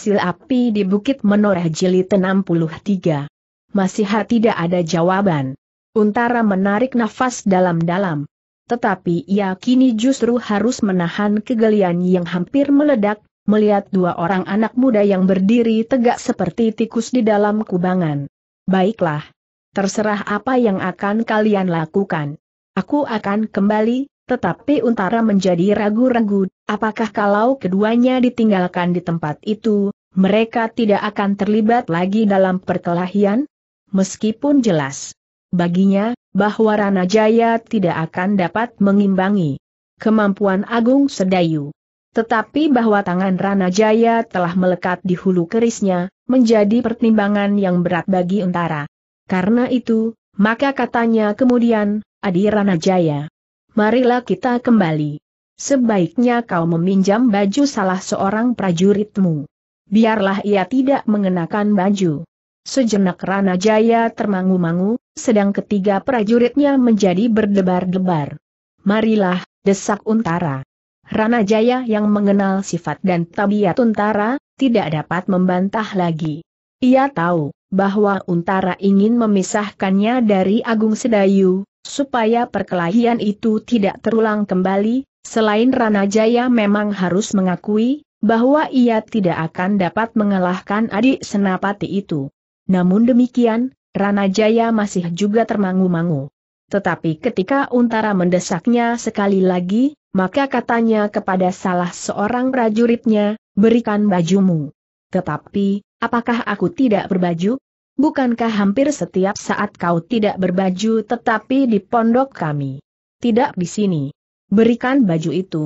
Sil api di Bukit Menoreh Jilid 63. Masih tidak ada jawaban. Untara menarik nafas dalam-dalam. Tetapi ia kini justru harus menahan kegelian yang hampir meledak, melihat dua orang anak muda yang berdiri tegak seperti tikus di dalam kubangan. Baiklah. Terserah apa yang akan kalian lakukan. Aku akan kembali, tetapi Untara menjadi ragu-ragu, apakah kalau keduanya ditinggalkan di tempat itu, mereka tidak akan terlibat lagi dalam perkelahian? Meskipun jelas baginya bahwa Rana Jaya tidak akan dapat mengimbangi kemampuan Agung Sedayu. Tetapi bahwa tangan Rana Jaya telah melekat di hulu kerisnya, menjadi pertimbangan yang berat bagi Untara. Karena itu, maka katanya kemudian, Adi Rana Jaya marilah kita kembali. Sebaiknya kau meminjam baju salah seorang prajuritmu. Biarlah ia tidak mengenakan baju. Sejenak Rana Jaya termangu-mangu, sedang ketiga prajuritnya menjadi berdebar-debar. Marilah, desak Untara. Rana Jaya yang mengenal sifat dan tabiat Untara, tidak dapat membantah lagi. Ia tahu, bahwa Untara ingin memisahkannya dari Agung Sedayu, Supaya perkelahian itu tidak terulang kembali, selain Ranajaya memang harus mengakui, bahwa ia tidak akan dapat mengalahkan adik senapati itu. Namun demikian, Ranajaya masih juga termangu-mangu. Tetapi ketika Untara mendesaknya sekali lagi, maka katanya kepada salah seorang prajuritnya, berikan bajumu. Tetapi, apakah aku tidak berbaju? Bukankah hampir setiap saat kau tidak berbaju tetapi di pondok kami? Tidak di sini. Berikan baju itu.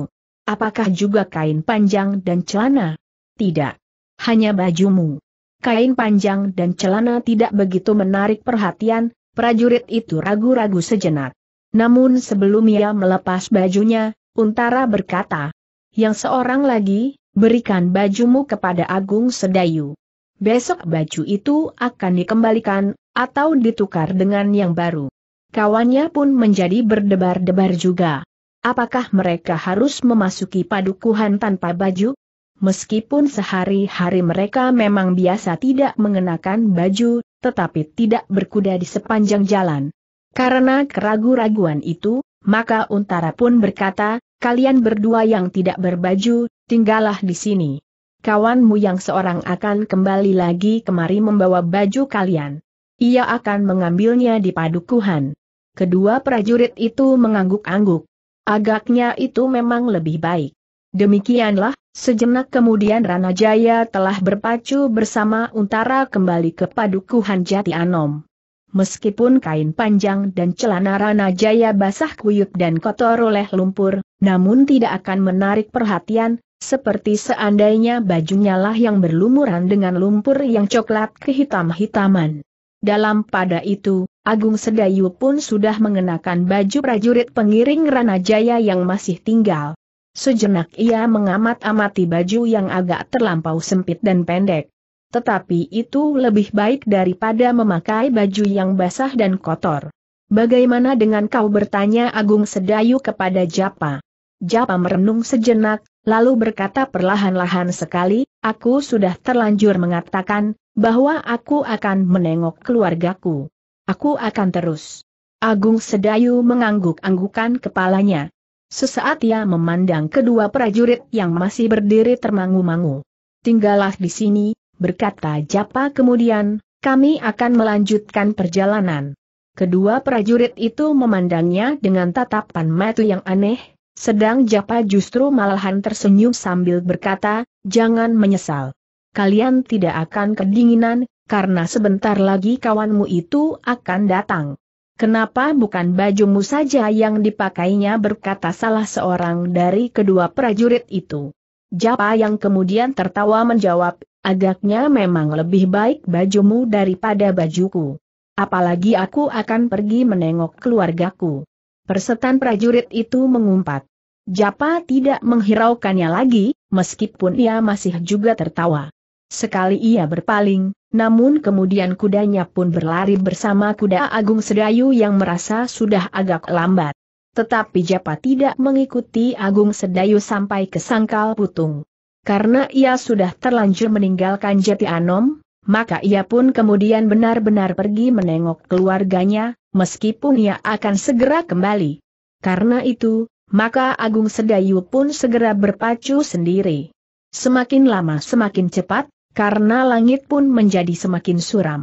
Apakah juga kain panjang dan celana? Tidak. Hanya bajumu. Kain panjang dan celana tidak begitu menarik perhatian, prajurit itu ragu-ragu sejenak. Namun sebelum ia melepas bajunya, Untara berkata, yang seorang lagi, berikan bajumu kepada Agung Sedayu. Besok baju itu akan dikembalikan, atau ditukar dengan yang baru. Kawannya pun menjadi berdebar-debar juga. Apakah mereka harus memasuki padukuhan tanpa baju? Meskipun sehari-hari mereka memang biasa tidak mengenakan baju, tetapi tidak berkuda di sepanjang jalan. Karena keragu-raguan itu, maka Untara pun berkata, kalian berdua yang tidak berbaju, tinggallah di sini kawanmu yang seorang akan kembali lagi kemari membawa baju kalian. Ia akan mengambilnya di padukuhan. Kedua prajurit itu mengangguk-angguk. Agaknya itu memang lebih baik. Demikianlah, sejenak kemudian Rana Jaya telah berpacu bersama Untara kembali ke padukuhan Jati Anom. Meskipun kain panjang dan celana Rana Jaya basah kuyup dan kotor oleh lumpur, namun tidak akan menarik perhatian, seperti seandainya bajunya lah yang berlumuran dengan lumpur yang coklat kehitam-hitaman. Dalam pada itu, Agung Sedayu pun sudah mengenakan baju prajurit pengiring Ranajaya yang masih tinggal. Sejenak ia mengamat-amati baju yang agak terlampau sempit dan pendek. Tetapi itu lebih baik daripada memakai baju yang basah dan kotor. Bagaimana dengan kau bertanya Agung Sedayu kepada Japa? Japa merenung sejenak, lalu berkata perlahan-lahan sekali, aku sudah terlanjur mengatakan, bahwa aku akan menengok keluargaku. Aku akan terus. Agung Sedayu mengangguk-anggukan kepalanya. Sesaat ia memandang kedua prajurit yang masih berdiri termangu-mangu. Tinggallah di sini, berkata Japa kemudian, kami akan melanjutkan perjalanan. Kedua prajurit itu memandangnya dengan tatapan mata yang aneh, sedang Japa justru malahan tersenyum sambil berkata, jangan menyesal. Kalian tidak akan kedinginan, karena sebentar lagi kawanmu itu akan datang. Kenapa bukan bajumu saja yang dipakainya berkata salah seorang dari kedua prajurit itu. Japa yang kemudian tertawa menjawab, agaknya memang lebih baik bajumu daripada bajuku. Apalagi aku akan pergi menengok keluargaku. Persetan prajurit itu mengumpat. Japa tidak menghiraukannya lagi, meskipun ia masih juga tertawa. Sekali ia berpaling, namun kemudian kudanya pun berlari bersama kuda Agung Sedayu yang merasa sudah agak lambat. Tetapi Japa tidak mengikuti Agung Sedayu sampai ke Sangkal Putung. Karena ia sudah terlanjur meninggalkan Jati Anom, maka ia pun kemudian benar-benar pergi menengok keluarganya, meskipun ia akan segera kembali. Karena itu, maka Agung Sedayu pun segera berpacu sendiri. Semakin lama semakin cepat, karena langit pun menjadi semakin suram.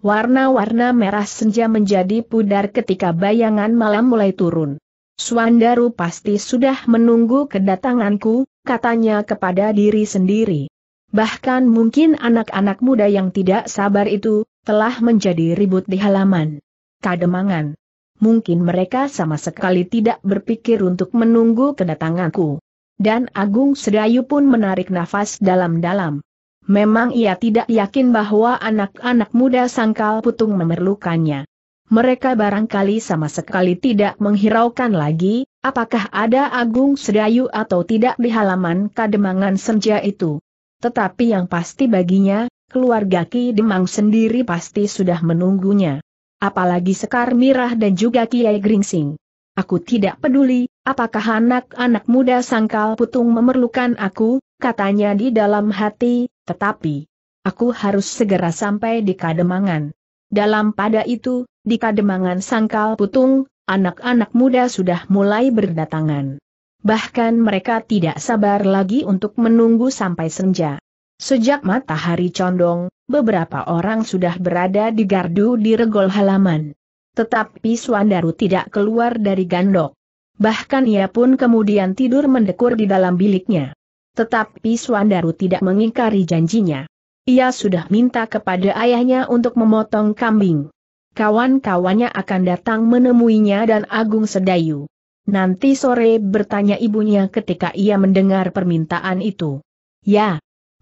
Warna-warna merah senja menjadi pudar ketika bayangan malam mulai turun. Suandaru pasti sudah menunggu kedatanganku, katanya kepada diri sendiri. Bahkan mungkin anak-anak muda yang tidak sabar itu, telah menjadi ribut di halaman kademangan. Mungkin mereka sama sekali tidak berpikir untuk menunggu kedatanganku. Dan Agung Sedayu pun menarik nafas dalam-dalam. Memang ia tidak yakin bahwa anak-anak muda sangkal putung memerlukannya. Mereka barangkali sama sekali tidak menghiraukan lagi, apakah ada Agung Sedayu atau tidak di halaman Kademangan senja itu. Tetapi yang pasti baginya, keluarga Ki Demang sendiri pasti sudah menunggunya. Apalagi Sekar Mirah dan juga Kiai Gringsing. Aku tidak peduli, apakah anak-anak muda sangkal putung memerlukan aku, katanya di dalam hati, tetapi aku harus segera sampai di Kademangan. Dalam pada itu, di Kademangan sangkal putung, anak-anak muda sudah mulai berdatangan. Bahkan mereka tidak sabar lagi untuk menunggu sampai senja. Sejak matahari condong, beberapa orang sudah berada di gardu di regol halaman. Tetapi Suandaru tidak keluar dari gandok. Bahkan ia pun kemudian tidur mendekur di dalam biliknya. Tetapi Suandaru tidak mengingkari janjinya. Ia sudah minta kepada ayahnya untuk memotong kambing. Kawan-kawannya akan datang menemuinya dan Agung Sedayu. Nanti sore bertanya ibunya ketika ia mendengar permintaan itu. Ya,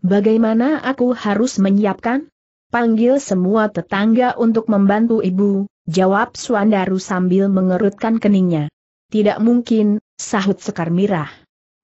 Bagaimana aku harus menyiapkan? Panggil semua tetangga untuk membantu ibu, jawab Suandaru sambil mengerutkan keningnya. Tidak mungkin, sahut Sekar Mirah.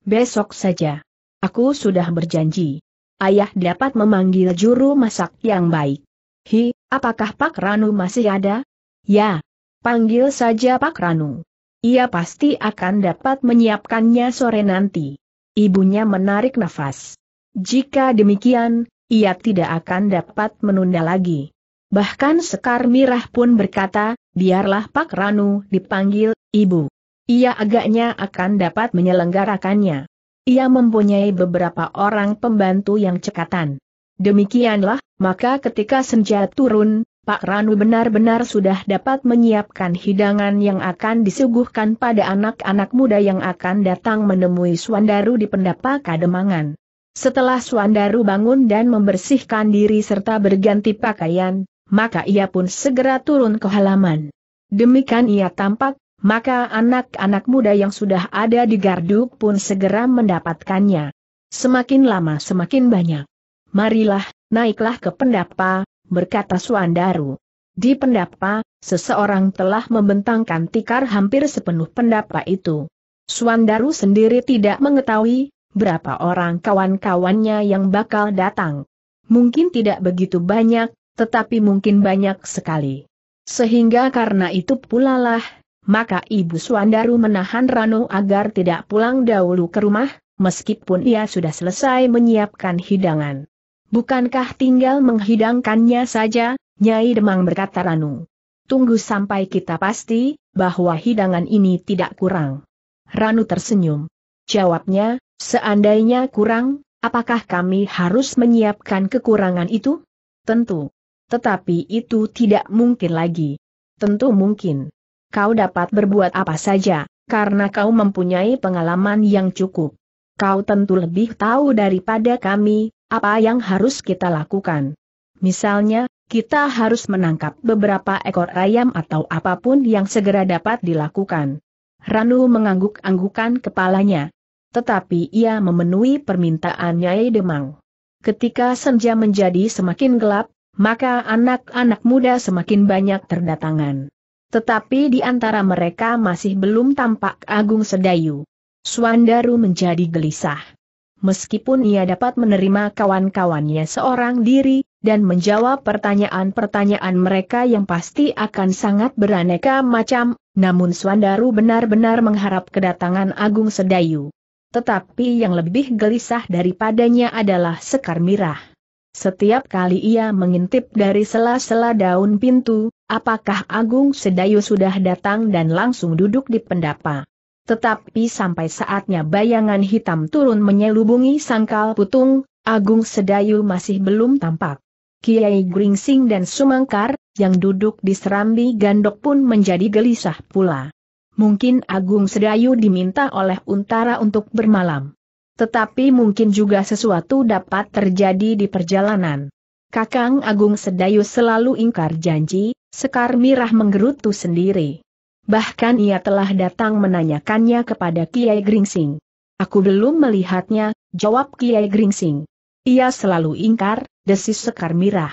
Besok saja. Aku sudah berjanji. Ayah dapat memanggil juru masak yang baik. Hi, apakah Pak Ranu masih ada? Ya. Panggil saja Pak Ranu. Ia pasti akan dapat menyiapkannya sore nanti. Ibunya menarik nafas. Jika demikian, ia tidak akan dapat menunda lagi. Bahkan Sekar Mirah pun berkata, biarlah Pak Ranu dipanggil, Ibu. Ia agaknya akan dapat menyelenggarakannya. Ia mempunyai beberapa orang pembantu yang cekatan. Demikianlah, maka ketika senja turun, Pak Ranu benar-benar sudah dapat menyiapkan hidangan yang akan disuguhkan pada anak-anak muda yang akan datang menemui Suandaru di pendapa Kademangan. Setelah Suandaru bangun dan membersihkan diri serta berganti pakaian, maka ia pun segera turun ke halaman. Demikian ia tampak, maka anak-anak muda yang sudah ada di gardu pun segera mendapatkannya. Semakin lama semakin banyak. Marilah, naiklah ke pendapa, berkata Suandaru. Di pendapa, seseorang telah membentangkan tikar hampir sepenuh pendapa itu. Suandaru sendiri tidak mengetahui, berapa orang kawan-kawannya yang bakal datang. Mungkin tidak begitu banyak, tetapi mungkin banyak sekali. Sehingga karena itu pula lah, maka Ibu Suandaru menahan Rano agar tidak pulang dahulu ke rumah, meskipun ia sudah selesai menyiapkan hidangan. Bukankah tinggal menghidangkannya saja, Nyai Demang berkata Ranu. Tunggu sampai kita pasti, bahwa hidangan ini tidak kurang. Ranu tersenyum. Jawabnya, Seandainya kurang, apakah kami harus menyiapkan kekurangan itu? Tentu. Tetapi itu tidak mungkin lagi. Tentu mungkin. Kau dapat berbuat apa saja, karena kau mempunyai pengalaman yang cukup. Kau tentu lebih tahu daripada kami, apa yang harus kita lakukan. Misalnya, kita harus menangkap beberapa ekor ayam atau apapun yang segera dapat dilakukan. Ranu mengangguk-anggukan kepalanya, tetapi ia memenuhi permintaan Nyai Demang. Ketika senja menjadi semakin gelap, maka anak-anak muda semakin banyak terdatangan. Tetapi di antara mereka masih belum tampak Agung Sedayu. Suandaru menjadi gelisah. Meskipun ia dapat menerima kawan-kawannya seorang diri, dan menjawab pertanyaan-pertanyaan mereka yang pasti akan sangat beraneka macam, namun Suandaru benar-benar mengharap kedatangan Agung Sedayu. Tetapi yang lebih gelisah daripadanya adalah sekar mirah. Setiap kali ia mengintip dari sela-sela daun pintu, apakah Agung Sedayu sudah datang dan langsung duduk di pendapa. Tetapi sampai saatnya bayangan hitam turun menyelubungi sangkal putung, Agung Sedayu masih belum tampak. Kiai Gringsing dan Sumangkar, yang duduk di serambi gandok pun menjadi gelisah pula. Mungkin Agung Sedayu diminta oleh Untara untuk bermalam. Tetapi mungkin juga sesuatu dapat terjadi di perjalanan. Kakang Agung Sedayu selalu ingkar janji, Sekar Mirah menggerutu sendiri. Bahkan ia telah datang menanyakannya kepada Kiai Gringsing. Aku belum melihatnya, jawab Kiai Gringsing. Ia selalu ingkar, desis Sekar Mirah.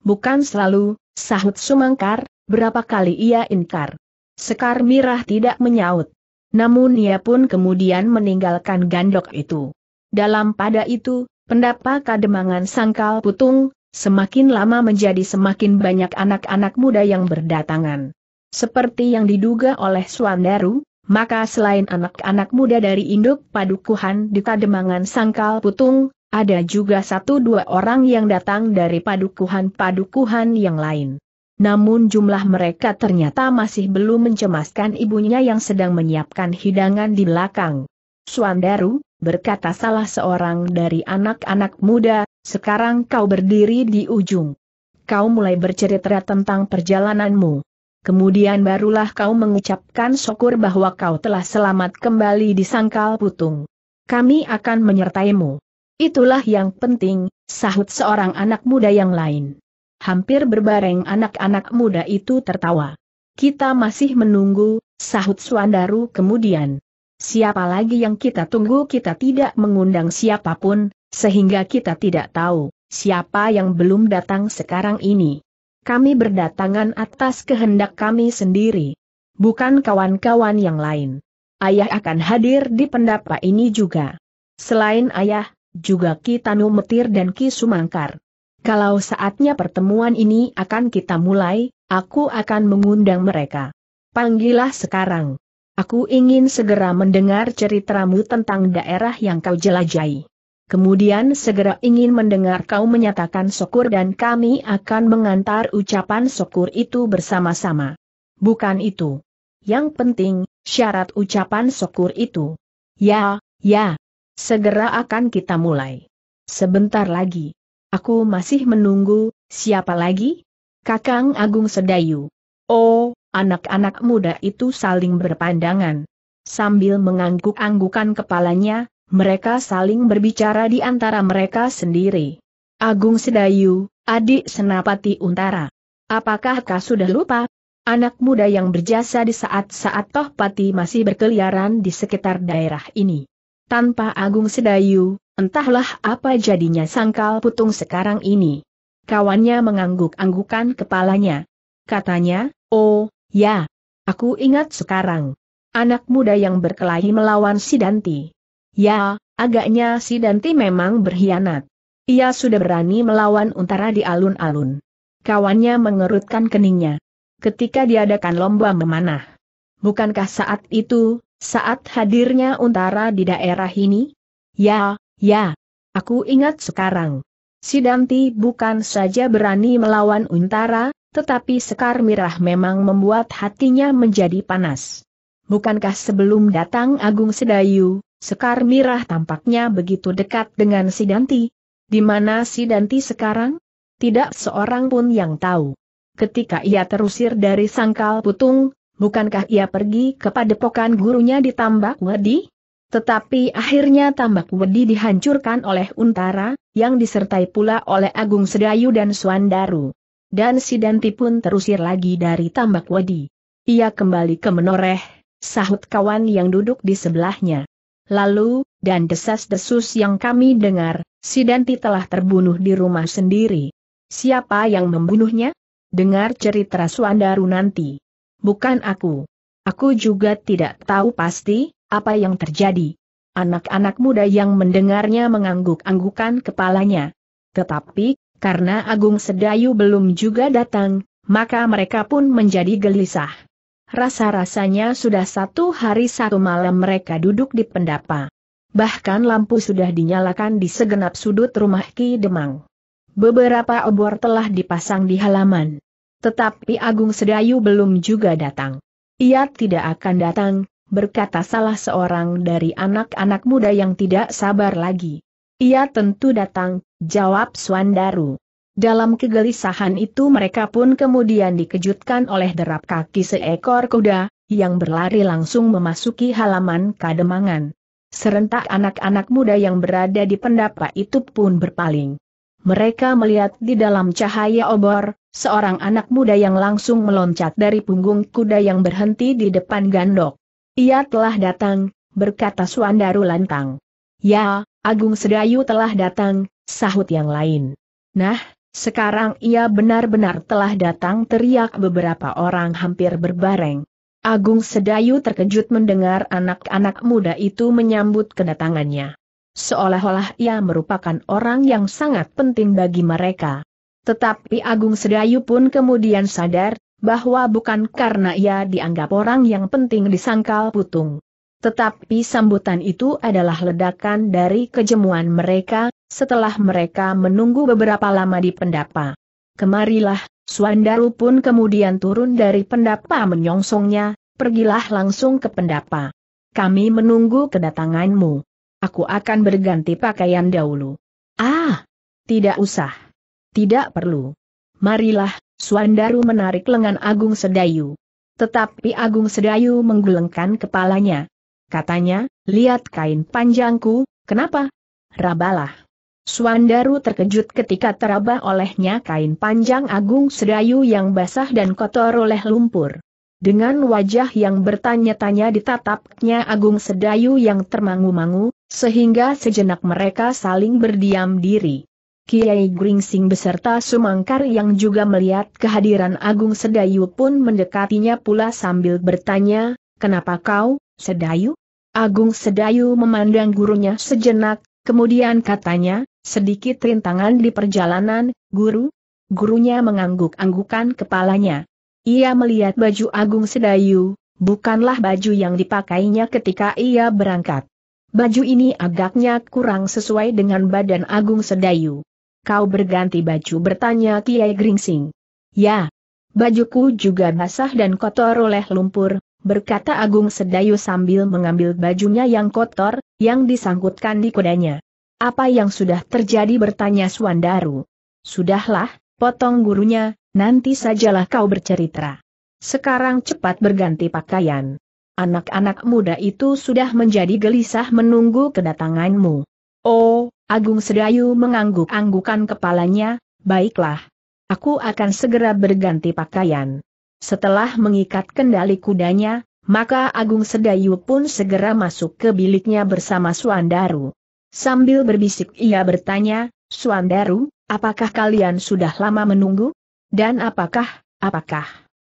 Bukan selalu, sahut Sumangkar, berapa kali ia ingkar. Sekar Mirah tidak menyaut. Namun ia pun kemudian meninggalkan gandok itu. Dalam pada itu, pendapat kademangan sangkal putung, semakin lama menjadi semakin banyak anak-anak muda yang berdatangan. Seperti yang diduga oleh Suandaru, maka selain anak-anak muda dari induk padukuhan di kademangan sangkal putung, ada juga satu dua orang yang datang dari padukuhan-padukuhan yang lain namun jumlah mereka ternyata masih belum mencemaskan ibunya yang sedang menyiapkan hidangan di belakang. Suandaru, berkata salah seorang dari anak-anak muda, sekarang kau berdiri di ujung. Kau mulai bercerita tentang perjalananmu. Kemudian barulah kau mengucapkan syukur bahwa kau telah selamat kembali di sangkal putung. Kami akan menyertaimu. Itulah yang penting, sahut seorang anak muda yang lain hampir berbareng anak-anak muda itu tertawa. Kita masih menunggu, sahut Suandaru kemudian. Siapa lagi yang kita tunggu kita tidak mengundang siapapun, sehingga kita tidak tahu siapa yang belum datang sekarang ini. Kami berdatangan atas kehendak kami sendiri, bukan kawan-kawan yang lain. Ayah akan hadir di pendapa ini juga. Selain ayah, juga Tanu Metir dan Ki Sumangkar. Kalau saatnya pertemuan ini akan kita mulai, aku akan mengundang mereka. Panggillah sekarang. Aku ingin segera mendengar ceritamu tentang daerah yang kau jelajahi. Kemudian segera ingin mendengar kau menyatakan syukur dan kami akan mengantar ucapan syukur itu bersama-sama. Bukan itu. Yang penting, syarat ucapan syukur itu. Ya, ya. Segera akan kita mulai. Sebentar lagi. Aku masih menunggu, siapa lagi? Kakang Agung Sedayu. Oh, anak-anak muda itu saling berpandangan. Sambil mengangguk-anggukan kepalanya, mereka saling berbicara di antara mereka sendiri. Agung Sedayu, adik senapati Untara. Apakah kau sudah lupa? Anak muda yang berjasa di saat-saat Tohpati masih berkeliaran di sekitar daerah ini tanpa Agung Sedayu, entahlah apa jadinya sangkal putung sekarang ini. Kawannya mengangguk-anggukan kepalanya. Katanya, oh, ya, aku ingat sekarang. Anak muda yang berkelahi melawan Sidanti. Ya, agaknya Sidanti memang berkhianat. Ia sudah berani melawan untara di alun-alun. Kawannya mengerutkan keningnya. Ketika diadakan lomba memanah. Bukankah saat itu, saat hadirnya Untara di daerah ini? Ya, ya. Aku ingat sekarang. Sidanti bukan saja berani melawan Untara, tetapi Sekar Mirah memang membuat hatinya menjadi panas. Bukankah sebelum datang Agung Sedayu, Sekar Mirah tampaknya begitu dekat dengan Sidanti? Di mana Sidanti sekarang? Tidak seorang pun yang tahu. Ketika ia terusir dari sangkal putung, bukankah ia pergi kepada pokan gurunya di Tambak Wedi? Tetapi akhirnya Tambak Wedi dihancurkan oleh Untara, yang disertai pula oleh Agung Sedayu dan Suandaru. Dan Sidanti pun terusir lagi dari Tambak Wedi. Ia kembali ke menoreh, sahut kawan yang duduk di sebelahnya. Lalu, dan desas-desus yang kami dengar, Sidanti telah terbunuh di rumah sendiri. Siapa yang membunuhnya? Dengar cerita Suandaru nanti bukan aku. Aku juga tidak tahu pasti, apa yang terjadi. Anak-anak muda yang mendengarnya mengangguk-anggukan kepalanya. Tetapi, karena Agung Sedayu belum juga datang, maka mereka pun menjadi gelisah. Rasa-rasanya sudah satu hari satu malam mereka duduk di pendapa. Bahkan lampu sudah dinyalakan di segenap sudut rumah Ki Demang. Beberapa obor telah dipasang di halaman. Tetapi Agung Sedayu belum juga datang. Ia tidak akan datang, berkata salah seorang dari anak-anak muda yang tidak sabar lagi. Ia tentu datang, jawab Swandaru. Dalam kegelisahan itu mereka pun kemudian dikejutkan oleh derap kaki seekor kuda, yang berlari langsung memasuki halaman kademangan. Serentak anak-anak muda yang berada di pendapa itu pun berpaling. Mereka melihat di dalam cahaya obor, seorang anak muda yang langsung meloncat dari punggung kuda yang berhenti di depan gandok. Ia telah datang, berkata Suandaru lantang. Ya, Agung Sedayu telah datang, sahut yang lain. Nah, sekarang ia benar-benar telah datang teriak beberapa orang hampir berbareng. Agung Sedayu terkejut mendengar anak-anak muda itu menyambut kedatangannya. Seolah-olah ia merupakan orang yang sangat penting bagi mereka. Tetapi Agung Sedayu pun kemudian sadar, bahwa bukan karena ia dianggap orang yang penting disangkal putung. Tetapi sambutan itu adalah ledakan dari kejemuan mereka, setelah mereka menunggu beberapa lama di pendapa. Kemarilah, Suandaru pun kemudian turun dari pendapa menyongsongnya, pergilah langsung ke pendapa. Kami menunggu kedatanganmu. Aku akan berganti pakaian dahulu. Ah, tidak usah. Tidak perlu. Marilah, Suandaru menarik lengan Agung Sedayu. Tetapi Agung Sedayu menggelengkan kepalanya. Katanya, lihat kain panjangku, kenapa? Rabalah. Suandaru terkejut ketika teraba olehnya kain panjang Agung Sedayu yang basah dan kotor oleh lumpur. Dengan wajah yang bertanya-tanya ditatapnya Agung Sedayu yang termangu-mangu, sehingga sejenak mereka saling berdiam diri. Kiai Gringsing beserta Sumangkar yang juga melihat kehadiran Agung Sedayu pun mendekatinya pula sambil bertanya, kenapa kau, Sedayu? Agung Sedayu memandang gurunya sejenak, kemudian katanya, sedikit rintangan di perjalanan, guru? Gurunya mengangguk-anggukan kepalanya. Ia melihat baju Agung Sedayu, bukanlah baju yang dipakainya ketika ia berangkat. Baju ini agaknya kurang sesuai dengan badan Agung Sedayu. Kau berganti baju bertanya Kiai Gringsing. Ya. Bajuku juga basah dan kotor oleh lumpur, berkata Agung Sedayu sambil mengambil bajunya yang kotor, yang disangkutkan di kudanya. Apa yang sudah terjadi bertanya Suandaru. Sudahlah, potong gurunya, nanti sajalah kau bercerita. Sekarang cepat berganti pakaian. Anak-anak muda itu sudah menjadi gelisah menunggu kedatanganmu. Oh, Agung Sedayu mengangguk-anggukan kepalanya, baiklah. Aku akan segera berganti pakaian. Setelah mengikat kendali kudanya, maka Agung Sedayu pun segera masuk ke biliknya bersama Suandaru. Sambil berbisik ia bertanya, Suandaru, apakah kalian sudah lama menunggu? Dan apakah, apakah?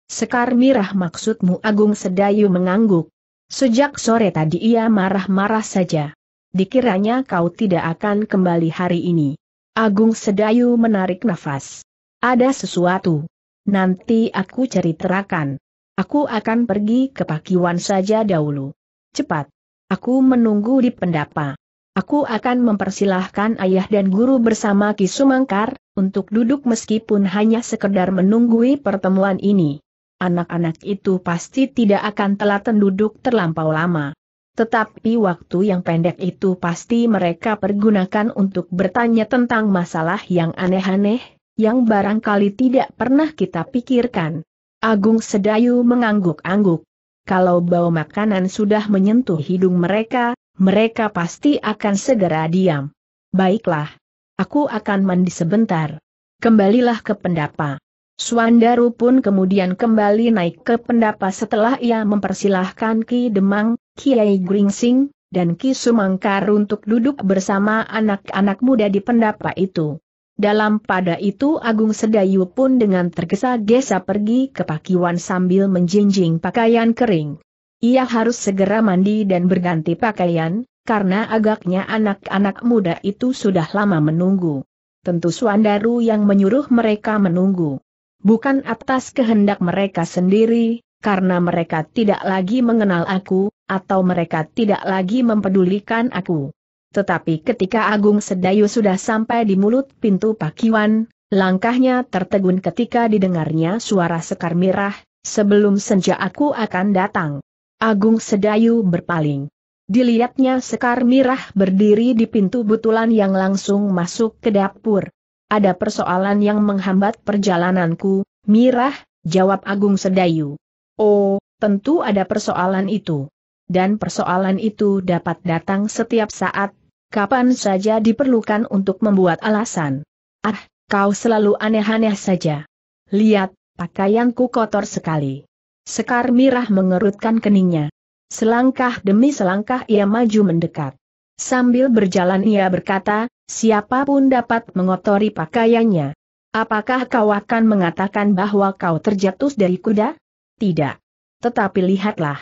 Sekar mirah maksudmu Agung Sedayu mengangguk. Sejak sore tadi ia marah-marah saja dikiranya kau tidak akan kembali hari ini. Agung Sedayu menarik nafas. Ada sesuatu. Nanti aku cari terakan. Aku akan pergi ke Pakiwan saja dahulu. Cepat. Aku menunggu di pendapa. Aku akan mempersilahkan ayah dan guru bersama Ki Sumangkar, untuk duduk meskipun hanya sekedar menunggui pertemuan ini. Anak-anak itu pasti tidak akan telaten duduk terlampau lama. Tetapi waktu yang pendek itu pasti mereka pergunakan untuk bertanya tentang masalah yang aneh-aneh, yang barangkali tidak pernah kita pikirkan. Agung Sedayu mengangguk-angguk. Kalau bau makanan sudah menyentuh hidung mereka, mereka pasti akan segera diam. Baiklah. Aku akan mandi sebentar. Kembalilah ke pendapa. Swandaru pun kemudian kembali naik ke pendapa setelah ia mempersilahkan Ki Demang, Kiai Gringsing, dan Ki Sumangkar untuk duduk bersama anak-anak muda di pendapa itu. Dalam pada itu Agung Sedayu pun dengan tergesa-gesa pergi ke pakiwan sambil menjinjing pakaian kering. Ia harus segera mandi dan berganti pakaian, karena agaknya anak-anak muda itu sudah lama menunggu. Tentu Suandaru yang menyuruh mereka menunggu. Bukan atas kehendak mereka sendiri, karena mereka tidak lagi mengenal aku, atau mereka tidak lagi mempedulikan aku. Tetapi ketika Agung Sedayu sudah sampai di mulut pintu Pakiwan, langkahnya tertegun ketika didengarnya suara sekar mirah, sebelum senja aku akan datang. Agung Sedayu berpaling. Dilihatnya Sekar Mirah berdiri di pintu butulan yang langsung masuk ke dapur. Ada persoalan yang menghambat perjalananku, Mirah, jawab Agung Sedayu. Oh, tentu ada persoalan itu. Dan persoalan itu dapat datang setiap saat, kapan saja diperlukan untuk membuat alasan. Ah, kau selalu aneh-aneh saja. Lihat, pakaianku kotor sekali. Sekar Mirah mengerutkan keningnya. Selangkah demi selangkah ia maju mendekat. Sambil berjalan ia berkata, siapapun dapat mengotori pakaiannya. Apakah kau akan mengatakan bahwa kau terjatuh dari kuda? Tidak. Tetapi lihatlah.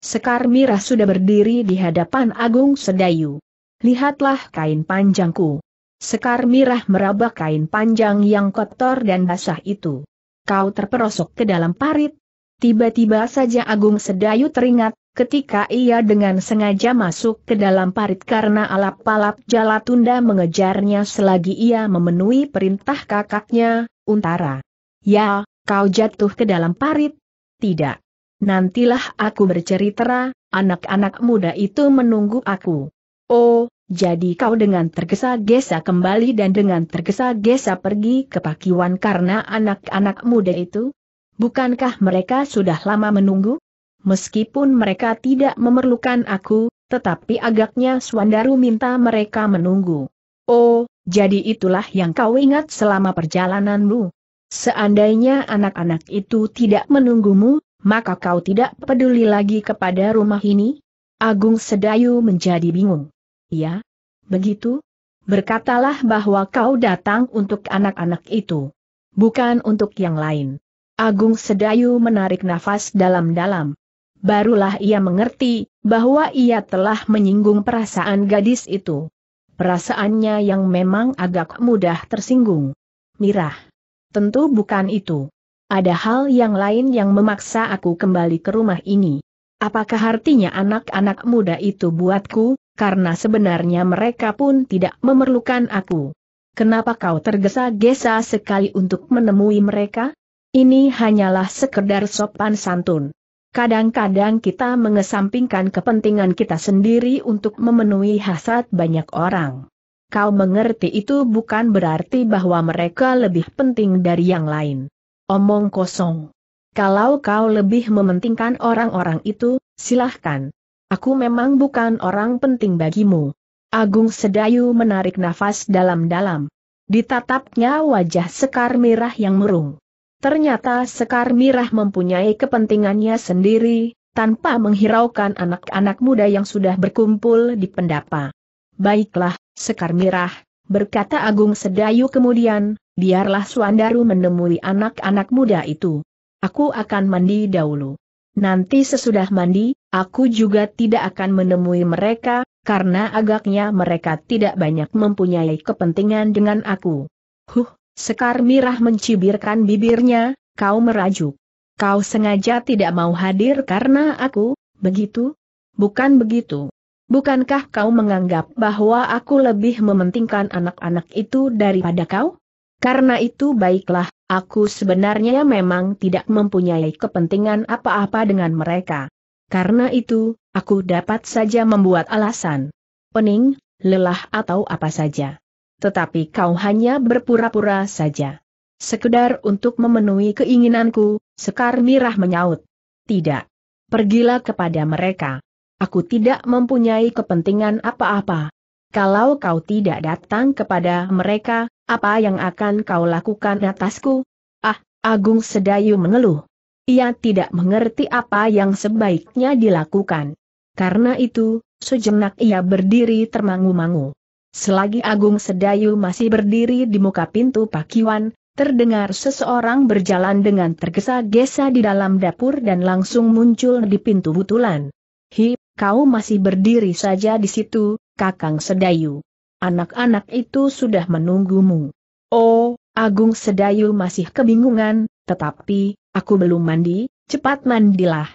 Sekar Mirah sudah berdiri di hadapan Agung Sedayu. Lihatlah kain panjangku. Sekar Mirah meraba kain panjang yang kotor dan basah itu. Kau terperosok ke dalam parit. Tiba-tiba saja Agung Sedayu teringat, ketika ia dengan sengaja masuk ke dalam parit karena alap-alap tunda mengejarnya selagi ia memenuhi perintah kakaknya, Untara. Ya, kau jatuh ke dalam parit, tidak. Nantilah aku bercerita, anak-anak muda itu menunggu aku. Oh, jadi kau dengan tergesa-gesa kembali dan dengan tergesa-gesa pergi ke Pakiwan karena anak-anak muda itu? Bukankah mereka sudah lama menunggu? Meskipun mereka tidak memerlukan aku, tetapi agaknya Swandaru minta mereka menunggu. Oh, jadi itulah yang kau ingat selama perjalananmu. Seandainya anak-anak itu tidak menunggumu, maka kau tidak peduli lagi kepada rumah ini? Agung Sedayu menjadi bingung. Ya, begitu? Berkatalah bahwa kau datang untuk anak-anak itu. Bukan untuk yang lain. Agung Sedayu menarik nafas dalam-dalam. Barulah ia mengerti, bahwa ia telah menyinggung perasaan gadis itu. Perasaannya yang memang agak mudah tersinggung. Mirah. Tentu bukan itu. Ada hal yang lain yang memaksa aku kembali ke rumah ini. Apakah artinya anak-anak muda itu buatku, karena sebenarnya mereka pun tidak memerlukan aku. Kenapa kau tergesa-gesa sekali untuk menemui mereka? Ini hanyalah sekedar sopan santun. Kadang-kadang kita mengesampingkan kepentingan kita sendiri untuk memenuhi hasrat banyak orang. Kau mengerti itu bukan berarti bahwa mereka lebih penting dari yang lain. Omong kosong. Kalau kau lebih mementingkan orang-orang itu, silahkan. Aku memang bukan orang penting bagimu. Agung Sedayu menarik nafas dalam-dalam. Ditatapnya wajah Sekar Mirah yang murung. Ternyata Sekar Mirah mempunyai kepentingannya sendiri, tanpa menghiraukan anak-anak muda yang sudah berkumpul di pendapa. Baiklah, Sekar Mirah, berkata Agung Sedayu kemudian, biarlah Suandaru menemui anak-anak muda itu. Aku akan mandi dahulu. Nanti sesudah mandi, aku juga tidak akan menemui mereka, karena agaknya mereka tidak banyak mempunyai kepentingan dengan aku. Huh, Sekar Mirah mencibirkan bibirnya, kau merajuk. Kau sengaja tidak mau hadir karena aku, begitu? Bukan begitu. Bukankah kau menganggap bahwa aku lebih mementingkan anak-anak itu daripada kau? Karena itu baiklah, aku sebenarnya memang tidak mempunyai kepentingan apa-apa dengan mereka. Karena itu, aku dapat saja membuat alasan. Pening, lelah atau apa saja. Tetapi kau hanya berpura-pura saja. Sekedar untuk memenuhi keinginanku, Sekar Mirah menyaut. Tidak. Pergilah kepada mereka. Aku tidak mempunyai kepentingan apa-apa. Kalau kau tidak datang kepada mereka, apa yang akan kau lakukan atasku? Ah, Agung Sedayu mengeluh. Ia tidak mengerti apa yang sebaiknya dilakukan. Karena itu, sejenak ia berdiri termangu-mangu. Selagi Agung Sedayu masih berdiri di muka pintu pakiwan, terdengar seseorang berjalan dengan tergesa-gesa di dalam dapur dan langsung muncul di pintu butulan. Hi, kau masih berdiri saja di situ, Kakang Sedayu. Anak-anak itu sudah menunggumu. Oh, Agung Sedayu masih kebingungan, tetapi, aku belum mandi, cepat mandilah.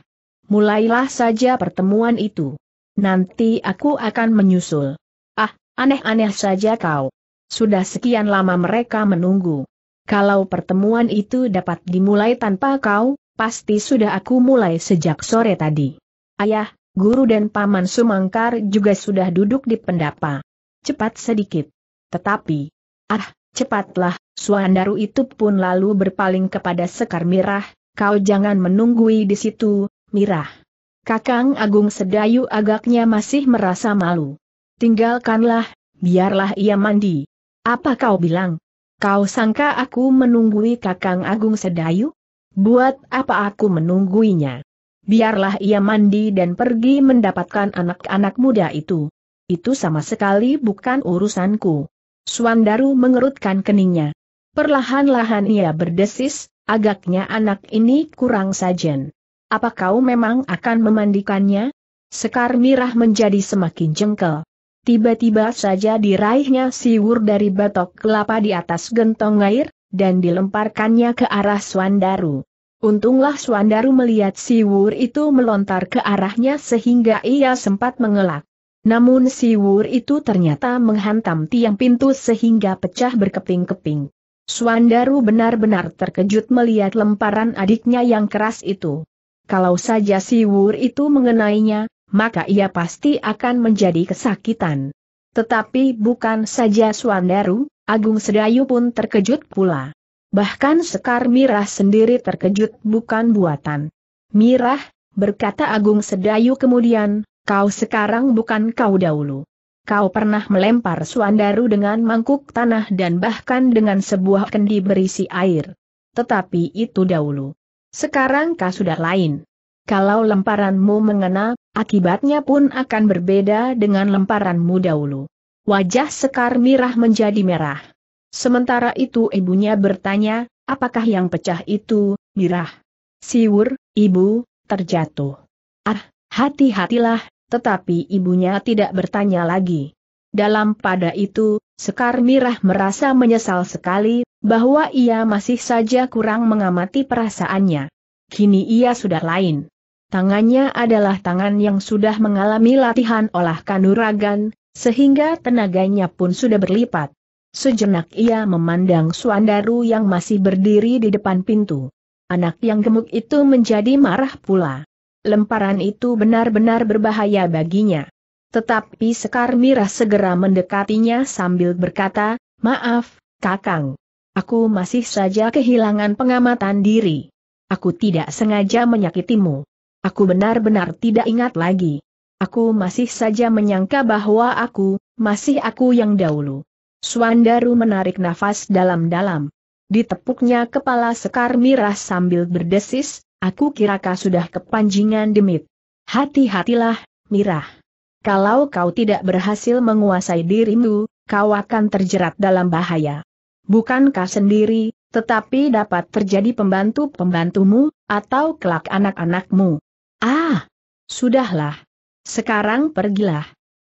Mulailah saja pertemuan itu. Nanti aku akan menyusul. Ah, aneh-aneh saja kau. Sudah sekian lama mereka menunggu. Kalau pertemuan itu dapat dimulai tanpa kau, pasti sudah aku mulai sejak sore tadi. Ayah, guru dan paman Sumangkar juga sudah duduk di pendapa. Cepat sedikit. Tetapi, ah, cepatlah, Suandaru itu pun lalu berpaling kepada Sekar Mirah, kau jangan menunggui di situ, Mirah. Kakang Agung Sedayu agaknya masih merasa malu. Tinggalkanlah, biarlah ia mandi. Apa kau bilang? Kau sangka aku menunggui Kakang Agung Sedayu? Buat apa aku menungguinya? biarlah ia mandi dan pergi mendapatkan anak-anak muda itu. Itu sama sekali bukan urusanku. Suandaru mengerutkan keningnya. Perlahan-lahan ia berdesis, agaknya anak ini kurang sajen. Apa kau memang akan memandikannya? Sekar Mirah menjadi semakin jengkel. Tiba-tiba saja diraihnya siwur dari batok kelapa di atas gentong air, dan dilemparkannya ke arah Suandaru. Untunglah Suandaru melihat Siwur itu melontar ke arahnya sehingga ia sempat mengelak. Namun Siwur itu ternyata menghantam tiang pintu sehingga pecah berkeping-keping. Suandaru benar-benar terkejut melihat lemparan adiknya yang keras itu. Kalau saja Siwur itu mengenainya, maka ia pasti akan menjadi kesakitan. Tetapi bukan saja Suandaru, Agung Sedayu pun terkejut pula. Bahkan Sekar Mirah sendiri terkejut bukan buatan. Mirah, berkata Agung Sedayu kemudian, kau sekarang bukan kau dahulu. Kau pernah melempar Suandaru dengan mangkuk tanah dan bahkan dengan sebuah kendi berisi air. Tetapi itu dahulu. Sekarang kau sudah lain. Kalau lemparanmu mengena, akibatnya pun akan berbeda dengan lemparanmu dahulu. Wajah Sekar Mirah menjadi merah. Sementara itu ibunya bertanya, apakah yang pecah itu, Mirah? Siur, ibu, terjatuh. Ah, hati-hatilah, tetapi ibunya tidak bertanya lagi. Dalam pada itu, Sekar Mirah merasa menyesal sekali, bahwa ia masih saja kurang mengamati perasaannya. Kini ia sudah lain. Tangannya adalah tangan yang sudah mengalami latihan olah kanuragan, sehingga tenaganya pun sudah berlipat. Sejenak ia memandang Suandaru yang masih berdiri di depan pintu. Anak yang gemuk itu menjadi marah pula. Lemparan itu benar-benar berbahaya baginya. Tetapi Sekar Mirah segera mendekatinya sambil berkata, Maaf, Kakang. Aku masih saja kehilangan pengamatan diri. Aku tidak sengaja menyakitimu. Aku benar-benar tidak ingat lagi. Aku masih saja menyangka bahwa aku, masih aku yang dahulu. Suandaru menarik nafas dalam-dalam. Ditepuknya kepala Sekar Mirah sambil berdesis, aku kau sudah kepanjingan demit. Hati-hatilah, Mirah. Kalau kau tidak berhasil menguasai dirimu, kau akan terjerat dalam bahaya. Bukankah sendiri, tetapi dapat terjadi pembantu-pembantumu, atau kelak anak-anakmu. Ah, sudahlah. Sekarang pergilah.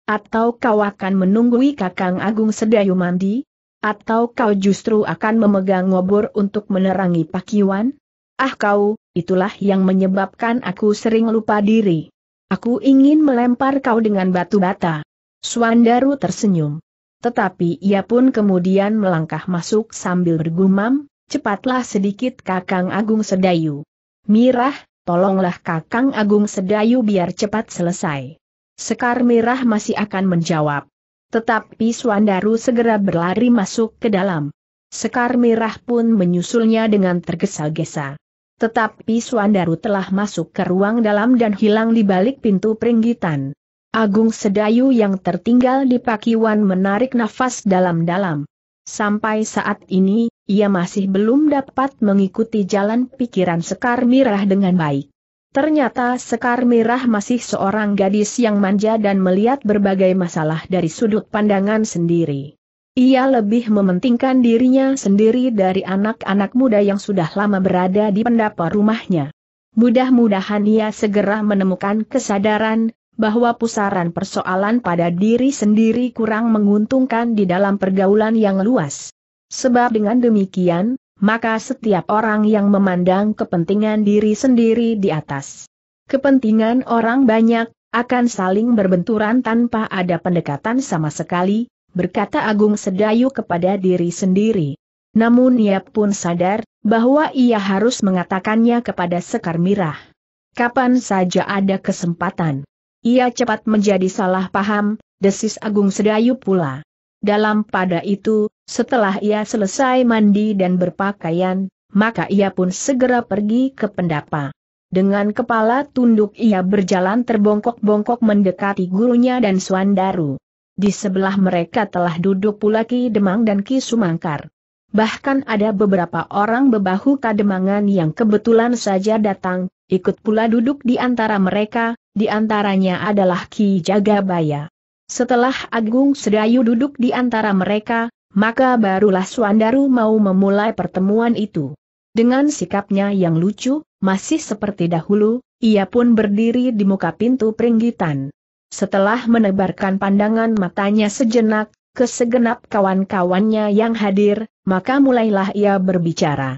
Atau kau akan menunggui Kakang Agung Sedayu mandi? Atau kau justru akan memegang ngobor untuk menerangi pakiwan? Ah kau, itulah yang menyebabkan aku sering lupa diri. Aku ingin melempar kau dengan batu bata. Suandaru tersenyum. Tetapi ia pun kemudian melangkah masuk sambil bergumam, cepatlah sedikit Kakang Agung Sedayu. Mirah, tolonglah Kakang Agung Sedayu biar cepat selesai. Sekar Merah masih akan menjawab. Tetapi Swandaru segera berlari masuk ke dalam. Sekar Merah pun menyusulnya dengan tergesa-gesa. Tetapi Swandaru telah masuk ke ruang dalam dan hilang di balik pintu peringgitan. Agung Sedayu yang tertinggal di Pakiwan menarik nafas dalam-dalam. Sampai saat ini, ia masih belum dapat mengikuti jalan pikiran Sekar Mirah dengan baik. Ternyata Sekar Mirah masih seorang gadis yang manja dan melihat berbagai masalah dari sudut pandangan sendiri. Ia lebih mementingkan dirinya sendiri dari anak-anak muda yang sudah lama berada di pendapa rumahnya. Mudah-mudahan ia segera menemukan kesadaran bahwa pusaran persoalan pada diri sendiri kurang menguntungkan di dalam pergaulan yang luas. Sebab dengan demikian, maka setiap orang yang memandang kepentingan diri sendiri di atas kepentingan orang banyak, akan saling berbenturan tanpa ada pendekatan sama sekali, berkata Agung Sedayu kepada diri sendiri. Namun ia pun sadar, bahwa ia harus mengatakannya kepada Sekar Mirah. Kapan saja ada kesempatan. Ia cepat menjadi salah paham, desis Agung Sedayu pula. Dalam pada itu, setelah ia selesai mandi dan berpakaian, maka ia pun segera pergi ke pendapa. Dengan kepala tunduk ia berjalan terbongkok-bongkok mendekati gurunya dan Suandaru. Di sebelah mereka telah duduk pula Ki Demang dan Ki Sumangkar. Bahkan ada beberapa orang bebahu kademangan yang kebetulan saja datang, ikut pula duduk di antara mereka, di antaranya adalah Ki Jagabaya. Setelah Agung Sedayu duduk di antara mereka, maka barulah Suandaru mau memulai pertemuan itu. Dengan sikapnya yang lucu, masih seperti dahulu, ia pun berdiri di muka pintu peringgitan. Setelah menebarkan pandangan matanya sejenak, ke segenap kawan-kawannya yang hadir, maka mulailah ia berbicara.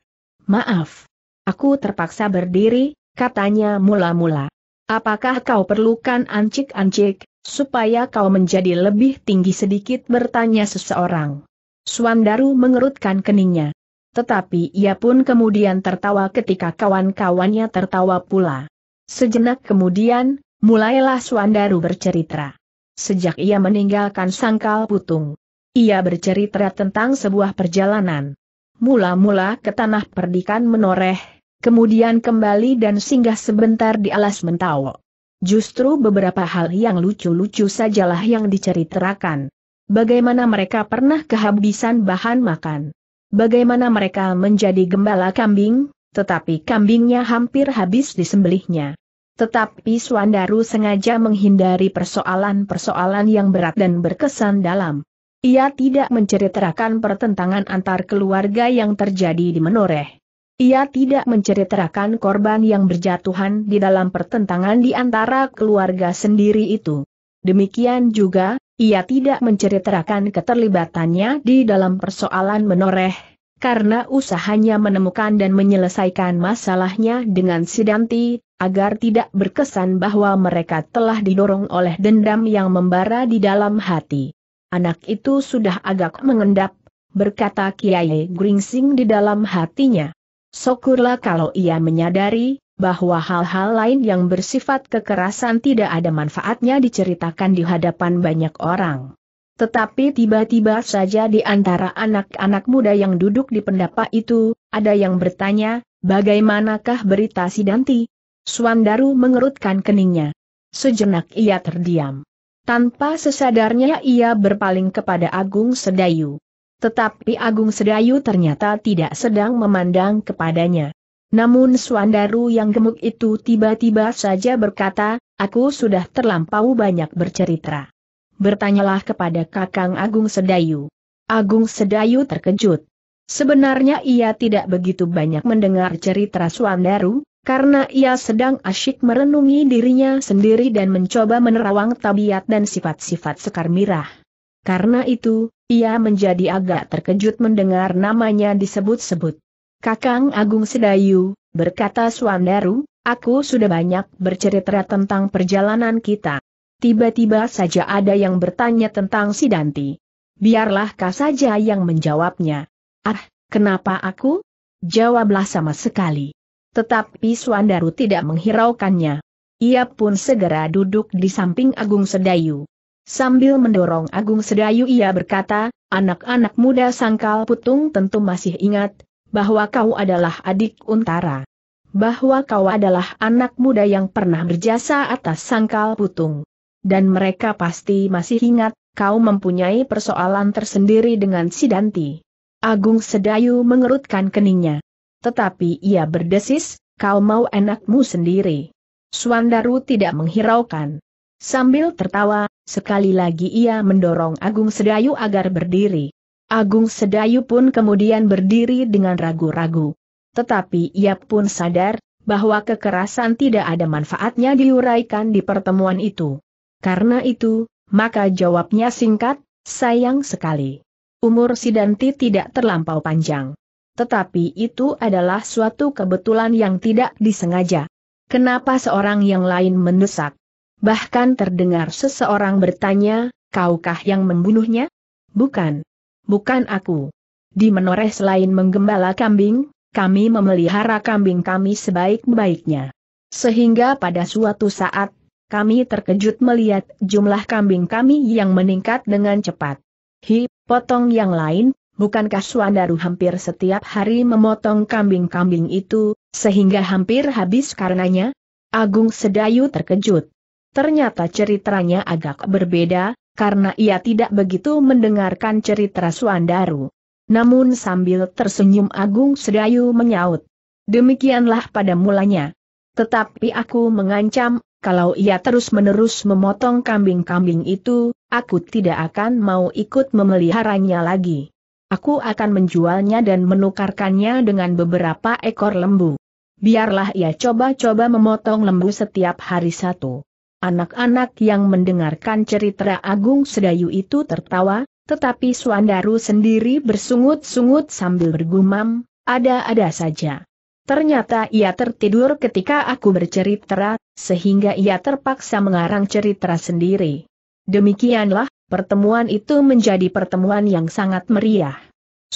Maaf. Aku terpaksa berdiri, katanya mula-mula. Apakah kau perlukan ancik-ancik, supaya kau menjadi lebih tinggi sedikit bertanya seseorang. Suandaru mengerutkan keningnya. Tetapi ia pun kemudian tertawa ketika kawan-kawannya tertawa pula. Sejenak kemudian, mulailah Suandaru bercerita. Sejak ia meninggalkan sangkal putung, ia bercerita tentang sebuah perjalanan. Mula-mula ke tanah perdikan menoreh, kemudian kembali dan singgah sebentar di alas mentawo. Justru beberapa hal yang lucu-lucu sajalah yang diceritakan. Bagaimana mereka pernah kehabisan bahan makan? Bagaimana mereka menjadi gembala kambing, tetapi kambingnya hampir habis disembelihnya? Tetapi Swandaru sengaja menghindari persoalan-persoalan yang berat dan berkesan dalam. Ia tidak menceritakan pertentangan antar keluarga yang terjadi di Menoreh. Ia tidak menceritakan korban yang berjatuhan di dalam pertentangan di antara keluarga sendiri itu. Demikian juga, ia tidak menceritakan keterlibatannya di dalam persoalan menoreh, karena usahanya menemukan dan menyelesaikan masalahnya dengan Sidanti, agar tidak berkesan bahwa mereka telah didorong oleh dendam yang membara di dalam hati. Anak itu sudah agak mengendap, berkata Kiai Gringsing di dalam hatinya. Syukurlah kalau ia menyadari, bahwa hal-hal lain yang bersifat kekerasan tidak ada manfaatnya diceritakan di hadapan banyak orang. Tetapi tiba-tiba saja di antara anak-anak muda yang duduk di pendapa itu, ada yang bertanya, bagaimanakah berita si Danti? Suandaru mengerutkan keningnya. Sejenak ia terdiam. Tanpa sesadarnya ia berpaling kepada Agung Sedayu. Tetapi Agung Sedayu ternyata tidak sedang memandang kepadanya. Namun Suandaru yang gemuk itu tiba-tiba saja berkata, aku sudah terlampau banyak bercerita. Bertanyalah kepada Kakang Agung Sedayu. Agung Sedayu terkejut. Sebenarnya ia tidak begitu banyak mendengar cerita Suandaru, karena ia sedang asyik merenungi dirinya sendiri dan mencoba menerawang tabiat dan sifat-sifat sekar mirah. Karena itu, ia menjadi agak terkejut mendengar namanya disebut-sebut. Kakang Agung Sedayu, berkata Suandaru, aku sudah banyak bercerita tentang perjalanan kita. Tiba-tiba saja ada yang bertanya tentang si Danti. Biarlah kau saja yang menjawabnya. Ah, kenapa aku? Jawablah sama sekali. Tetapi Suandaru tidak menghiraukannya. Ia pun segera duduk di samping Agung Sedayu. Sambil mendorong Agung Sedayu ia berkata, anak-anak muda sangkal putung tentu masih ingat, bahwa kau adalah adik Untara. Bahwa kau adalah anak muda yang pernah berjasa atas sangkal putung. Dan mereka pasti masih ingat, kau mempunyai persoalan tersendiri dengan si Danti. Agung Sedayu mengerutkan keningnya. Tetapi ia berdesis, kau mau enakmu sendiri. Suandaru tidak menghiraukan. Sambil tertawa, sekali lagi ia mendorong Agung Sedayu agar berdiri. Agung Sedayu pun kemudian berdiri dengan ragu-ragu. Tetapi ia pun sadar, bahwa kekerasan tidak ada manfaatnya diuraikan di pertemuan itu. Karena itu, maka jawabnya singkat, sayang sekali. Umur Sidanti tidak terlampau panjang. Tetapi itu adalah suatu kebetulan yang tidak disengaja. Kenapa seorang yang lain mendesak? Bahkan terdengar seseorang bertanya, kaukah yang membunuhnya? Bukan bukan aku. Di menoreh selain menggembala kambing, kami memelihara kambing kami sebaik-baiknya. Sehingga pada suatu saat, kami terkejut melihat jumlah kambing kami yang meningkat dengan cepat. Hi, potong yang lain, bukankah Suandaru hampir setiap hari memotong kambing-kambing itu, sehingga hampir habis karenanya? Agung Sedayu terkejut. Ternyata ceritanya agak berbeda, karena ia tidak begitu mendengarkan cerita Suandaru. Namun sambil tersenyum Agung Sedayu menyaut. Demikianlah pada mulanya. Tetapi aku mengancam, kalau ia terus-menerus memotong kambing-kambing itu, aku tidak akan mau ikut memeliharanya lagi. Aku akan menjualnya dan menukarkannya dengan beberapa ekor lembu. Biarlah ia coba-coba memotong lembu setiap hari satu. Anak-anak yang mendengarkan cerita Agung Sedayu itu tertawa, tetapi Suandaru sendiri bersungut-sungut sambil bergumam, ada-ada saja. Ternyata ia tertidur ketika aku bercerita, sehingga ia terpaksa mengarang cerita sendiri. Demikianlah, pertemuan itu menjadi pertemuan yang sangat meriah.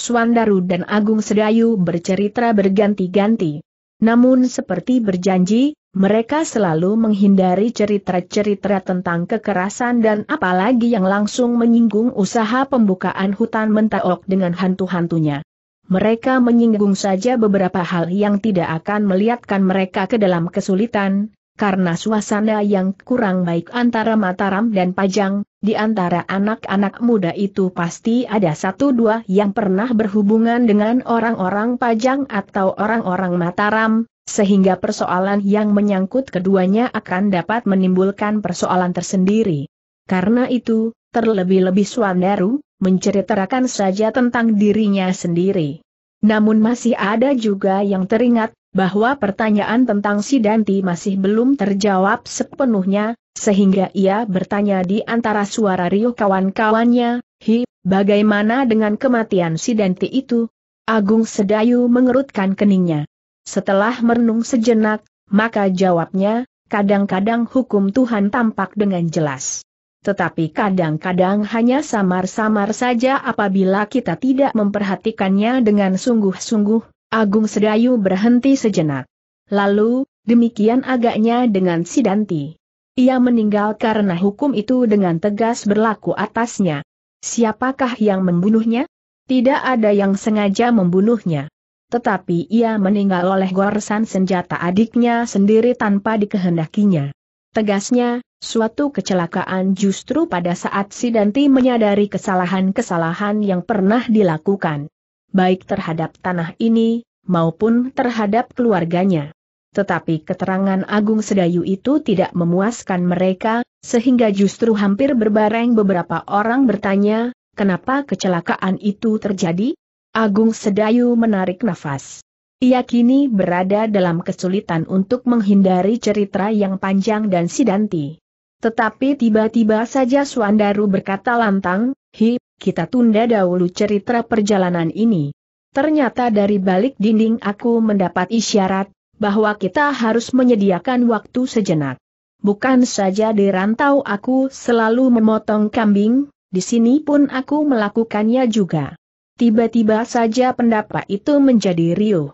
Suandaru dan Agung Sedayu bercerita berganti-ganti. Namun seperti berjanji, mereka selalu menghindari cerita-cerita tentang kekerasan dan apalagi yang langsung menyinggung usaha pembukaan hutan mentaok dengan hantu-hantunya. Mereka menyinggung saja beberapa hal yang tidak akan melihatkan mereka ke dalam kesulitan, karena suasana yang kurang baik antara Mataram dan Pajang, di antara anak-anak muda itu pasti ada satu dua yang pernah berhubungan dengan orang-orang Pajang atau orang-orang Mataram, sehingga persoalan yang menyangkut keduanya akan dapat menimbulkan persoalan tersendiri. Karena itu, terlebih-lebih Swandaru, menceritakan saja tentang dirinya sendiri. Namun masih ada juga yang teringat, bahwa pertanyaan tentang si Danti masih belum terjawab sepenuhnya, sehingga ia bertanya di antara suara riuh kawan-kawannya, Hi, bagaimana dengan kematian si Danti itu? Agung Sedayu mengerutkan keningnya. Setelah merenung sejenak, maka jawabnya, kadang-kadang hukum Tuhan tampak dengan jelas. Tetapi kadang-kadang hanya samar-samar saja apabila kita tidak memperhatikannya dengan sungguh-sungguh, Agung Sedayu berhenti sejenak. Lalu, demikian agaknya dengan Sidanti. Ia meninggal karena hukum itu dengan tegas berlaku atasnya. Siapakah yang membunuhnya? Tidak ada yang sengaja membunuhnya. Tetapi ia meninggal oleh goresan senjata adiknya sendiri tanpa dikehendakinya. Tegasnya, suatu kecelakaan justru pada saat Sidanti menyadari kesalahan-kesalahan yang pernah dilakukan. Baik terhadap tanah ini, maupun terhadap keluarganya. Tetapi keterangan Agung Sedayu itu tidak memuaskan mereka, sehingga justru hampir berbareng beberapa orang bertanya, kenapa kecelakaan itu terjadi? Agung Sedayu menarik nafas. Ia kini berada dalam kesulitan untuk menghindari cerita yang panjang dan sidanti. Tetapi tiba-tiba saja Suandaru berkata lantang, Hi, kita tunda dahulu cerita perjalanan ini. Ternyata dari balik dinding aku mendapat isyarat, bahwa kita harus menyediakan waktu sejenak. Bukan saja di rantau aku selalu memotong kambing, di sini pun aku melakukannya juga. Tiba-tiba saja pendapat itu menjadi riuh.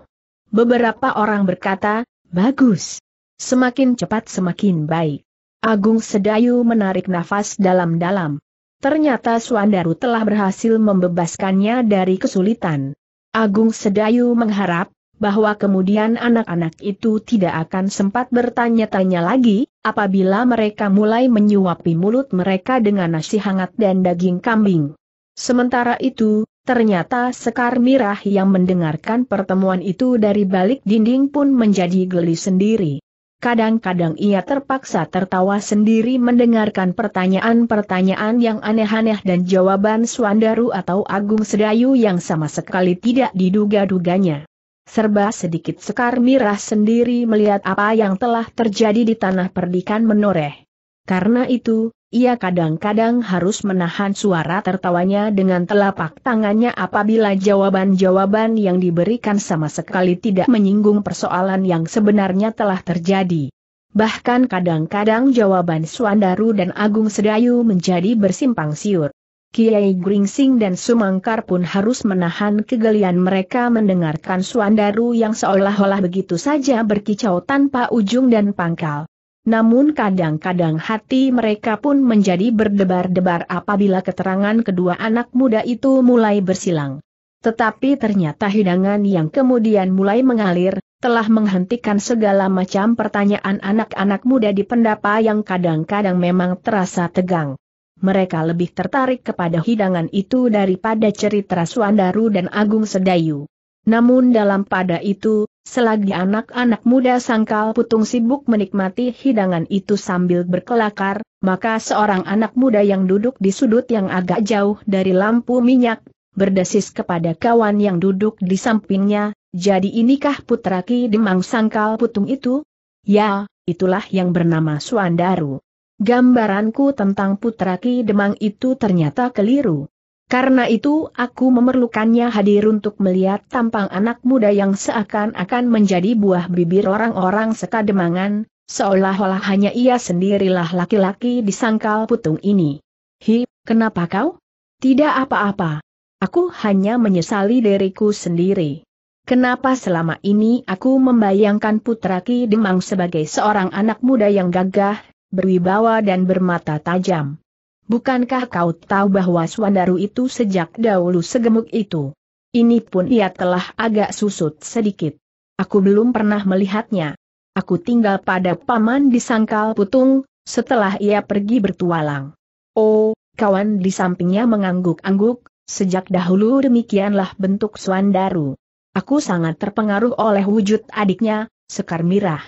Beberapa orang berkata, bagus. Semakin cepat semakin baik. Agung Sedayu menarik nafas dalam-dalam. Ternyata Suandaru telah berhasil membebaskannya dari kesulitan. Agung Sedayu mengharap, bahwa kemudian anak-anak itu tidak akan sempat bertanya-tanya lagi, apabila mereka mulai menyuapi mulut mereka dengan nasi hangat dan daging kambing. Sementara itu, ternyata Sekar Mirah yang mendengarkan pertemuan itu dari balik dinding pun menjadi geli sendiri. Kadang-kadang ia terpaksa tertawa sendiri mendengarkan pertanyaan-pertanyaan yang aneh-aneh dan jawaban Suandaru atau Agung Sedayu yang sama sekali tidak diduga-duganya. Serba sedikit Sekar Mirah sendiri melihat apa yang telah terjadi di tanah perdikan menoreh. Karena itu, ia kadang-kadang harus menahan suara tertawanya dengan telapak tangannya apabila jawaban-jawaban yang diberikan sama sekali tidak menyinggung persoalan yang sebenarnya telah terjadi. Bahkan kadang-kadang jawaban Suandaru dan Agung Sedayu menjadi bersimpang siur. Kiai Gringsing dan Sumangkar pun harus menahan kegelian mereka mendengarkan Suandaru yang seolah-olah begitu saja berkicau tanpa ujung dan pangkal. Namun kadang-kadang hati mereka pun menjadi berdebar-debar apabila keterangan kedua anak muda itu mulai bersilang. Tetapi ternyata hidangan yang kemudian mulai mengalir, telah menghentikan segala macam pertanyaan anak-anak muda di pendapa yang kadang-kadang memang terasa tegang. Mereka lebih tertarik kepada hidangan itu daripada cerita Suandaru dan Agung Sedayu. Namun dalam pada itu, Selagi anak-anak muda sangkal putung sibuk menikmati hidangan itu sambil berkelakar, maka seorang anak muda yang duduk di sudut yang agak jauh dari lampu minyak, berdesis kepada kawan yang duduk di sampingnya, jadi inikah putra Ki Demang sangkal putung itu? Ya, itulah yang bernama Suandaru. Gambaranku tentang putra Ki Demang itu ternyata keliru. Karena itu aku memerlukannya hadir untuk melihat tampang anak muda yang seakan-akan menjadi buah bibir orang-orang sekademangan, seolah-olah hanya ia sendirilah laki-laki di sangkal putung ini. Hi, kenapa kau? Tidak apa-apa. Aku hanya menyesali diriku sendiri. Kenapa selama ini aku membayangkan putra Ki Demang sebagai seorang anak muda yang gagah, berwibawa dan bermata tajam. Bukankah kau tahu bahwa Swandaru itu sejak dahulu segemuk itu? Ini pun ia telah agak susut sedikit. Aku belum pernah melihatnya. Aku tinggal pada paman di sangkal putung, setelah ia pergi bertualang. Oh, kawan di sampingnya mengangguk-angguk, sejak dahulu demikianlah bentuk Swandaru. Aku sangat terpengaruh oleh wujud adiknya, Sekar Mirah.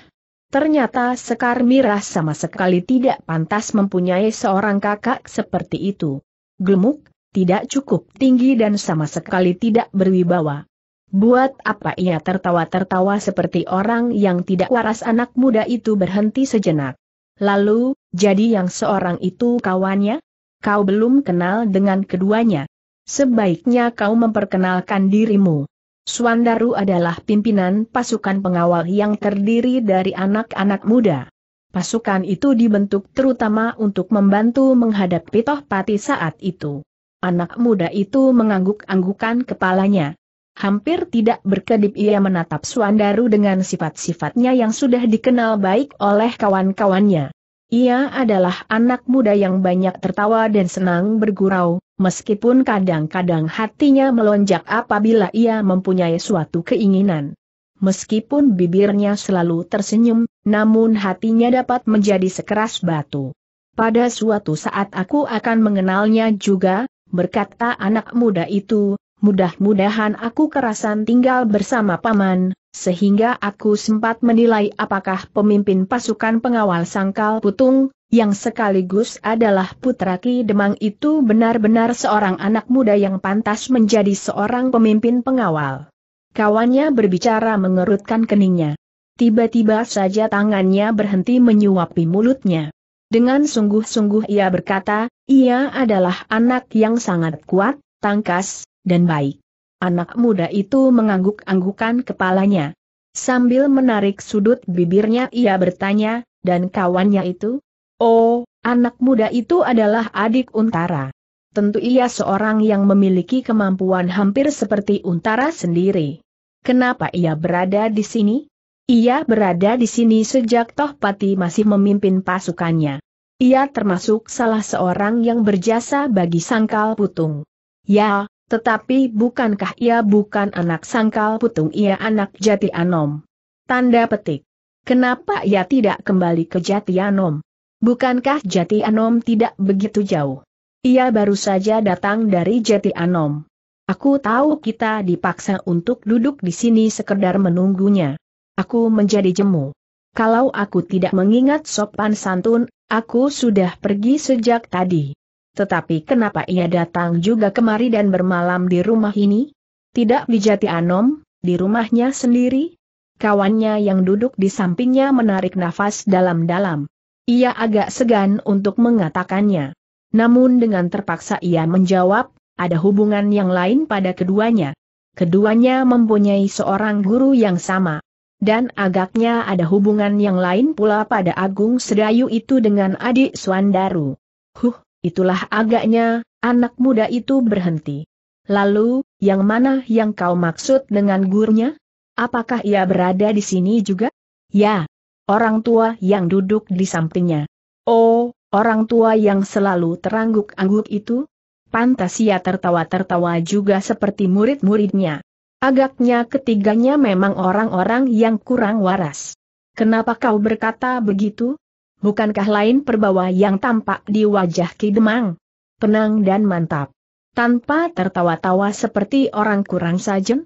Ternyata Sekar Mirah sama sekali tidak pantas mempunyai seorang kakak seperti itu. Gemuk, tidak cukup tinggi dan sama sekali tidak berwibawa. Buat apa ia tertawa-tertawa seperti orang yang tidak waras anak muda itu berhenti sejenak. Lalu, jadi yang seorang itu kawannya? Kau belum kenal dengan keduanya. Sebaiknya kau memperkenalkan dirimu. Suandaru adalah pimpinan pasukan pengawal yang terdiri dari anak-anak muda. Pasukan itu dibentuk terutama untuk membantu menghadapi Tohpati saat itu. Anak muda itu mengangguk-anggukan kepalanya. Hampir tidak berkedip ia menatap Suandaru dengan sifat-sifatnya yang sudah dikenal baik oleh kawan-kawannya. Ia adalah anak muda yang banyak tertawa dan senang bergurau, meskipun kadang-kadang hatinya melonjak apabila ia mempunyai suatu keinginan. Meskipun bibirnya selalu tersenyum, namun hatinya dapat menjadi sekeras batu. Pada suatu saat aku akan mengenalnya juga, berkata anak muda itu, mudah-mudahan aku kerasan tinggal bersama paman, sehingga aku sempat menilai apakah pemimpin pasukan pengawal sangkal putung, yang sekaligus adalah putra Ki Demang itu benar-benar seorang anak muda yang pantas menjadi seorang pemimpin pengawal. Kawannya berbicara mengerutkan keningnya. Tiba-tiba saja tangannya berhenti menyuapi mulutnya. Dengan sungguh-sungguh ia berkata, ia adalah anak yang sangat kuat, tangkas, dan baik. Anak muda itu mengangguk-anggukan kepalanya. Sambil menarik sudut bibirnya ia bertanya, dan kawannya itu? Oh, anak muda itu adalah adik Untara. Tentu ia seorang yang memiliki kemampuan hampir seperti Untara sendiri. Kenapa ia berada di sini? Ia berada di sini sejak Tohpati masih memimpin pasukannya. Ia termasuk salah seorang yang berjasa bagi Sangkal Putung. Ya, tetapi bukankah ia bukan anak sangkal putung ia anak jati anom? Tanda petik. Kenapa ia tidak kembali ke jati anom? Bukankah jati anom tidak begitu jauh? Ia baru saja datang dari jati anom. Aku tahu kita dipaksa untuk duduk di sini sekedar menunggunya. Aku menjadi jemu. Kalau aku tidak mengingat sopan santun, aku sudah pergi sejak tadi. Tetapi kenapa ia datang juga kemari dan bermalam di rumah ini? Tidak di Jati Anom, di rumahnya sendiri? Kawannya yang duduk di sampingnya menarik nafas dalam-dalam. Ia agak segan untuk mengatakannya. Namun dengan terpaksa ia menjawab, ada hubungan yang lain pada keduanya. Keduanya mempunyai seorang guru yang sama. Dan agaknya ada hubungan yang lain pula pada Agung Sedayu itu dengan adik Suandaru. Huh, Itulah agaknya, anak muda itu berhenti. Lalu, yang mana yang kau maksud dengan gurunya? Apakah ia berada di sini juga? Ya, orang tua yang duduk di sampingnya. Oh, orang tua yang selalu terangguk-angguk itu? Pantas ia tertawa-tertawa juga seperti murid-muridnya. Agaknya ketiganya memang orang-orang yang kurang waras. Kenapa kau berkata begitu? bukankah lain perbawa yang tampak di wajah Ki Demang? Tenang dan mantap. Tanpa tertawa-tawa seperti orang kurang sajen?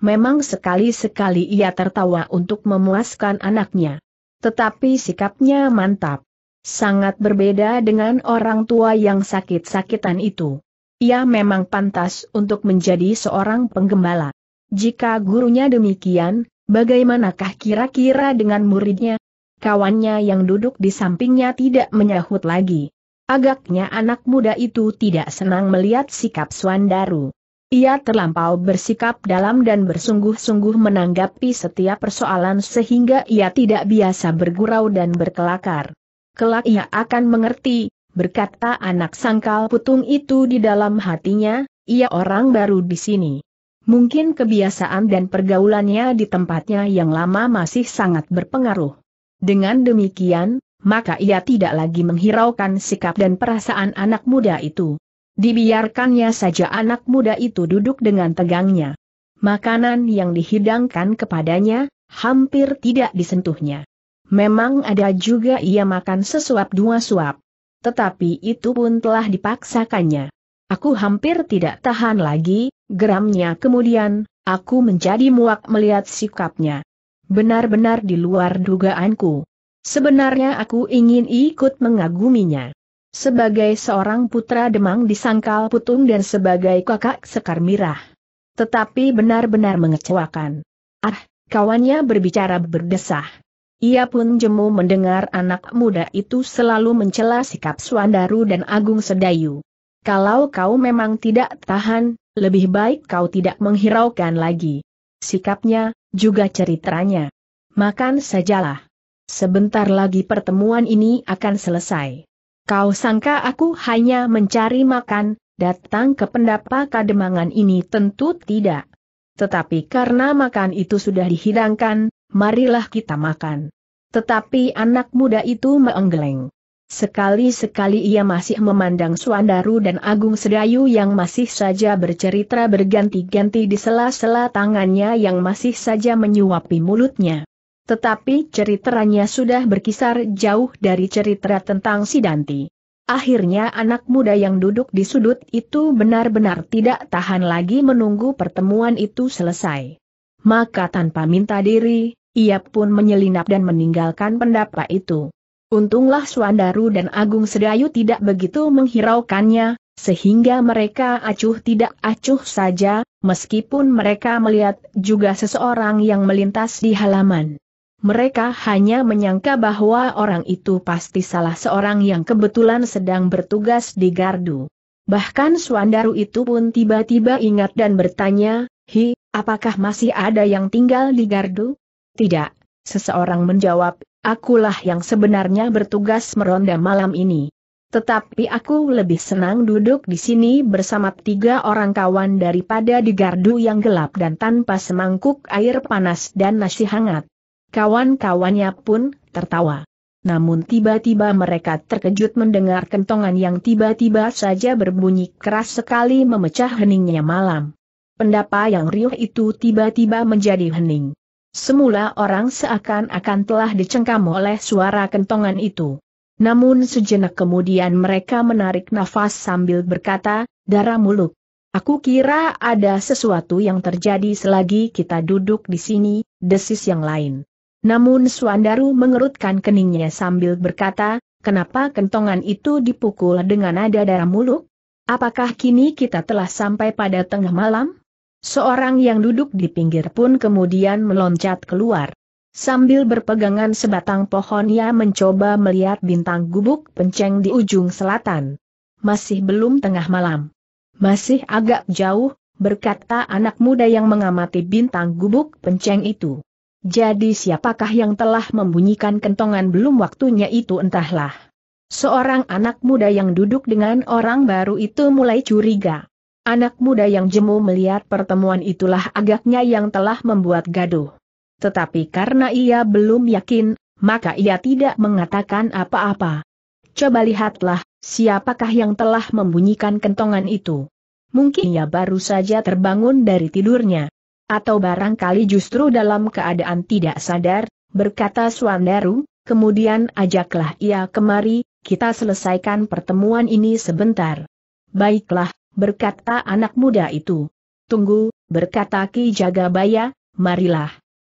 Memang sekali-sekali ia tertawa untuk memuaskan anaknya. Tetapi sikapnya mantap. Sangat berbeda dengan orang tua yang sakit-sakitan itu. Ia memang pantas untuk menjadi seorang penggembala. Jika gurunya demikian, bagaimanakah kira-kira dengan muridnya? kawannya yang duduk di sampingnya tidak menyahut lagi. Agaknya anak muda itu tidak senang melihat sikap Swandaru. Ia terlampau bersikap dalam dan bersungguh-sungguh menanggapi setiap persoalan sehingga ia tidak biasa bergurau dan berkelakar. Kelak ia akan mengerti, berkata anak sangkal putung itu di dalam hatinya, ia orang baru di sini. Mungkin kebiasaan dan pergaulannya di tempatnya yang lama masih sangat berpengaruh. Dengan demikian, maka ia tidak lagi menghiraukan sikap dan perasaan anak muda itu. Dibiarkannya saja anak muda itu duduk dengan tegangnya. Makanan yang dihidangkan kepadanya, hampir tidak disentuhnya. Memang ada juga ia makan sesuap dua suap. Tetapi itu pun telah dipaksakannya. Aku hampir tidak tahan lagi, geramnya kemudian, aku menjadi muak melihat sikapnya benar-benar di luar dugaanku. Sebenarnya aku ingin ikut mengaguminya. Sebagai seorang putra Demang disangkal putung dan sebagai kakak Sekar Mirah. Tetapi benar-benar mengecewakan. Ah, kawannya berbicara berdesah. Ia pun jemu mendengar anak muda itu selalu mencela sikap Suandaru dan Agung Sedayu. Kalau kau memang tidak tahan, lebih baik kau tidak menghiraukan lagi sikapnya, juga ceritanya. Makan sajalah. Sebentar lagi pertemuan ini akan selesai. Kau sangka aku hanya mencari makan, datang ke pendapa kademangan ini tentu tidak. Tetapi karena makan itu sudah dihidangkan, marilah kita makan. Tetapi anak muda itu menggeleng. Sekali-sekali ia masih memandang Suandaru dan Agung Sedayu yang masih saja bercerita berganti-ganti di sela-sela tangannya yang masih saja menyuapi mulutnya. Tetapi ceritanya sudah berkisar jauh dari cerita tentang Sidanti. Akhirnya anak muda yang duduk di sudut itu benar-benar tidak tahan lagi menunggu pertemuan itu selesai. Maka tanpa minta diri, ia pun menyelinap dan meninggalkan pendapat itu. Untunglah Swandaru dan Agung Sedayu tidak begitu menghiraukannya, sehingga mereka acuh tidak acuh saja, meskipun mereka melihat juga seseorang yang melintas di halaman. Mereka hanya menyangka bahwa orang itu pasti salah seorang yang kebetulan sedang bertugas di gardu. Bahkan Swandaru itu pun tiba-tiba ingat dan bertanya, Hi, apakah masih ada yang tinggal di gardu? Tidak, seseorang menjawab, Akulah yang sebenarnya bertugas meronda malam ini. Tetapi aku lebih senang duduk di sini bersama tiga orang kawan daripada di gardu yang gelap dan tanpa semangkuk air panas dan nasi hangat. Kawan-kawannya pun tertawa. Namun tiba-tiba mereka terkejut mendengar kentongan yang tiba-tiba saja berbunyi keras sekali memecah heningnya malam. Pendapa yang riuh itu tiba-tiba menjadi hening. Semula orang seakan-akan telah dicengkam oleh suara kentongan itu. Namun sejenak kemudian mereka menarik nafas sambil berkata, darah muluk. Aku kira ada sesuatu yang terjadi selagi kita duduk di sini, desis yang lain. Namun Suandaru mengerutkan keningnya sambil berkata, kenapa kentongan itu dipukul dengan nada darah muluk? Apakah kini kita telah sampai pada tengah malam? Seorang yang duduk di pinggir pun kemudian meloncat keluar. Sambil berpegangan sebatang pohon ia mencoba melihat bintang gubuk penceng di ujung selatan. Masih belum tengah malam. Masih agak jauh, berkata anak muda yang mengamati bintang gubuk penceng itu. Jadi siapakah yang telah membunyikan kentongan belum waktunya itu entahlah. Seorang anak muda yang duduk dengan orang baru itu mulai curiga. Anak muda yang jemu melihat pertemuan itulah agaknya yang telah membuat gaduh. Tetapi karena ia belum yakin, maka ia tidak mengatakan apa-apa. Coba lihatlah, siapakah yang telah membunyikan kentongan itu. Mungkin ia baru saja terbangun dari tidurnya. Atau barangkali justru dalam keadaan tidak sadar, berkata Swandaru, kemudian ajaklah ia kemari, kita selesaikan pertemuan ini sebentar. Baiklah, berkata anak muda itu. Tunggu, berkata Ki Jagabaya, marilah.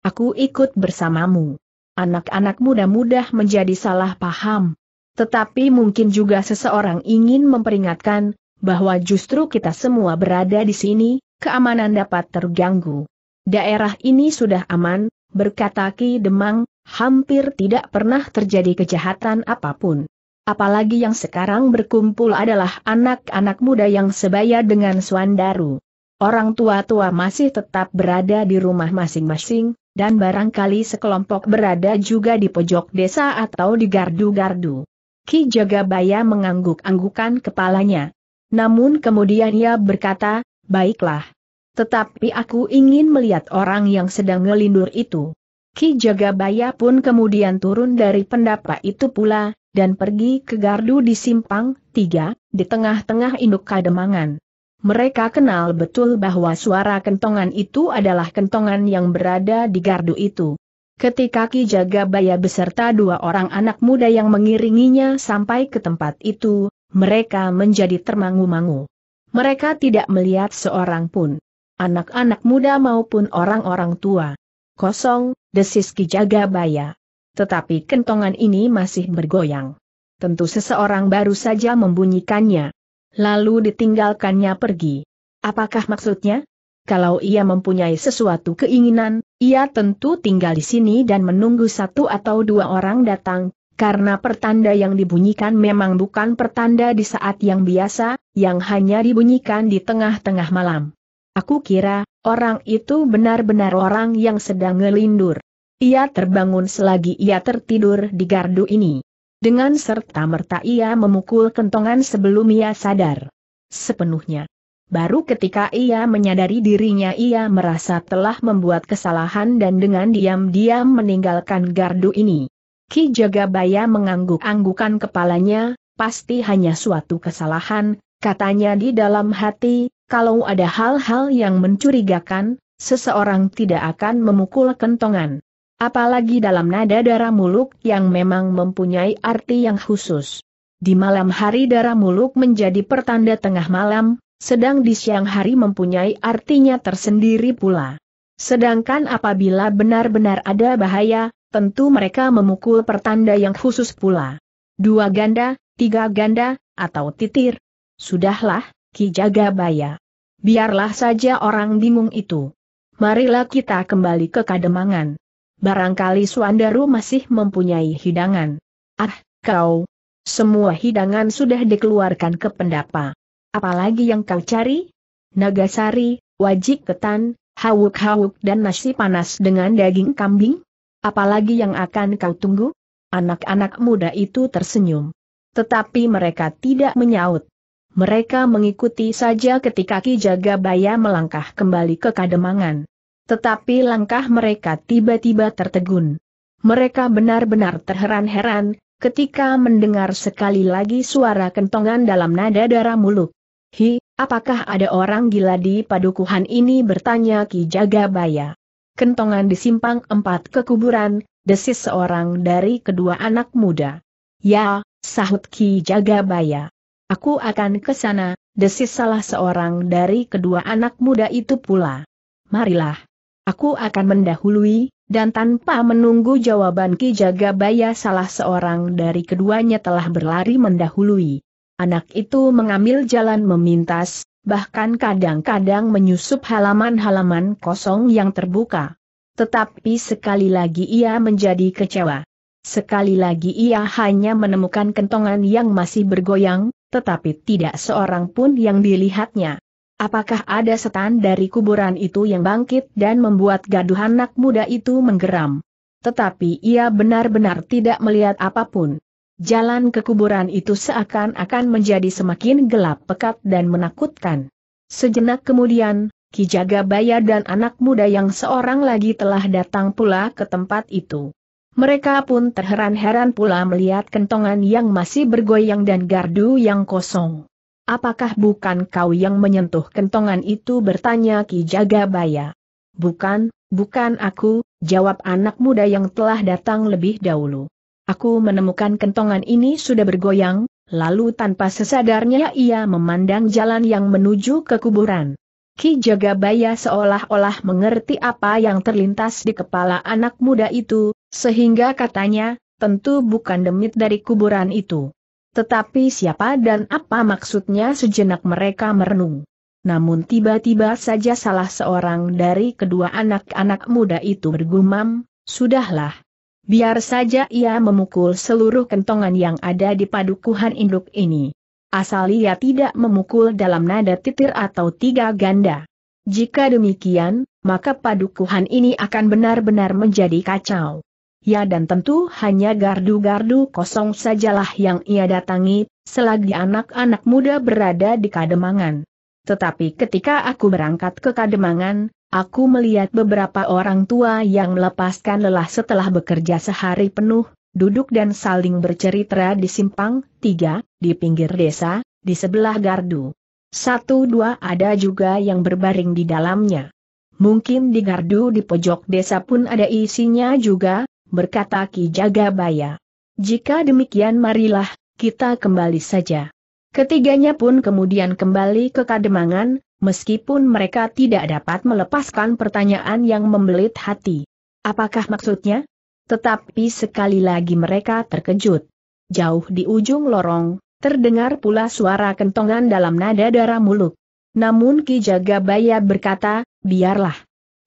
Aku ikut bersamamu. Anak-anak muda mudah menjadi salah paham. Tetapi mungkin juga seseorang ingin memperingatkan, bahwa justru kita semua berada di sini, keamanan dapat terganggu. Daerah ini sudah aman, berkata Ki Demang, hampir tidak pernah terjadi kejahatan apapun apalagi yang sekarang berkumpul adalah anak-anak muda yang sebaya dengan Suandaru. Orang tua-tua masih tetap berada di rumah masing-masing, dan barangkali sekelompok berada juga di pojok desa atau di gardu-gardu. Ki Jagabaya mengangguk-anggukan kepalanya. Namun kemudian ia berkata, baiklah. Tetapi aku ingin melihat orang yang sedang ngelindur itu. Ki Jagabaya pun kemudian turun dari pendapa itu pula, dan pergi ke gardu di simpang, tiga, di tengah-tengah induk kademangan. Mereka kenal betul bahwa suara kentongan itu adalah kentongan yang berada di gardu itu. Ketika Ki Jagabaya beserta dua orang anak muda yang mengiringinya sampai ke tempat itu, mereka menjadi termangu-mangu. Mereka tidak melihat seorang pun. Anak-anak muda maupun orang-orang tua. Kosong, desis Ki Jagabaya tetapi kentongan ini masih bergoyang. Tentu seseorang baru saja membunyikannya. Lalu ditinggalkannya pergi. Apakah maksudnya? Kalau ia mempunyai sesuatu keinginan, ia tentu tinggal di sini dan menunggu satu atau dua orang datang, karena pertanda yang dibunyikan memang bukan pertanda di saat yang biasa, yang hanya dibunyikan di tengah-tengah malam. Aku kira, orang itu benar-benar orang yang sedang ngelindur. Ia terbangun selagi ia tertidur di gardu ini. Dengan serta-merta ia memukul kentongan sebelum ia sadar. Sepenuhnya. Baru ketika ia menyadari dirinya ia merasa telah membuat kesalahan dan dengan diam-diam meninggalkan gardu ini. Ki Jagabaya mengangguk-anggukan kepalanya, pasti hanya suatu kesalahan, katanya di dalam hati, kalau ada hal-hal yang mencurigakan, seseorang tidak akan memukul kentongan. Apalagi dalam nada darah muluk yang memang mempunyai arti yang khusus. Di malam hari darah muluk menjadi pertanda tengah malam, sedang di siang hari mempunyai artinya tersendiri pula. Sedangkan apabila benar-benar ada bahaya, tentu mereka memukul pertanda yang khusus pula. Dua ganda, tiga ganda, atau titir. Sudahlah, Ki jaga Jagabaya. Biarlah saja orang bingung itu. Marilah kita kembali ke Kademangan barangkali Suandaru masih mempunyai hidangan. Ah, kau. Semua hidangan sudah dikeluarkan ke pendapa. Apalagi yang kau cari? Nagasari, wajik ketan, hawuk-hawuk dan nasi panas dengan daging kambing? Apalagi yang akan kau tunggu? Anak-anak muda itu tersenyum. Tetapi mereka tidak menyaut. Mereka mengikuti saja ketika Ki Jagabaya melangkah kembali ke Kademangan. Tetapi langkah mereka tiba-tiba tertegun. Mereka benar-benar terheran-heran, ketika mendengar sekali lagi suara kentongan dalam nada darah muluk. Hi, apakah ada orang gila di padukuhan ini bertanya Ki Jagabaya. Kentongan di simpang empat kekuburan, desis seorang dari kedua anak muda. Ya, sahut Ki Jagabaya. Aku akan ke sana, desis salah seorang dari kedua anak muda itu pula. Marilah. Aku akan mendahului, dan tanpa menunggu jawaban Ki Jagabaya salah seorang dari keduanya telah berlari mendahului. Anak itu mengambil jalan memintas, bahkan kadang-kadang menyusup halaman-halaman kosong yang terbuka. Tetapi sekali lagi ia menjadi kecewa. Sekali lagi ia hanya menemukan kentongan yang masih bergoyang, tetapi tidak seorang pun yang dilihatnya. Apakah ada setan dari kuburan itu yang bangkit dan membuat gaduh anak muda itu menggeram? Tetapi ia benar-benar tidak melihat apapun. Jalan ke kuburan itu seakan-akan menjadi semakin gelap pekat dan menakutkan. Sejenak kemudian, Ki Jagabaya dan anak muda yang seorang lagi telah datang pula ke tempat itu. Mereka pun terheran-heran pula melihat kentongan yang masih bergoyang dan gardu yang kosong. Apakah bukan kau yang menyentuh kentongan itu bertanya Ki Jagabaya? Bukan, bukan aku, jawab anak muda yang telah datang lebih dahulu. Aku menemukan kentongan ini sudah bergoyang, lalu tanpa sesadarnya ia memandang jalan yang menuju ke kuburan. Ki Jagabaya seolah-olah mengerti apa yang terlintas di kepala anak muda itu, sehingga katanya, tentu bukan demit dari kuburan itu. Tetapi siapa dan apa maksudnya sejenak mereka merenung. Namun tiba-tiba saja salah seorang dari kedua anak-anak muda itu bergumam, Sudahlah. Biar saja ia memukul seluruh kentongan yang ada di padukuhan induk ini. Asal ia tidak memukul dalam nada titir atau tiga ganda. Jika demikian, maka padukuhan ini akan benar-benar menjadi kacau. Ya dan tentu hanya gardu-gardu kosong sajalah yang ia datangi, selagi anak-anak muda berada di Kademangan. Tetapi ketika aku berangkat ke Kademangan, aku melihat beberapa orang tua yang melepaskan lelah setelah bekerja sehari penuh, duduk dan saling bercerita di simpang, tiga, di pinggir desa, di sebelah gardu. Satu dua ada juga yang berbaring di dalamnya. Mungkin di gardu di pojok desa pun ada isinya juga, berkata Ki Jagabaya. Jika demikian marilah, kita kembali saja. Ketiganya pun kemudian kembali ke kademangan, meskipun mereka tidak dapat melepaskan pertanyaan yang membelit hati. Apakah maksudnya? Tetapi sekali lagi mereka terkejut. Jauh di ujung lorong, terdengar pula suara kentongan dalam nada darah muluk. Namun Ki Jagabaya berkata, biarlah.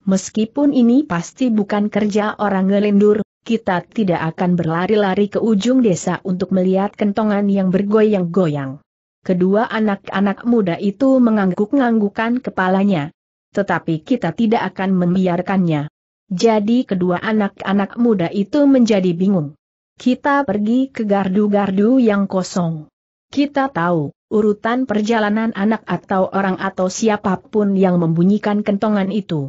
Meskipun ini pasti bukan kerja orang ngelindur, kita tidak akan berlari-lari ke ujung desa untuk melihat kentongan yang bergoyang-goyang. Kedua anak-anak muda itu mengangguk-anggukan kepalanya. Tetapi kita tidak akan membiarkannya. Jadi kedua anak-anak muda itu menjadi bingung. Kita pergi ke gardu-gardu yang kosong. Kita tahu, urutan perjalanan anak atau orang atau siapapun yang membunyikan kentongan itu.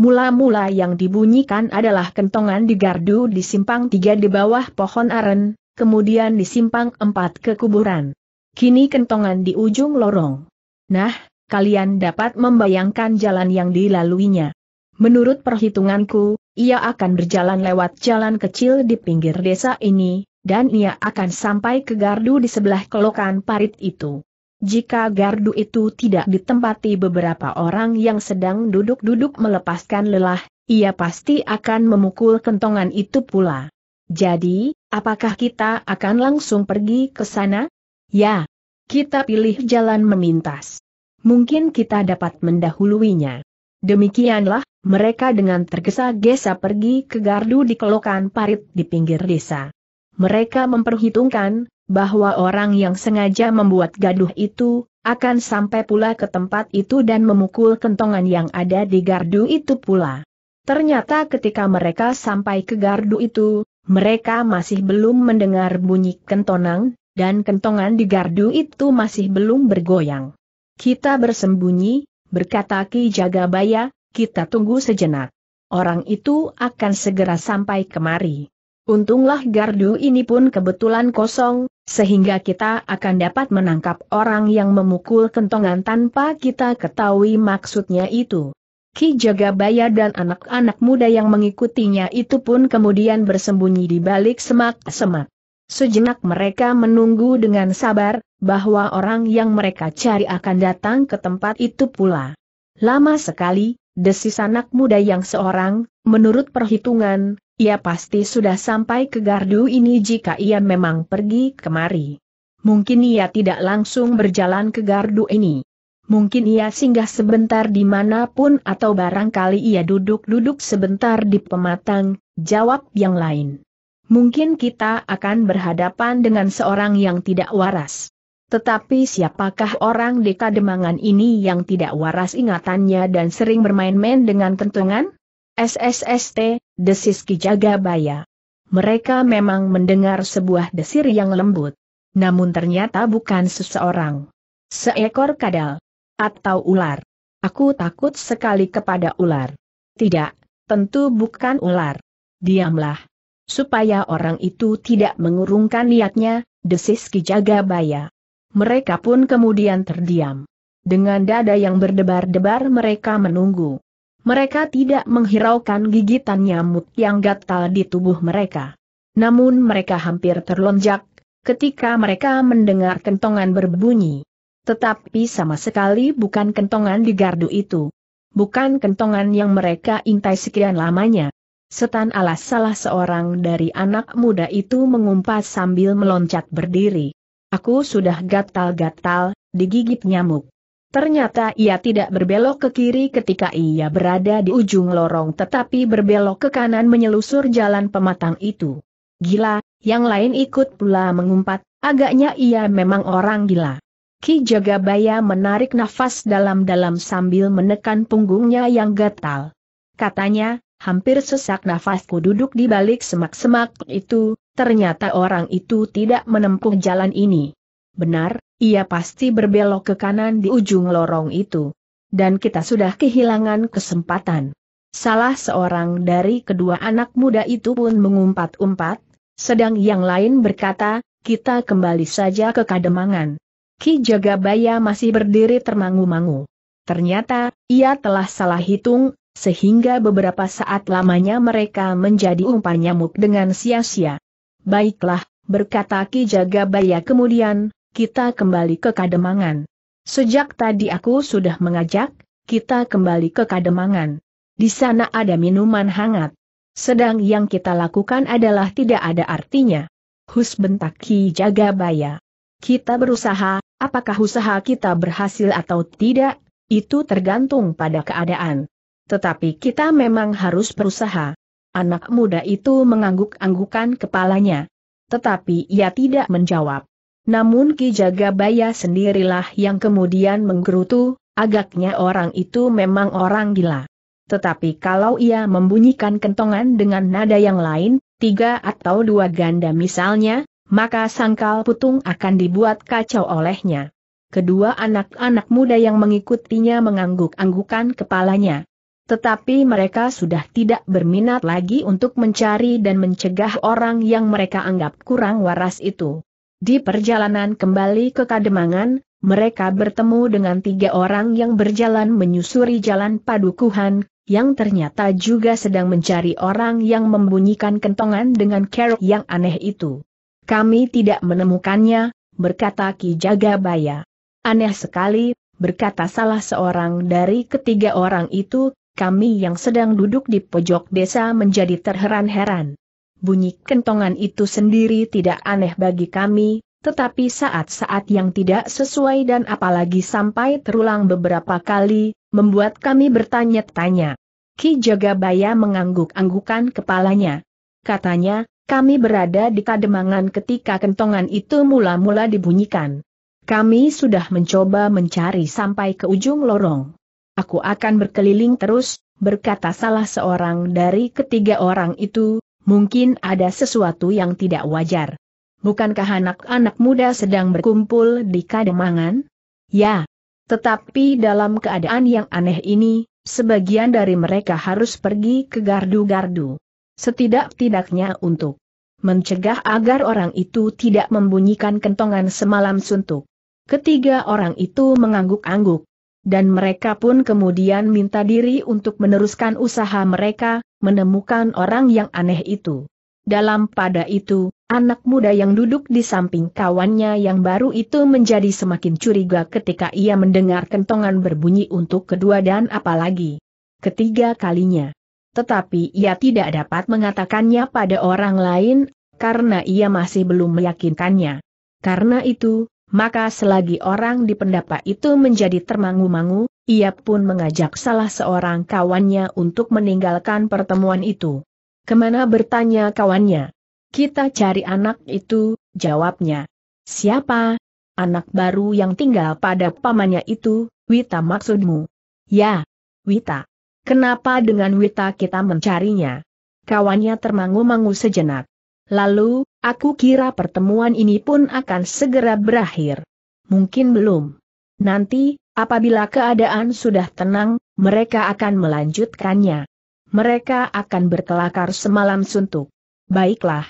Mula-mula yang dibunyikan adalah kentongan di gardu di simpang tiga di bawah pohon aren, kemudian di simpang empat ke kuburan. Kini kentongan di ujung lorong. Nah, kalian dapat membayangkan jalan yang dilaluinya. Menurut perhitunganku, ia akan berjalan lewat jalan kecil di pinggir desa ini, dan ia akan sampai ke gardu di sebelah kelokan parit itu. Jika gardu itu tidak ditempati beberapa orang yang sedang duduk-duduk melepaskan lelah, ia pasti akan memukul kentongan itu pula. Jadi, apakah kita akan langsung pergi ke sana? Ya, kita pilih jalan memintas. Mungkin kita dapat mendahuluinya. Demikianlah, mereka dengan tergesa-gesa pergi ke gardu di kelokan parit di pinggir desa. Mereka memperhitungkan, bahwa orang yang sengaja membuat gaduh itu, akan sampai pula ke tempat itu dan memukul kentongan yang ada di gardu itu pula. Ternyata ketika mereka sampai ke gardu itu, mereka masih belum mendengar bunyi kentonang, dan kentongan di gardu itu masih belum bergoyang. Kita bersembunyi, berkata Ki Jagabaya, kita tunggu sejenak. Orang itu akan segera sampai kemari. Untunglah gardu ini pun kebetulan kosong, sehingga kita akan dapat menangkap orang yang memukul kentongan tanpa kita ketahui maksudnya itu. Ki Jagabaya dan anak-anak muda yang mengikutinya itu pun kemudian bersembunyi di balik semak-semak. Sejenak mereka menunggu dengan sabar, bahwa orang yang mereka cari akan datang ke tempat itu pula. Lama sekali, desis anak muda yang seorang, menurut perhitungan, ia pasti sudah sampai ke gardu ini jika ia memang pergi kemari. Mungkin ia tidak langsung berjalan ke gardu ini. Mungkin ia singgah sebentar di manapun atau barangkali ia duduk-duduk sebentar di pematang, jawab yang lain. Mungkin kita akan berhadapan dengan seorang yang tidak waras. Tetapi siapakah orang dekademangan ini yang tidak waras ingatannya dan sering bermain-main dengan kentungan? SSST, desis Kijagabaya. Mereka memang mendengar sebuah desir yang lembut. Namun ternyata bukan seseorang. Seekor kadal. Atau ular. Aku takut sekali kepada ular. Tidak, tentu bukan ular. Diamlah. Supaya orang itu tidak mengurungkan niatnya, desis Kijagabaya. Mereka pun kemudian terdiam. Dengan dada yang berdebar-debar mereka menunggu. Mereka tidak menghiraukan gigitan nyamuk yang gatal di tubuh mereka. Namun mereka hampir terlonjak, ketika mereka mendengar kentongan berbunyi. Tetapi sama sekali bukan kentongan di gardu itu. Bukan kentongan yang mereka intai sekian lamanya. Setan alas salah seorang dari anak muda itu mengumpat sambil meloncat berdiri. Aku sudah gatal-gatal, digigit nyamuk. Ternyata ia tidak berbelok ke kiri ketika ia berada di ujung lorong tetapi berbelok ke kanan menyelusur jalan pematang itu. Gila, yang lain ikut pula mengumpat, agaknya ia memang orang gila. Ki Jagabaya menarik nafas dalam-dalam sambil menekan punggungnya yang gatal. Katanya, hampir sesak nafasku duduk di balik semak-semak itu, ternyata orang itu tidak menempuh jalan ini. Benar, ia pasti berbelok ke kanan di ujung lorong itu. Dan kita sudah kehilangan kesempatan. Salah seorang dari kedua anak muda itu pun mengumpat-umpat, sedang yang lain berkata, kita kembali saja ke Kademangan. Ki Jagabaya masih berdiri termangu-mangu. Ternyata, ia telah salah hitung, sehingga beberapa saat lamanya mereka menjadi umpan nyamuk dengan sia-sia. Baiklah, berkata Ki Jagabaya kemudian, kita kembali ke Kademangan. Sejak tadi aku sudah mengajak, kita kembali ke Kademangan. Di sana ada minuman hangat. Sedang yang kita lakukan adalah tidak ada artinya. Hus bentak Ki Jagabaya. Kita berusaha, apakah usaha kita berhasil atau tidak, itu tergantung pada keadaan. Tetapi kita memang harus berusaha. Anak muda itu mengangguk-anggukan kepalanya. Tetapi ia tidak menjawab. Namun Ki Jagabaya sendirilah yang kemudian menggerutu, agaknya orang itu memang orang gila. Tetapi kalau ia membunyikan kentongan dengan nada yang lain, tiga atau dua ganda misalnya, maka sangkal putung akan dibuat kacau olehnya. Kedua anak-anak muda yang mengikutinya mengangguk-anggukan kepalanya. Tetapi mereka sudah tidak berminat lagi untuk mencari dan mencegah orang yang mereka anggap kurang waras itu. Di perjalanan kembali ke Kademangan, mereka bertemu dengan tiga orang yang berjalan menyusuri jalan padukuhan, yang ternyata juga sedang mencari orang yang membunyikan kentongan dengan kerok yang aneh itu. Kami tidak menemukannya, berkata Ki Jagabaya. Aneh sekali, berkata salah seorang dari ketiga orang itu, kami yang sedang duduk di pojok desa menjadi terheran-heran bunyi kentongan itu sendiri tidak aneh bagi kami, tetapi saat-saat yang tidak sesuai dan apalagi sampai terulang beberapa kali, membuat kami bertanya-tanya. Ki Jagabaya mengangguk-anggukan kepalanya. Katanya, kami berada di kademangan ketika kentongan itu mula-mula dibunyikan. Kami sudah mencoba mencari sampai ke ujung lorong. Aku akan berkeliling terus, berkata salah seorang dari ketiga orang itu, mungkin ada sesuatu yang tidak wajar. Bukankah anak-anak muda sedang berkumpul di kademangan? Ya. Tetapi dalam keadaan yang aneh ini, sebagian dari mereka harus pergi ke gardu-gardu. Setidak-tidaknya untuk mencegah agar orang itu tidak membunyikan kentongan semalam suntuk. Ketiga orang itu mengangguk-angguk. Dan mereka pun kemudian minta diri untuk meneruskan usaha mereka, menemukan orang yang aneh itu. Dalam pada itu, anak muda yang duduk di samping kawannya yang baru itu menjadi semakin curiga ketika ia mendengar kentongan berbunyi untuk kedua dan apalagi ketiga kalinya. Tetapi ia tidak dapat mengatakannya pada orang lain, karena ia masih belum meyakinkannya. Karena itu, maka selagi orang di pendapa itu menjadi termangu-mangu, ia pun mengajak salah seorang kawannya untuk meninggalkan pertemuan itu. Kemana bertanya kawannya? Kita cari anak itu, jawabnya. Siapa? Anak baru yang tinggal pada pamannya itu, Wita maksudmu? Ya, Wita. Kenapa dengan Wita kita mencarinya? Kawannya termangu-mangu sejenak. Lalu, aku kira pertemuan ini pun akan segera berakhir. Mungkin belum. Nanti, Apabila keadaan sudah tenang, mereka akan melanjutkannya. Mereka akan berkelakar semalam suntuk. Baiklah.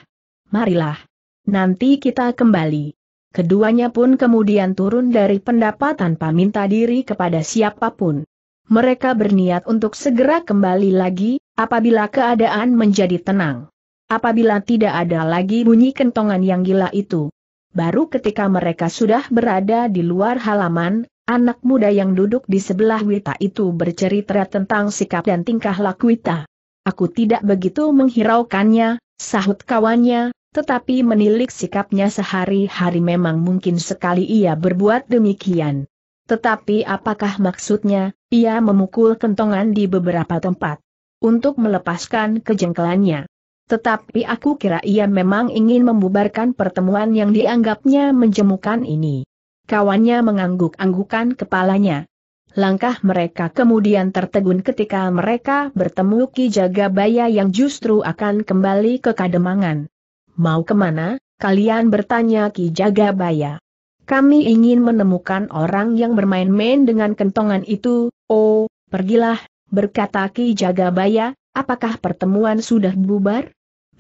Marilah. Nanti kita kembali. Keduanya pun kemudian turun dari pendapat tanpa minta diri kepada siapapun. Mereka berniat untuk segera kembali lagi, apabila keadaan menjadi tenang. Apabila tidak ada lagi bunyi kentongan yang gila itu. Baru ketika mereka sudah berada di luar halaman, Anak muda yang duduk di sebelah Wita itu bercerita tentang sikap dan tingkah laku Wita. Aku tidak begitu menghiraukannya, sahut kawannya, tetapi menilik sikapnya sehari-hari memang mungkin sekali ia berbuat demikian. Tetapi apakah maksudnya, ia memukul kentongan di beberapa tempat untuk melepaskan kejengkelannya. Tetapi aku kira ia memang ingin membubarkan pertemuan yang dianggapnya menjemukan ini. Kawannya mengangguk-anggukan kepalanya. Langkah mereka kemudian tertegun ketika mereka bertemu Ki Jagabaya yang justru akan kembali ke Kademangan. Mau kemana? Kalian bertanya Ki Jagabaya. Kami ingin menemukan orang yang bermain-main dengan kentongan itu, oh, pergilah, berkata Ki Jagabaya, apakah pertemuan sudah bubar?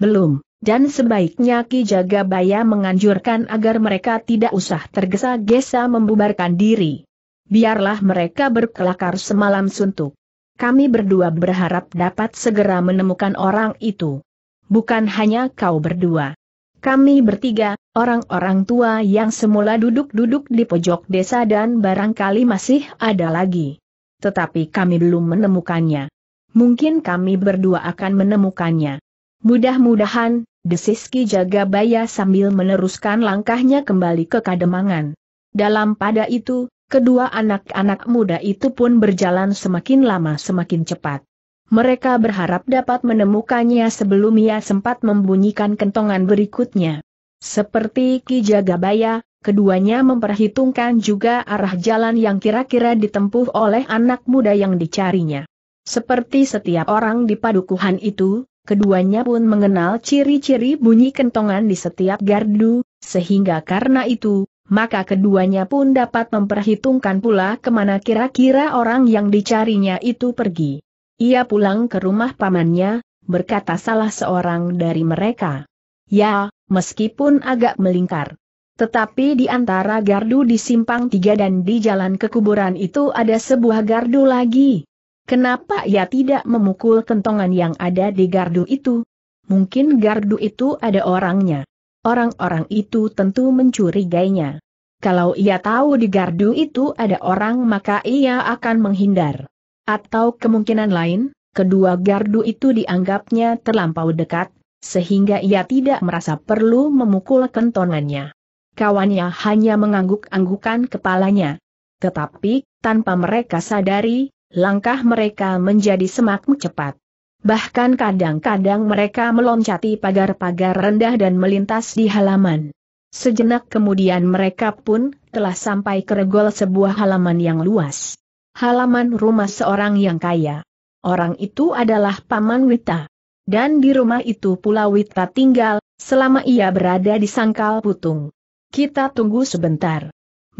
Belum dan sebaiknya Ki Jagabaya menganjurkan agar mereka tidak usah tergesa-gesa membubarkan diri. Biarlah mereka berkelakar semalam suntuk. Kami berdua berharap dapat segera menemukan orang itu. Bukan hanya kau berdua. Kami bertiga, orang-orang tua yang semula duduk-duduk di pojok desa dan barangkali masih ada lagi. Tetapi kami belum menemukannya. Mungkin kami berdua akan menemukannya. Mudah-mudahan, Desis Ki Jagabaya sambil meneruskan langkahnya kembali ke Kademangan. Dalam pada itu, kedua anak-anak muda itu pun berjalan semakin lama semakin cepat. Mereka berharap dapat menemukannya sebelum ia sempat membunyikan kentongan berikutnya. Seperti Ki Jagabaya, keduanya memperhitungkan juga arah jalan yang kira-kira ditempuh oleh anak muda yang dicarinya. Seperti setiap orang di padukuhan itu, keduanya pun mengenal ciri-ciri bunyi kentongan di setiap gardu, sehingga karena itu, maka keduanya pun dapat memperhitungkan pula kemana kira-kira orang yang dicarinya itu pergi. Ia pulang ke rumah pamannya, berkata salah seorang dari mereka. Ya, meskipun agak melingkar. Tetapi di antara gardu di simpang tiga dan di jalan kekuburan itu ada sebuah gardu lagi, Kenapa ia tidak memukul kentongan yang ada di gardu itu? Mungkin gardu itu ada orangnya. Orang-orang itu tentu mencurigainya. Kalau ia tahu di gardu itu ada orang maka ia akan menghindar. Atau kemungkinan lain, kedua gardu itu dianggapnya terlampau dekat, sehingga ia tidak merasa perlu memukul kentongannya. Kawannya hanya mengangguk-anggukan kepalanya. Tetapi, tanpa mereka sadari, langkah mereka menjadi semakin cepat. Bahkan kadang-kadang mereka meloncati pagar-pagar rendah dan melintas di halaman. Sejenak kemudian mereka pun telah sampai ke regol sebuah halaman yang luas. Halaman rumah seorang yang kaya. Orang itu adalah Paman Wita. Dan di rumah itu pula Wita tinggal, selama ia berada di sangkal putung. Kita tunggu sebentar.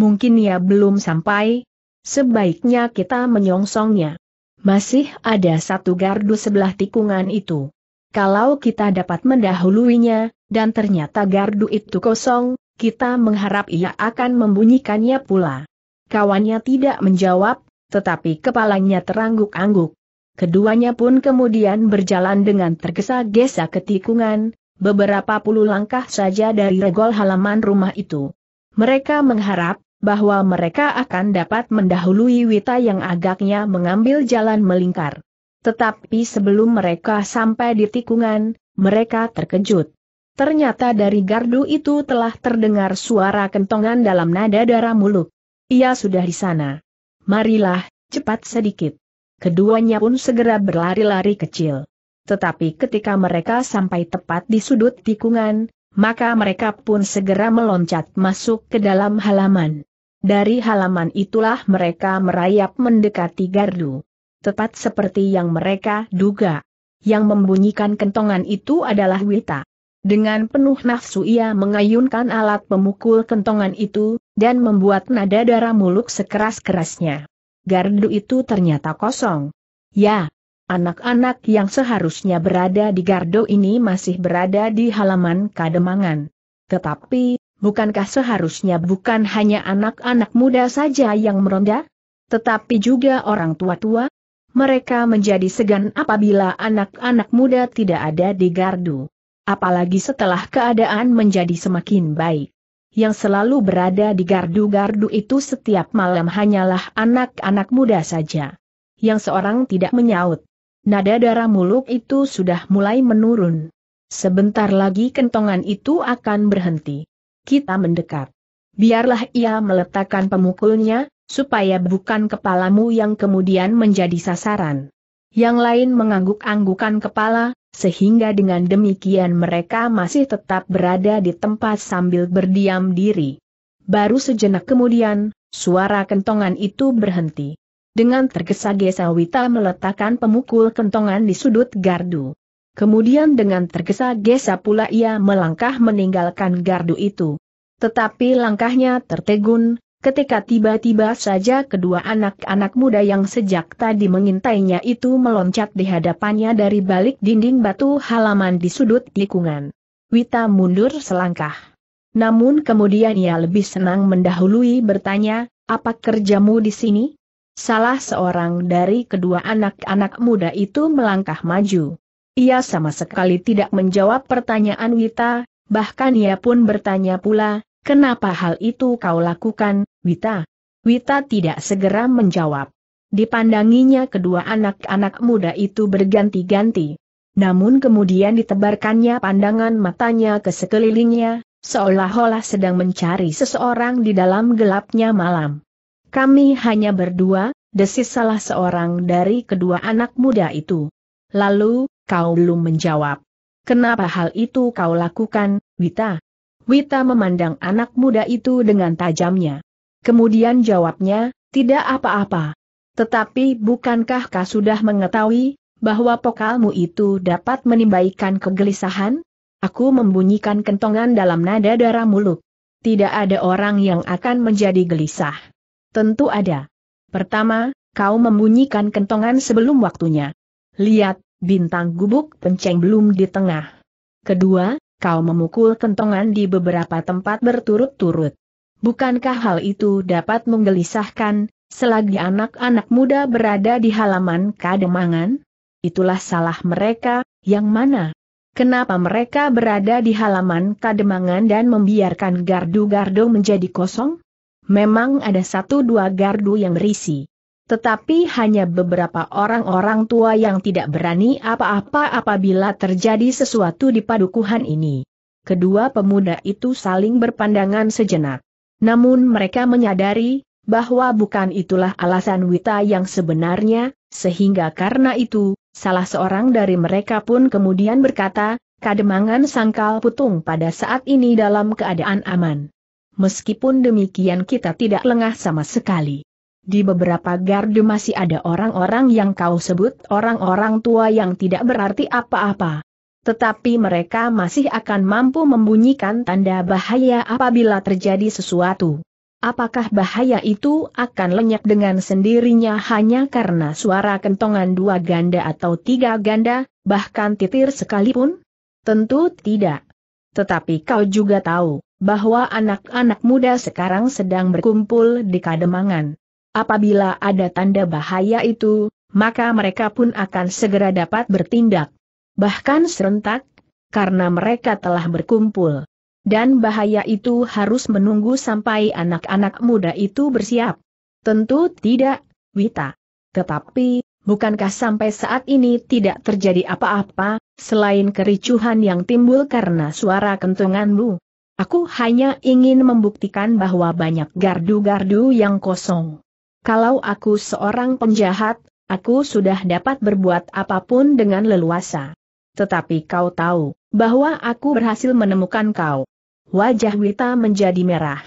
Mungkin ia belum sampai, Sebaiknya kita menyongsongnya. Masih ada satu gardu sebelah tikungan itu. Kalau kita dapat mendahuluinya, dan ternyata gardu itu kosong, kita mengharap ia akan membunyikannya pula. Kawannya tidak menjawab, tetapi kepalanya terangguk-angguk. Keduanya pun kemudian berjalan dengan tergesa-gesa ke tikungan, beberapa puluh langkah saja dari regol halaman rumah itu. Mereka mengharap, bahwa mereka akan dapat mendahului Wita yang agaknya mengambil jalan melingkar. Tetapi sebelum mereka sampai di tikungan, mereka terkejut. Ternyata dari gardu itu telah terdengar suara kentongan dalam nada darah muluk. Ia sudah di sana. Marilah, cepat sedikit. Keduanya pun segera berlari-lari kecil. Tetapi ketika mereka sampai tepat di sudut tikungan, maka mereka pun segera meloncat masuk ke dalam halaman. Dari halaman itulah mereka merayap mendekati gardu. Tepat seperti yang mereka duga. Yang membunyikan kentongan itu adalah Wita. Dengan penuh nafsu ia mengayunkan alat pemukul kentongan itu, dan membuat nada darah muluk sekeras-kerasnya. Gardu itu ternyata kosong. Ya, anak-anak yang seharusnya berada di gardu ini masih berada di halaman kademangan. Tetapi, bukankah seharusnya bukan hanya anak-anak muda saja yang meronda, tetapi juga orang tua-tua? Mereka menjadi segan apabila anak-anak muda tidak ada di gardu. Apalagi setelah keadaan menjadi semakin baik. Yang selalu berada di gardu-gardu itu setiap malam hanyalah anak-anak muda saja. Yang seorang tidak menyaut. Nada darah muluk itu sudah mulai menurun. Sebentar lagi kentongan itu akan berhenti kita mendekat. Biarlah ia meletakkan pemukulnya, supaya bukan kepalamu yang kemudian menjadi sasaran. Yang lain mengangguk-anggukan kepala, sehingga dengan demikian mereka masih tetap berada di tempat sambil berdiam diri. Baru sejenak kemudian, suara kentongan itu berhenti. Dengan tergesa-gesa Wita meletakkan pemukul kentongan di sudut gardu. Kemudian dengan tergesa-gesa pula ia melangkah meninggalkan gardu itu. Tetapi langkahnya tertegun, ketika tiba-tiba saja kedua anak-anak muda yang sejak tadi mengintainya itu meloncat di hadapannya dari balik dinding batu halaman di sudut tikungan. Wita mundur selangkah. Namun kemudian ia lebih senang mendahului bertanya, apa kerjamu di sini? Salah seorang dari kedua anak-anak muda itu melangkah maju. Ia sama sekali tidak menjawab pertanyaan Wita, bahkan ia pun bertanya pula, kenapa hal itu kau lakukan, Wita? Wita tidak segera menjawab. Dipandanginya kedua anak-anak muda itu berganti-ganti. Namun kemudian ditebarkannya pandangan matanya ke sekelilingnya, seolah-olah sedang mencari seseorang di dalam gelapnya malam. Kami hanya berdua, desis salah seorang dari kedua anak muda itu. Lalu, kau belum menjawab. Kenapa hal itu kau lakukan, Wita? Wita memandang anak muda itu dengan tajamnya. Kemudian jawabnya, tidak apa-apa. Tetapi bukankah kau sudah mengetahui, bahwa pokalmu itu dapat menimbaikan kegelisahan? Aku membunyikan kentongan dalam nada darah mulut. Tidak ada orang yang akan menjadi gelisah. Tentu ada. Pertama, kau membunyikan kentongan sebelum waktunya. Lihat, bintang gubuk penceng belum di tengah. Kedua, kau memukul kentongan di beberapa tempat berturut-turut. Bukankah hal itu dapat menggelisahkan, selagi anak-anak muda berada di halaman kademangan? Itulah salah mereka, yang mana? Kenapa mereka berada di halaman kademangan dan membiarkan gardu-gardu menjadi kosong? Memang ada satu dua gardu yang berisi. Tetapi hanya beberapa orang-orang tua yang tidak berani apa-apa apabila terjadi sesuatu di padukuhan ini. Kedua pemuda itu saling berpandangan sejenak. Namun mereka menyadari, bahwa bukan itulah alasan Wita yang sebenarnya, sehingga karena itu, salah seorang dari mereka pun kemudian berkata, Kademangan Sangkal Putung pada saat ini dalam keadaan aman. Meskipun demikian kita tidak lengah sama sekali. Di beberapa gardu masih ada orang-orang yang kau sebut orang-orang tua yang tidak berarti apa-apa. Tetapi mereka masih akan mampu membunyikan tanda bahaya apabila terjadi sesuatu. Apakah bahaya itu akan lenyap dengan sendirinya hanya karena suara kentongan dua ganda atau tiga ganda, bahkan titir sekalipun? Tentu tidak. Tetapi kau juga tahu, bahwa anak-anak muda sekarang sedang berkumpul di kademangan. Apabila ada tanda bahaya itu, maka mereka pun akan segera dapat bertindak. Bahkan serentak, karena mereka telah berkumpul. Dan bahaya itu harus menunggu sampai anak-anak muda itu bersiap. Tentu tidak, Wita. Tetapi, bukankah sampai saat ini tidak terjadi apa-apa, selain kericuhan yang timbul karena suara kentunganmu? Aku hanya ingin membuktikan bahwa banyak gardu-gardu yang kosong. Kalau aku seorang penjahat, aku sudah dapat berbuat apapun dengan leluasa. Tetapi kau tahu, bahwa aku berhasil menemukan kau. Wajah Wita menjadi merah.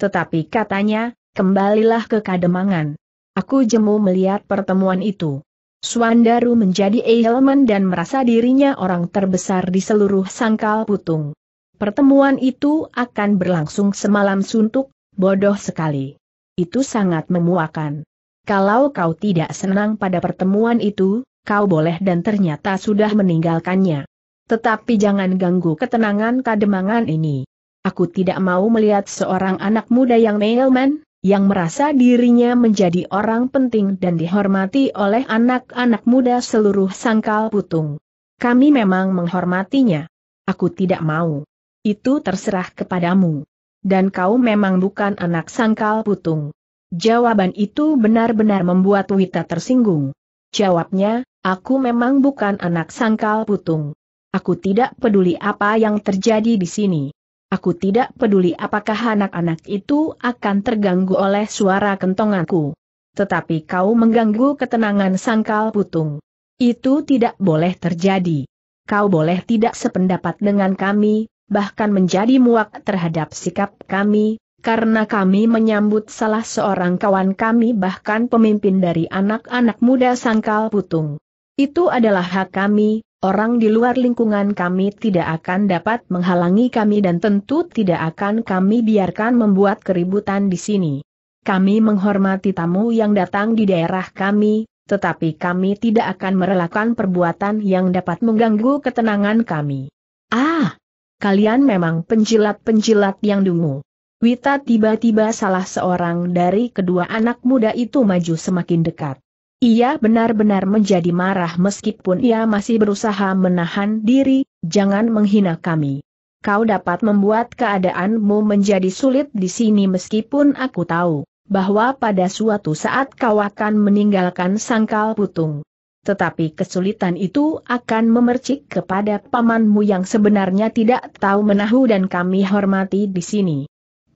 Tetapi katanya, kembalilah ke kademangan. Aku jemu melihat pertemuan itu. Swandaru menjadi elemen dan merasa dirinya orang terbesar di seluruh sangkal putung. Pertemuan itu akan berlangsung semalam suntuk, bodoh sekali itu sangat memuakan. Kalau kau tidak senang pada pertemuan itu, kau boleh dan ternyata sudah meninggalkannya. Tetapi jangan ganggu ketenangan kademangan ini. Aku tidak mau melihat seorang anak muda yang mailman, yang merasa dirinya menjadi orang penting dan dihormati oleh anak-anak muda seluruh sangkal putung. Kami memang menghormatinya. Aku tidak mau. Itu terserah kepadamu dan kau memang bukan anak sangkal putung. Jawaban itu benar-benar membuat Wita tersinggung. Jawabnya, aku memang bukan anak sangkal putung. Aku tidak peduli apa yang terjadi di sini. Aku tidak peduli apakah anak-anak itu akan terganggu oleh suara kentonganku. Tetapi kau mengganggu ketenangan sangkal putung. Itu tidak boleh terjadi. Kau boleh tidak sependapat dengan kami, bahkan menjadi muak terhadap sikap kami, karena kami menyambut salah seorang kawan kami bahkan pemimpin dari anak-anak muda sangkal putung. Itu adalah hak kami, orang di luar lingkungan kami tidak akan dapat menghalangi kami dan tentu tidak akan kami biarkan membuat keributan di sini. Kami menghormati tamu yang datang di daerah kami, tetapi kami tidak akan merelakan perbuatan yang dapat mengganggu ketenangan kami. Ah, kalian memang penjilat-penjilat yang dungu. Wita tiba-tiba salah seorang dari kedua anak muda itu maju semakin dekat. Ia benar-benar menjadi marah meskipun ia masih berusaha menahan diri, jangan menghina kami. Kau dapat membuat keadaanmu menjadi sulit di sini meskipun aku tahu bahwa pada suatu saat kau akan meninggalkan sangkal putung tetapi kesulitan itu akan memercik kepada pamanmu yang sebenarnya tidak tahu menahu dan kami hormati di sini.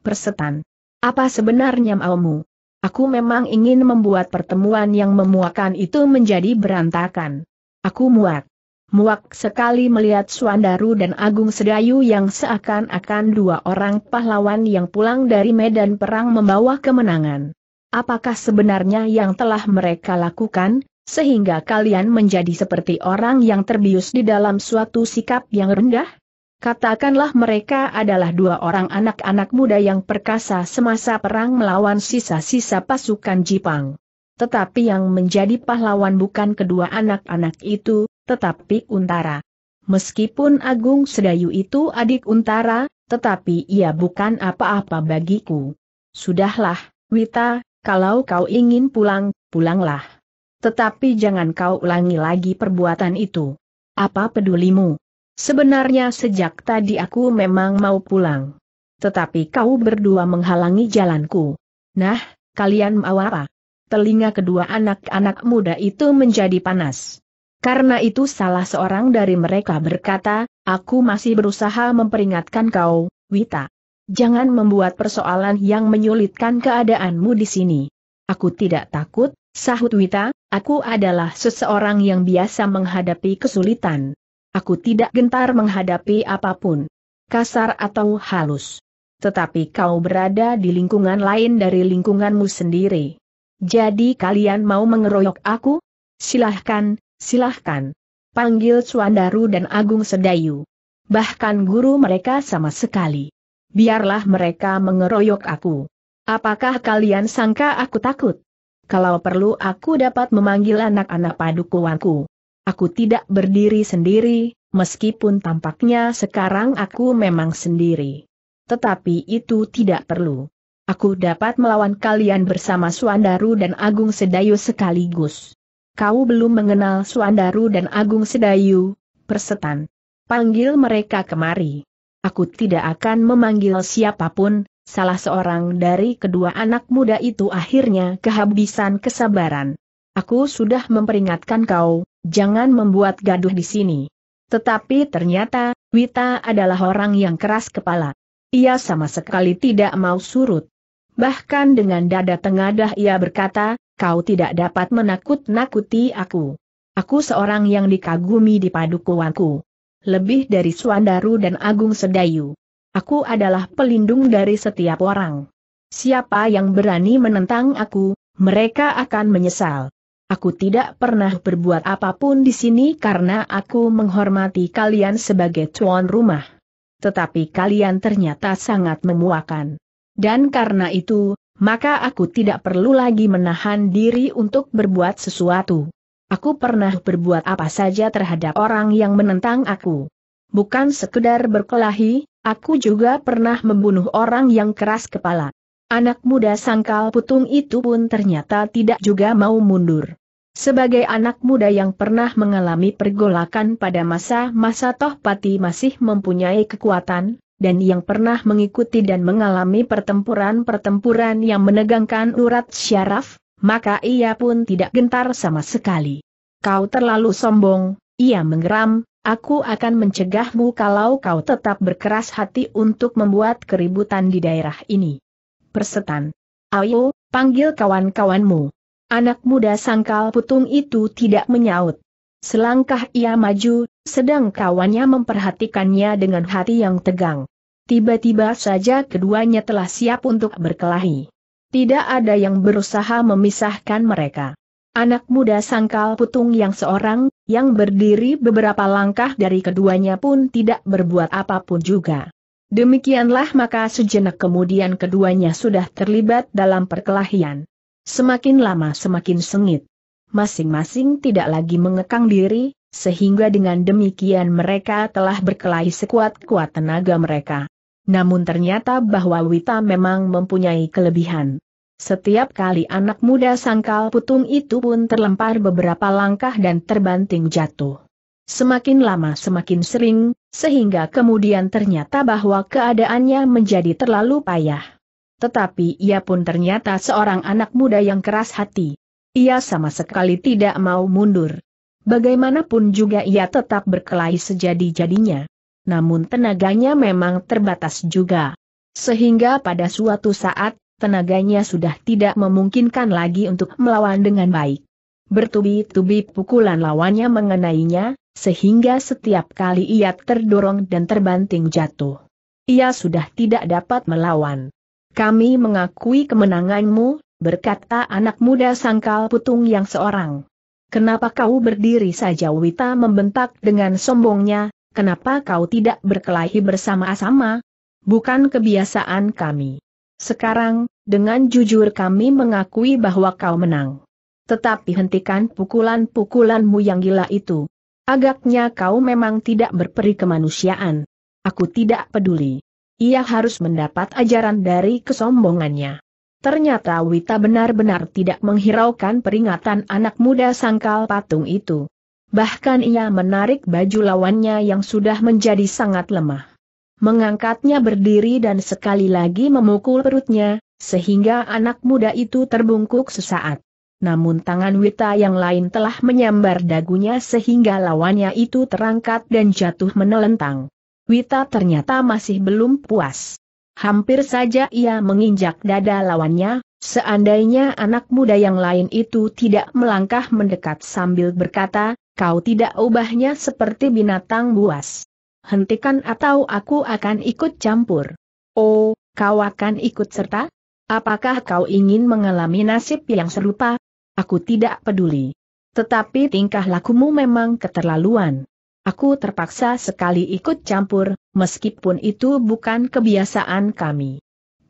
Persetan. Apa sebenarnya maumu? Aku memang ingin membuat pertemuan yang memuakan itu menjadi berantakan. Aku muak. Muak sekali melihat Suandaru dan Agung Sedayu yang seakan-akan dua orang pahlawan yang pulang dari medan perang membawa kemenangan. Apakah sebenarnya yang telah mereka lakukan, sehingga kalian menjadi seperti orang yang terbius di dalam suatu sikap yang rendah? Katakanlah mereka adalah dua orang anak-anak muda yang perkasa semasa perang melawan sisa-sisa pasukan Jepang. Tetapi yang menjadi pahlawan bukan kedua anak-anak itu, tetapi Untara. Meskipun Agung Sedayu itu adik Untara, tetapi ia bukan apa-apa bagiku. Sudahlah, Wita, kalau kau ingin pulang, pulanglah. Tetapi jangan kau ulangi lagi perbuatan itu. Apa pedulimu? Sebenarnya sejak tadi aku memang mau pulang. Tetapi kau berdua menghalangi jalanku. Nah, kalian mau apa? Telinga kedua anak-anak muda itu menjadi panas. Karena itu salah seorang dari mereka berkata, aku masih berusaha memperingatkan kau, Wita. Jangan membuat persoalan yang menyulitkan keadaanmu di sini. Aku tidak takut, Sahut Wita, aku adalah seseorang yang biasa menghadapi kesulitan. Aku tidak gentar menghadapi apapun. Kasar atau halus. Tetapi kau berada di lingkungan lain dari lingkunganmu sendiri. Jadi kalian mau mengeroyok aku? Silahkan, silahkan. Panggil Suandaru dan Agung Sedayu. Bahkan guru mereka sama sekali. Biarlah mereka mengeroyok aku. Apakah kalian sangka aku takut? kalau perlu aku dapat memanggil anak-anak padukuanku. Aku tidak berdiri sendiri, meskipun tampaknya sekarang aku memang sendiri. Tetapi itu tidak perlu. Aku dapat melawan kalian bersama Suandaru dan Agung Sedayu sekaligus. Kau belum mengenal Suandaru dan Agung Sedayu, persetan. Panggil mereka kemari. Aku tidak akan memanggil siapapun, salah seorang dari kedua anak muda itu akhirnya kehabisan kesabaran. Aku sudah memperingatkan kau, jangan membuat gaduh di sini. Tetapi ternyata, Wita adalah orang yang keras kepala. Ia sama sekali tidak mau surut. Bahkan dengan dada tengadah ia berkata, kau tidak dapat menakut-nakuti aku. Aku seorang yang dikagumi di padukuanku. Lebih dari Suandaru dan Agung Sedayu. Aku adalah pelindung dari setiap orang. Siapa yang berani menentang aku, mereka akan menyesal. Aku tidak pernah berbuat apapun di sini karena aku menghormati kalian sebagai tuan rumah. Tetapi kalian ternyata sangat memuakan. Dan karena itu, maka aku tidak perlu lagi menahan diri untuk berbuat sesuatu. Aku pernah berbuat apa saja terhadap orang yang menentang aku. Bukan sekedar berkelahi, Aku juga pernah membunuh orang yang keras kepala. Anak muda sangkal putung itu pun ternyata tidak juga mau mundur. Sebagai anak muda yang pernah mengalami pergolakan pada masa-masa Tohpati masih mempunyai kekuatan, dan yang pernah mengikuti dan mengalami pertempuran-pertempuran yang menegangkan urat syaraf, maka ia pun tidak gentar sama sekali. Kau terlalu sombong, ia menggeram, Aku akan mencegahmu kalau kau tetap berkeras hati untuk membuat keributan di daerah ini. Persetan. Ayo, panggil kawan-kawanmu. Anak muda sangkal putung itu tidak menyaut. Selangkah ia maju, sedang kawannya memperhatikannya dengan hati yang tegang. Tiba-tiba saja keduanya telah siap untuk berkelahi. Tidak ada yang berusaha memisahkan mereka. Anak muda sangkal putung yang seorang, yang berdiri beberapa langkah dari keduanya pun tidak berbuat apapun juga. Demikianlah maka sejenak kemudian keduanya sudah terlibat dalam perkelahian. Semakin lama semakin sengit. Masing-masing tidak lagi mengekang diri, sehingga dengan demikian mereka telah berkelahi sekuat-kuat tenaga mereka. Namun ternyata bahwa Wita memang mempunyai kelebihan. Setiap kali anak muda sangkal putung itu pun terlempar beberapa langkah dan terbanting jatuh. Semakin lama semakin sering, sehingga kemudian ternyata bahwa keadaannya menjadi terlalu payah. Tetapi ia pun ternyata seorang anak muda yang keras hati. Ia sama sekali tidak mau mundur. Bagaimanapun juga ia tetap berkelahi sejadi-jadinya. Namun tenaganya memang terbatas juga. Sehingga pada suatu saat, tenaganya sudah tidak memungkinkan lagi untuk melawan dengan baik. Bertubi-tubi pukulan lawannya mengenainya, sehingga setiap kali ia terdorong dan terbanting jatuh. Ia sudah tidak dapat melawan. Kami mengakui kemenanganmu, berkata anak muda sangkal putung yang seorang. Kenapa kau berdiri saja Wita membentak dengan sombongnya, kenapa kau tidak berkelahi bersama-sama? Bukan kebiasaan kami. Sekarang, dengan jujur kami mengakui bahwa kau menang. Tetapi hentikan pukulan-pukulanmu yang gila itu. Agaknya kau memang tidak berperi kemanusiaan. Aku tidak peduli. Ia harus mendapat ajaran dari kesombongannya. Ternyata Wita benar-benar tidak menghiraukan peringatan anak muda sangkal patung itu. Bahkan ia menarik baju lawannya yang sudah menjadi sangat lemah mengangkatnya berdiri dan sekali lagi memukul perutnya, sehingga anak muda itu terbungkuk sesaat. Namun tangan Wita yang lain telah menyambar dagunya sehingga lawannya itu terangkat dan jatuh menelentang. Wita ternyata masih belum puas. Hampir saja ia menginjak dada lawannya, seandainya anak muda yang lain itu tidak melangkah mendekat sambil berkata, kau tidak ubahnya seperti binatang buas hentikan atau aku akan ikut campur. Oh, kau akan ikut serta? Apakah kau ingin mengalami nasib yang serupa? Aku tidak peduli. Tetapi tingkah lakumu memang keterlaluan. Aku terpaksa sekali ikut campur, meskipun itu bukan kebiasaan kami.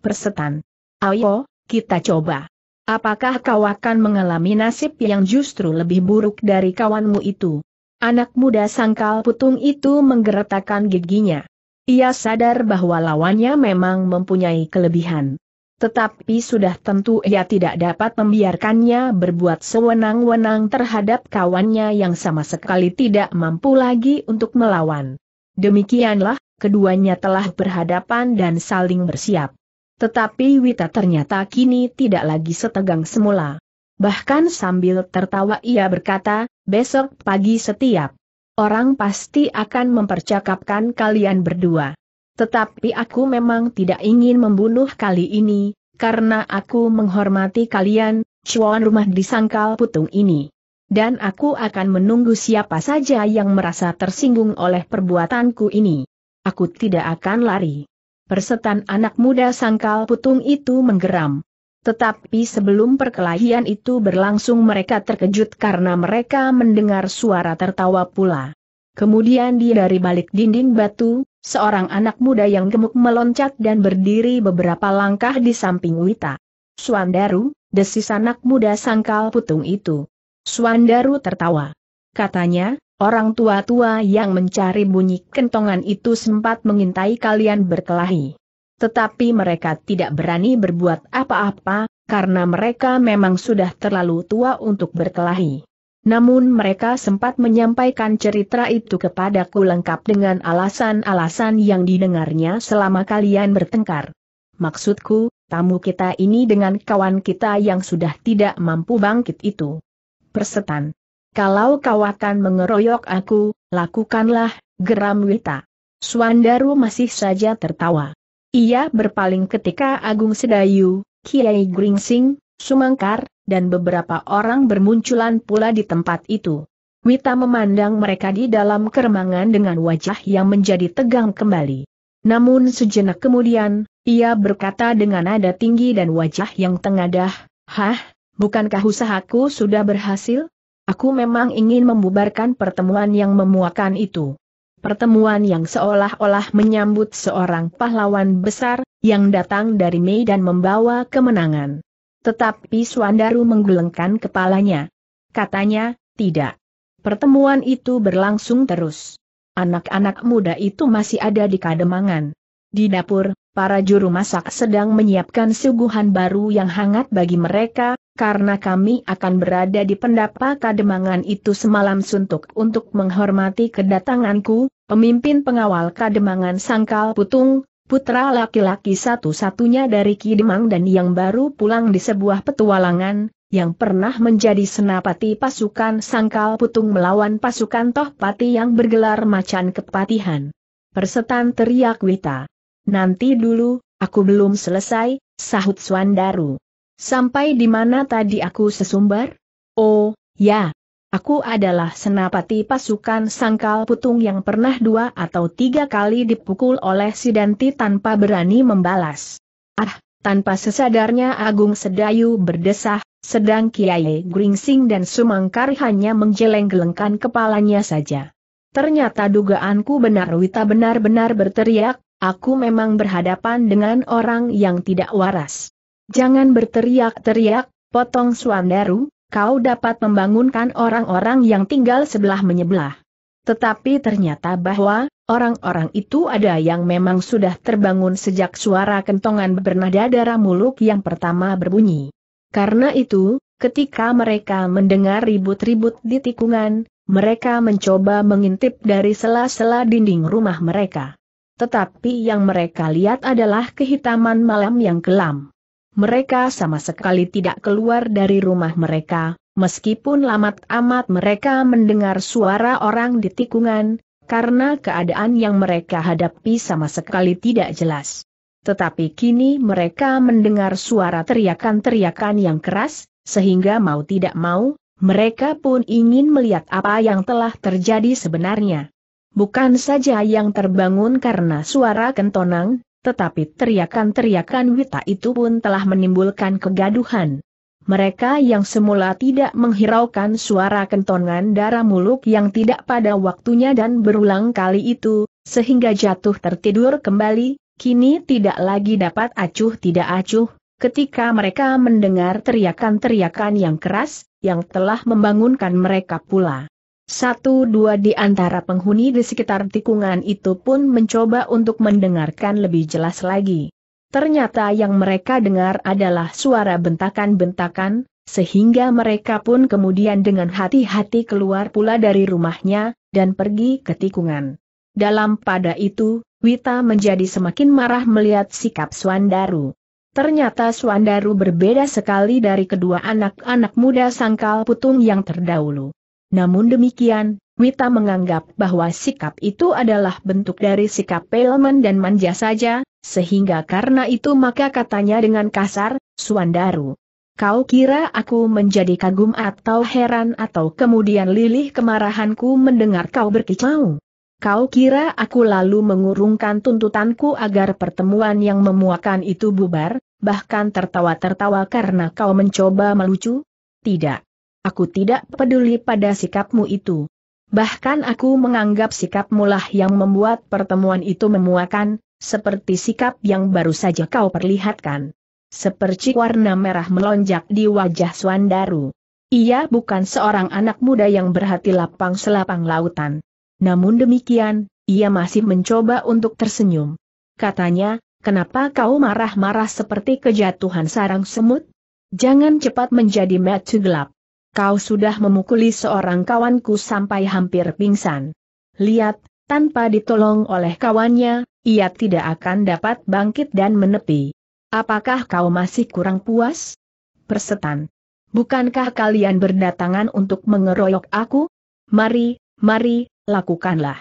Persetan. Ayo, kita coba. Apakah kau akan mengalami nasib yang justru lebih buruk dari kawanmu itu? Anak muda sangkal putung itu menggeretakkan giginya. Ia sadar bahwa lawannya memang mempunyai kelebihan. Tetapi sudah tentu ia tidak dapat membiarkannya berbuat sewenang-wenang terhadap kawannya yang sama sekali tidak mampu lagi untuk melawan. Demikianlah, keduanya telah berhadapan dan saling bersiap. Tetapi Wita ternyata kini tidak lagi setegang semula. Bahkan sambil tertawa ia berkata, besok pagi setiap orang pasti akan mempercakapkan kalian berdua. Tetapi aku memang tidak ingin membunuh kali ini, karena aku menghormati kalian, cuan rumah di sangkal putung ini. Dan aku akan menunggu siapa saja yang merasa tersinggung oleh perbuatanku ini. Aku tidak akan lari. Persetan anak muda sangkal putung itu menggeram. Tetapi sebelum perkelahian itu berlangsung mereka terkejut karena mereka mendengar suara tertawa pula. Kemudian di dari balik dinding batu, seorang anak muda yang gemuk meloncat dan berdiri beberapa langkah di samping Wita. Swandaru, desis anak muda sangkal putung itu. Swandaru tertawa. Katanya, orang tua-tua yang mencari bunyi kentongan itu sempat mengintai kalian berkelahi tetapi mereka tidak berani berbuat apa-apa, karena mereka memang sudah terlalu tua untuk berkelahi. Namun mereka sempat menyampaikan cerita itu kepadaku lengkap dengan alasan-alasan yang didengarnya selama kalian bertengkar. Maksudku, tamu kita ini dengan kawan kita yang sudah tidak mampu bangkit itu. Persetan. Kalau kau akan mengeroyok aku, lakukanlah, geram Wita. Suandaru masih saja tertawa. Ia berpaling ketika Agung Sedayu, Kiai Gringsing, Sumangkar, dan beberapa orang bermunculan pula di tempat itu. Wita memandang mereka di dalam keremangan dengan wajah yang menjadi tegang kembali. Namun sejenak kemudian, ia berkata dengan nada tinggi dan wajah yang tengadah, Hah, bukankah usahaku sudah berhasil? Aku memang ingin membubarkan pertemuan yang memuakan itu pertemuan yang seolah-olah menyambut seorang pahlawan besar, yang datang dari Mei dan membawa kemenangan. Tetapi Suandaru menggelengkan kepalanya. Katanya, tidak. Pertemuan itu berlangsung terus. Anak-anak muda itu masih ada di kademangan. Di dapur, para juru masak sedang menyiapkan suguhan baru yang hangat bagi mereka, karena kami akan berada di pendapa kademangan itu semalam suntuk untuk menghormati kedatanganku, pemimpin pengawal kademangan Sangkal Putung, putra laki-laki satu-satunya dari Kidemang dan yang baru pulang di sebuah petualangan, yang pernah menjadi senapati pasukan Sangkal Putung melawan pasukan Tohpati yang bergelar Macan Kepatihan. Persetan teriak Wita. Nanti dulu, aku belum selesai, sahut Swandaru. Sampai di mana tadi aku sesumbar? Oh, ya. Aku adalah senapati pasukan sangkal putung yang pernah dua atau tiga kali dipukul oleh Sidanti tanpa berani membalas. Ah, tanpa sesadarnya Agung Sedayu berdesah, sedang Kiai Gringsing dan Sumangkar hanya menjeleng-gelengkan kepalanya saja. Ternyata dugaanku benar Wita benar-benar berteriak, aku memang berhadapan dengan orang yang tidak waras. Jangan berteriak-teriak, potong Suandaru, kau dapat membangunkan orang-orang yang tinggal sebelah menyebelah. Tetapi ternyata bahwa, orang-orang itu ada yang memang sudah terbangun sejak suara kentongan bernada darah muluk yang pertama berbunyi. Karena itu, ketika mereka mendengar ribut-ribut di tikungan, mereka mencoba mengintip dari sela-sela dinding rumah mereka. Tetapi yang mereka lihat adalah kehitaman malam yang kelam. Mereka sama sekali tidak keluar dari rumah mereka, meskipun lamat amat mereka mendengar suara orang di tikungan, karena keadaan yang mereka hadapi sama sekali tidak jelas. Tetapi kini mereka mendengar suara teriakan-teriakan yang keras, sehingga mau tidak mau, mereka pun ingin melihat apa yang telah terjadi sebenarnya. Bukan saja yang terbangun karena suara kentonang, tetapi teriakan-teriakan Wita itu pun telah menimbulkan kegaduhan. Mereka yang semula tidak menghiraukan suara kentongan darah muluk yang tidak pada waktunya dan berulang kali itu, sehingga jatuh tertidur kembali, kini tidak lagi dapat acuh tidak acuh, ketika mereka mendengar teriakan-teriakan yang keras, yang telah membangunkan mereka pula. Satu dua di antara penghuni di sekitar tikungan itu pun mencoba untuk mendengarkan lebih jelas lagi. Ternyata yang mereka dengar adalah suara bentakan-bentakan, sehingga mereka pun kemudian dengan hati-hati keluar pula dari rumahnya, dan pergi ke tikungan. Dalam pada itu, Wita menjadi semakin marah melihat sikap Swandaru. Ternyata Swandaru berbeda sekali dari kedua anak-anak muda sangkal putung yang terdahulu. Namun demikian, Wita menganggap bahwa sikap itu adalah bentuk dari sikap pelman dan manja saja, sehingga karena itu maka katanya dengan kasar, Suandaru. Kau kira aku menjadi kagum atau heran atau kemudian lilih kemarahanku mendengar kau berkicau? Kau kira aku lalu mengurungkan tuntutanku agar pertemuan yang memuakan itu bubar, bahkan tertawa-tertawa karena kau mencoba melucu? Tidak aku tidak peduli pada sikapmu itu. Bahkan aku menganggap sikapmu lah yang membuat pertemuan itu memuakan, seperti sikap yang baru saja kau perlihatkan. Seperti warna merah melonjak di wajah Swandaru. Ia bukan seorang anak muda yang berhati lapang selapang lautan. Namun demikian, ia masih mencoba untuk tersenyum. Katanya, kenapa kau marah-marah seperti kejatuhan sarang semut? Jangan cepat menjadi mati gelap. Kau sudah memukuli seorang kawanku sampai hampir pingsan. Lihat, tanpa ditolong oleh kawannya, ia tidak akan dapat bangkit dan menepi. Apakah kau masih kurang puas? Persetan. Bukankah kalian berdatangan untuk mengeroyok aku? Mari, mari, lakukanlah.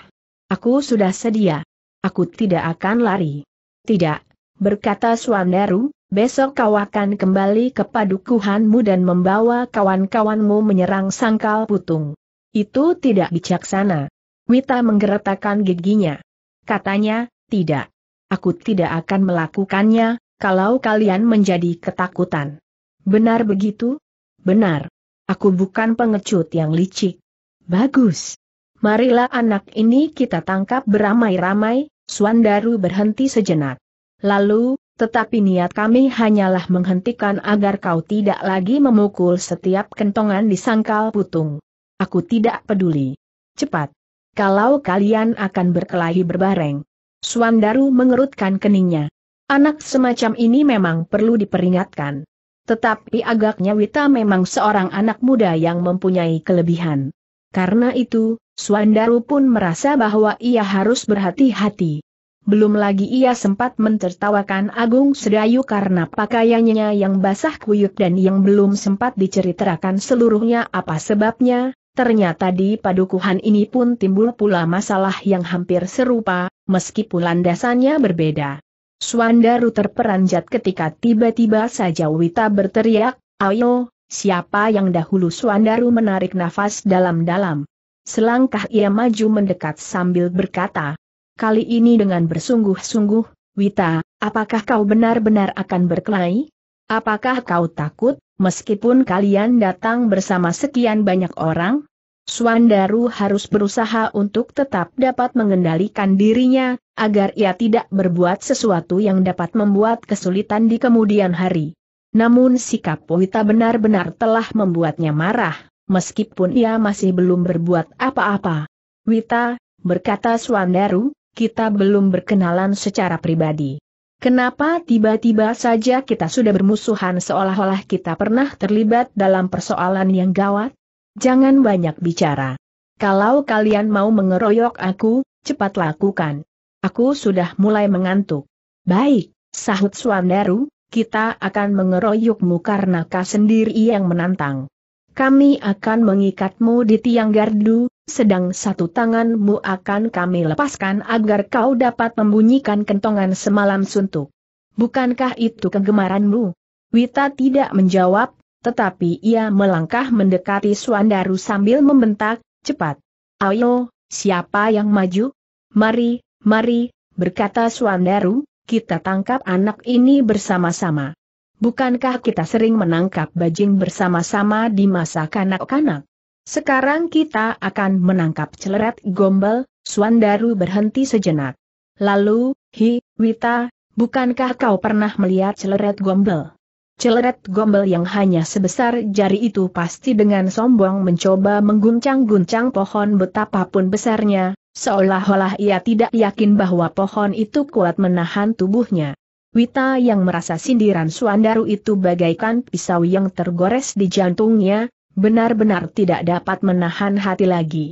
Aku sudah sedia. Aku tidak akan lari. Tidak, berkata Suandaru, Besok kau akan kembali ke padukuhanmu dan membawa kawan-kawanmu menyerang sangkal putung. Itu tidak bijaksana. Wita menggeretakkan giginya. Katanya, tidak. Aku tidak akan melakukannya, kalau kalian menjadi ketakutan. Benar begitu? Benar. Aku bukan pengecut yang licik. Bagus. Marilah anak ini kita tangkap beramai-ramai, Suandaru berhenti sejenak. Lalu, tetapi niat kami hanyalah menghentikan agar kau tidak lagi memukul setiap kentongan di sangkal putung. Aku tidak peduli. Cepat. Kalau kalian akan berkelahi berbareng. Suandaru mengerutkan keningnya. Anak semacam ini memang perlu diperingatkan. Tetapi agaknya Wita memang seorang anak muda yang mempunyai kelebihan. Karena itu, Suandaru pun merasa bahwa ia harus berhati-hati belum lagi ia sempat mentertawakan Agung Sedayu karena pakaiannya yang basah kuyuk dan yang belum sempat diceritakan seluruhnya apa sebabnya, ternyata di padukuhan ini pun timbul pula masalah yang hampir serupa, meskipun landasannya berbeda. Suandaru terperanjat ketika tiba-tiba saja Wita berteriak, Ayo, siapa yang dahulu Suandaru menarik nafas dalam-dalam. Selangkah ia maju mendekat sambil berkata, kali ini dengan bersungguh-sungguh, Wita, apakah kau benar-benar akan berkelahi? Apakah kau takut, meskipun kalian datang bersama sekian banyak orang? Swandaru harus berusaha untuk tetap dapat mengendalikan dirinya, agar ia tidak berbuat sesuatu yang dapat membuat kesulitan di kemudian hari. Namun sikap Wita benar-benar telah membuatnya marah, meskipun ia masih belum berbuat apa-apa. Wita, berkata Swandaru, kita belum berkenalan secara pribadi. Kenapa tiba-tiba saja kita sudah bermusuhan seolah-olah kita pernah terlibat dalam persoalan yang gawat? Jangan banyak bicara. Kalau kalian mau mengeroyok aku, cepat lakukan. Aku sudah mulai mengantuk. Baik, sahut Swandaru, kita akan mengeroyokmu karena kau sendiri yang menantang. Kami akan mengikatmu di tiang gardu, sedang satu tanganmu akan kami lepaskan agar kau dapat membunyikan kentongan semalam suntuk. Bukankah itu kegemaranmu? Wita tidak menjawab, tetapi ia melangkah mendekati Suandaru sambil membentak, cepat. Ayo, siapa yang maju? Mari, mari, berkata Suandaru, kita tangkap anak ini bersama-sama. Bukankah kita sering menangkap bajing bersama-sama di masa kanak-kanak? Sekarang kita akan menangkap celeret gombel, Suandaru berhenti sejenak. Lalu, Hi, Wita, bukankah kau pernah melihat celeret gombel? Celeret gombel yang hanya sebesar jari itu pasti dengan sombong mencoba mengguncang-guncang pohon betapapun besarnya, seolah-olah ia tidak yakin bahwa pohon itu kuat menahan tubuhnya. Wita yang merasa sindiran Suandaru itu bagaikan pisau yang tergores di jantungnya, benar-benar tidak dapat menahan hati lagi.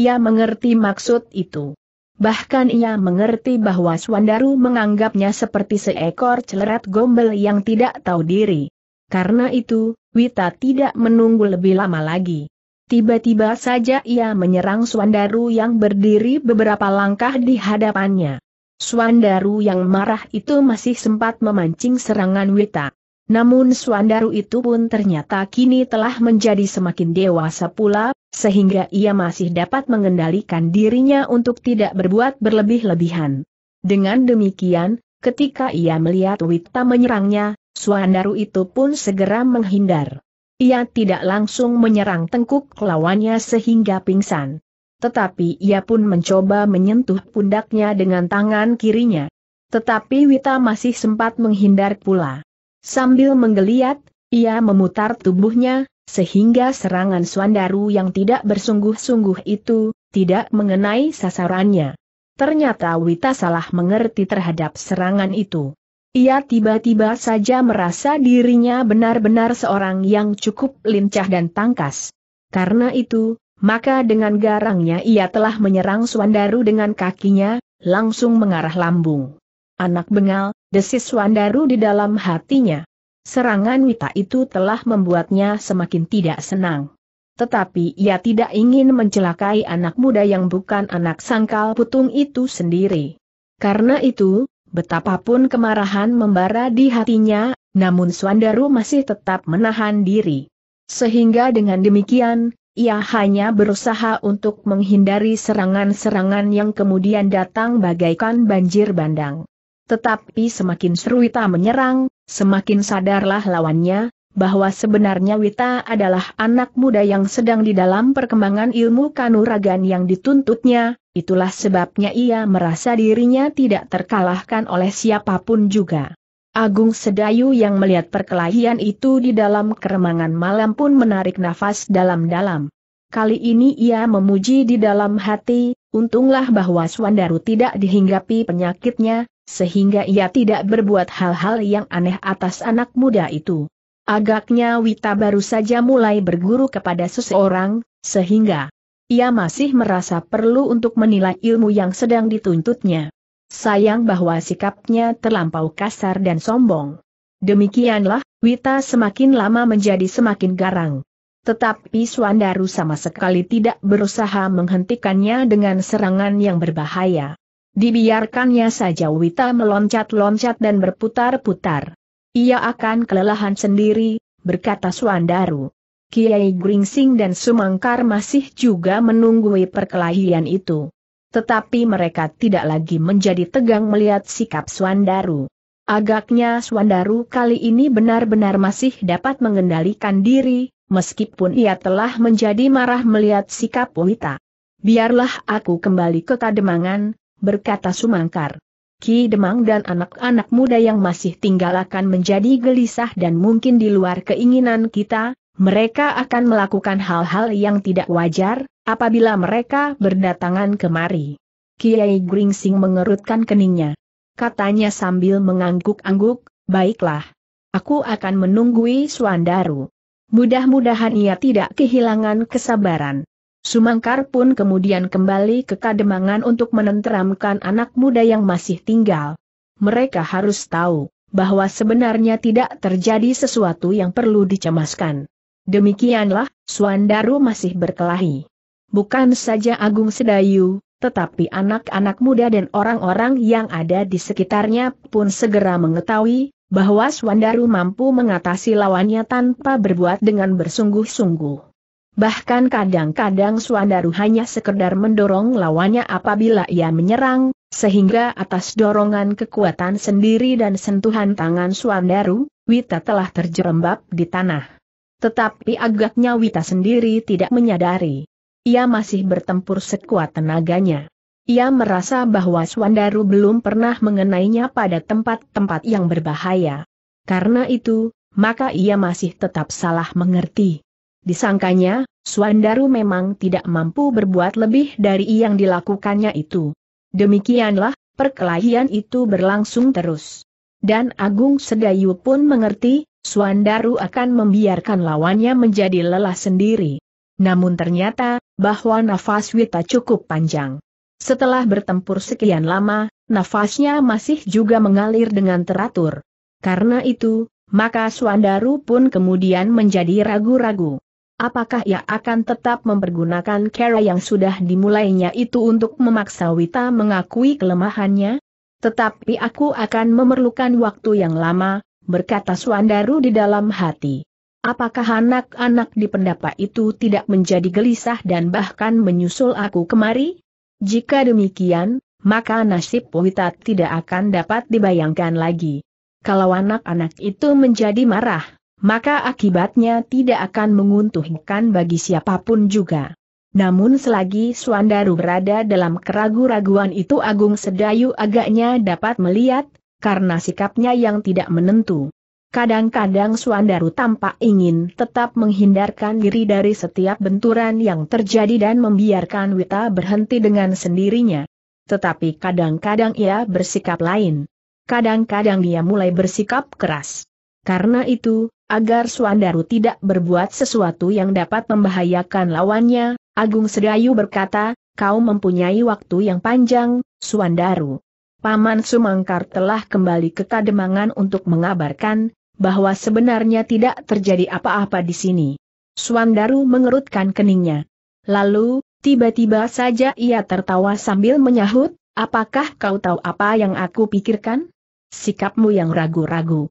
Ia mengerti maksud itu. Bahkan ia mengerti bahwa Swandaru menganggapnya seperti seekor celerat gombel yang tidak tahu diri. Karena itu, Wita tidak menunggu lebih lama lagi. Tiba-tiba saja ia menyerang Swandaru yang berdiri beberapa langkah di hadapannya. Swandaru yang marah itu masih sempat memancing serangan Wita. Namun Suandaru itu pun ternyata kini telah menjadi semakin dewasa pula, sehingga ia masih dapat mengendalikan dirinya untuk tidak berbuat berlebih-lebihan. Dengan demikian, ketika ia melihat Wita menyerangnya, Suandaru itu pun segera menghindar. Ia tidak langsung menyerang tengkuk lawannya sehingga pingsan. Tetapi ia pun mencoba menyentuh pundaknya dengan tangan kirinya. Tetapi Wita masih sempat menghindar pula. Sambil menggeliat, ia memutar tubuhnya, sehingga serangan Swandaru yang tidak bersungguh-sungguh itu, tidak mengenai sasarannya. Ternyata Wita salah mengerti terhadap serangan itu. Ia tiba-tiba saja merasa dirinya benar-benar seorang yang cukup lincah dan tangkas. Karena itu, maka dengan garangnya ia telah menyerang Swandaru dengan kakinya, langsung mengarah lambung. Anak bengal, Desis Wandaru di dalam hatinya. Serangan Wita itu telah membuatnya semakin tidak senang. Tetapi ia tidak ingin mencelakai anak muda yang bukan anak sangkal putung itu sendiri. Karena itu, betapapun kemarahan membara di hatinya, namun Swandaru masih tetap menahan diri. Sehingga dengan demikian, ia hanya berusaha untuk menghindari serangan-serangan yang kemudian datang bagaikan banjir bandang. Tetapi semakin Sruwita menyerang, semakin sadarlah lawannya, bahwa sebenarnya Wita adalah anak muda yang sedang di dalam perkembangan ilmu kanuragan yang dituntutnya, itulah sebabnya ia merasa dirinya tidak terkalahkan oleh siapapun juga. Agung Sedayu yang melihat perkelahian itu di dalam keremangan malam pun menarik nafas dalam-dalam. Kali ini ia memuji di dalam hati, untunglah bahwa Swandaru tidak dihinggapi penyakitnya, sehingga ia tidak berbuat hal-hal yang aneh atas anak muda itu. Agaknya Wita baru saja mulai berguru kepada seseorang, sehingga ia masih merasa perlu untuk menilai ilmu yang sedang dituntutnya. Sayang bahwa sikapnya terlampau kasar dan sombong. Demikianlah, Wita semakin lama menjadi semakin garang. Tetapi Swandaru sama sekali tidak berusaha menghentikannya dengan serangan yang berbahaya. Dibiarkannya saja Wita meloncat-loncat dan berputar-putar. Ia akan kelelahan sendiri, berkata Suandaru. Kiai Gringsing dan Sumangkar masih juga menunggui perkelahian itu. Tetapi mereka tidak lagi menjadi tegang melihat sikap Suandaru. Agaknya Suandaru kali ini benar-benar masih dapat mengendalikan diri, meskipun ia telah menjadi marah melihat sikap Wita. Biarlah aku kembali ke Kademangan, berkata Sumangkar. Ki Demang dan anak-anak muda yang masih tinggal akan menjadi gelisah dan mungkin di luar keinginan kita, mereka akan melakukan hal-hal yang tidak wajar, apabila mereka berdatangan kemari. Kiai Gringsing mengerutkan keningnya. Katanya sambil mengangguk-angguk, baiklah. Aku akan menunggui Suandaru. Mudah-mudahan ia tidak kehilangan kesabaran. Sumangkar pun kemudian kembali ke Kademangan untuk menenteramkan anak muda yang masih tinggal. Mereka harus tahu bahwa sebenarnya tidak terjadi sesuatu yang perlu dicemaskan. Demikianlah, Suandaru masih berkelahi. Bukan saja Agung Sedayu, tetapi anak-anak muda dan orang-orang yang ada di sekitarnya pun segera mengetahui bahwa Swandaru mampu mengatasi lawannya tanpa berbuat dengan bersungguh-sungguh. Bahkan kadang-kadang Suandaru hanya sekedar mendorong lawannya apabila ia menyerang, sehingga atas dorongan kekuatan sendiri dan sentuhan tangan Suandaru, Wita telah terjerembab di tanah. Tetapi agaknya Wita sendiri tidak menyadari. Ia masih bertempur sekuat tenaganya. Ia merasa bahwa Suandaru belum pernah mengenainya pada tempat-tempat yang berbahaya. Karena itu, maka ia masih tetap salah mengerti. Disangkanya, Suandaru memang tidak mampu berbuat lebih dari yang dilakukannya itu. Demikianlah, perkelahian itu berlangsung terus. Dan Agung Sedayu pun mengerti, Suandaru akan membiarkan lawannya menjadi lelah sendiri. Namun ternyata, bahwa nafas Wita cukup panjang. Setelah bertempur sekian lama, nafasnya masih juga mengalir dengan teratur. Karena itu, maka Suandaru pun kemudian menjadi ragu-ragu apakah ia akan tetap mempergunakan cara yang sudah dimulainya itu untuk memaksa Wita mengakui kelemahannya? Tetapi aku akan memerlukan waktu yang lama, berkata Suandaru di dalam hati. Apakah anak-anak di pendapa itu tidak menjadi gelisah dan bahkan menyusul aku kemari? Jika demikian, maka nasib Wita tidak akan dapat dibayangkan lagi. Kalau anak-anak itu menjadi marah, maka akibatnya tidak akan menguntungkan bagi siapapun juga. Namun selagi Suandaru berada dalam keragu-raguan itu Agung Sedayu agaknya dapat melihat, karena sikapnya yang tidak menentu. Kadang-kadang Suandaru tampak ingin tetap menghindarkan diri dari setiap benturan yang terjadi dan membiarkan Wita berhenti dengan sendirinya. Tetapi kadang-kadang ia bersikap lain. Kadang-kadang dia mulai bersikap keras. Karena itu, agar Suandaru tidak berbuat sesuatu yang dapat membahayakan lawannya, Agung Sedayu berkata, kau mempunyai waktu yang panjang, Suandaru. Paman Sumangkar telah kembali ke Kademangan untuk mengabarkan, bahwa sebenarnya tidak terjadi apa-apa di sini. Suandaru mengerutkan keningnya. Lalu, tiba-tiba saja ia tertawa sambil menyahut, apakah kau tahu apa yang aku pikirkan? Sikapmu yang ragu-ragu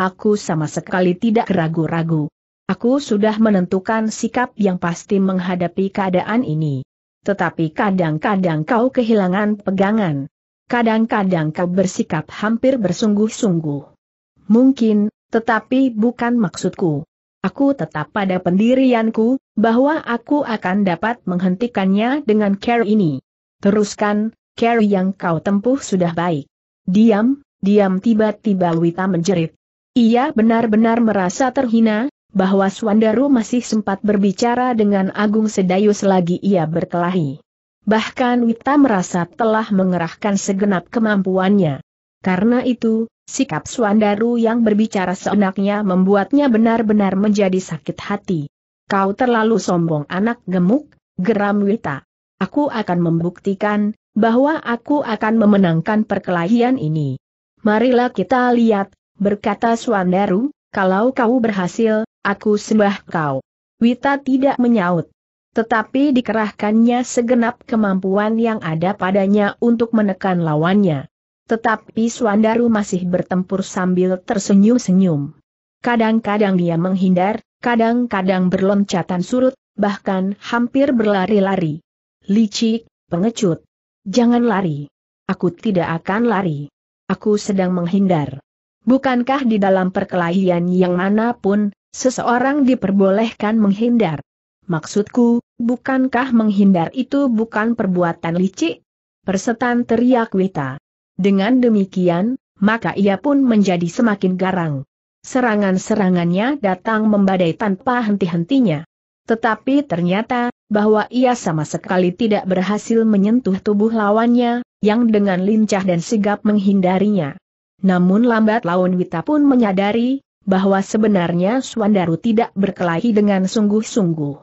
Aku sama sekali tidak ragu-ragu. Aku sudah menentukan sikap yang pasti menghadapi keadaan ini. Tetapi kadang-kadang kau kehilangan pegangan. Kadang-kadang kau bersikap hampir bersungguh-sungguh. Mungkin, tetapi bukan maksudku. Aku tetap pada pendirianku, bahwa aku akan dapat menghentikannya dengan care ini. Teruskan, care yang kau tempuh sudah baik. Diam, diam tiba-tiba Wita menjerit. Ia benar-benar merasa terhina, bahwa Swandaru masih sempat berbicara dengan Agung Sedayu selagi ia berkelahi. Bahkan Wita merasa telah mengerahkan segenap kemampuannya. Karena itu, sikap Swandaru yang berbicara seenaknya membuatnya benar-benar menjadi sakit hati. Kau terlalu sombong anak gemuk, geram Wita. Aku akan membuktikan, bahwa aku akan memenangkan perkelahian ini. Marilah kita lihat, berkata Suandaru, kalau kau berhasil, aku sembah kau. Wita tidak menyaut. Tetapi dikerahkannya segenap kemampuan yang ada padanya untuk menekan lawannya. Tetapi Suandaru masih bertempur sambil tersenyum-senyum. Kadang-kadang dia menghindar, kadang-kadang berloncatan surut, bahkan hampir berlari-lari. Licik, pengecut. Jangan lari. Aku tidak akan lari. Aku sedang menghindar. Bukankah di dalam perkelahian yang manapun, seseorang diperbolehkan menghindar? Maksudku, bukankah menghindar itu bukan perbuatan licik? Persetan teriak Wita. Dengan demikian, maka ia pun menjadi semakin garang. Serangan-serangannya datang membadai tanpa henti-hentinya. Tetapi ternyata, bahwa ia sama sekali tidak berhasil menyentuh tubuh lawannya, yang dengan lincah dan sigap menghindarinya. Namun lambat laun Wita pun menyadari, bahwa sebenarnya Suandaru tidak berkelahi dengan sungguh-sungguh.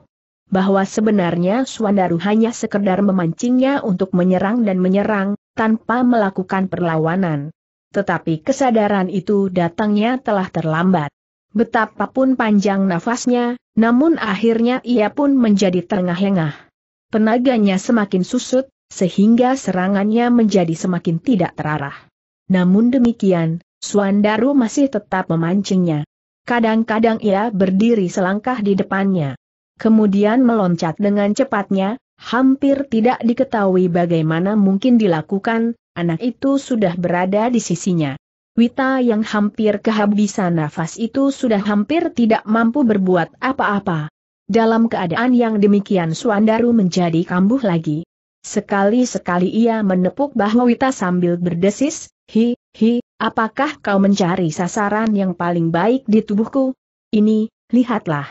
Bahwa sebenarnya Suandaru hanya sekedar memancingnya untuk menyerang dan menyerang, tanpa melakukan perlawanan. Tetapi kesadaran itu datangnya telah terlambat. Betapapun panjang nafasnya, namun akhirnya ia pun menjadi terengah-engah. Tenaganya semakin susut, sehingga serangannya menjadi semakin tidak terarah. Namun demikian, Suandaru masih tetap memancingnya. Kadang-kadang ia berdiri selangkah di depannya. Kemudian meloncat dengan cepatnya, hampir tidak diketahui bagaimana mungkin dilakukan, anak itu sudah berada di sisinya. Wita yang hampir kehabisan nafas itu sudah hampir tidak mampu berbuat apa-apa. Dalam keadaan yang demikian Suandaru menjadi kambuh lagi. Sekali-sekali ia menepuk bahu Wita sambil berdesis, Hi, hi, apakah kau mencari sasaran yang paling baik di tubuhku? Ini, lihatlah.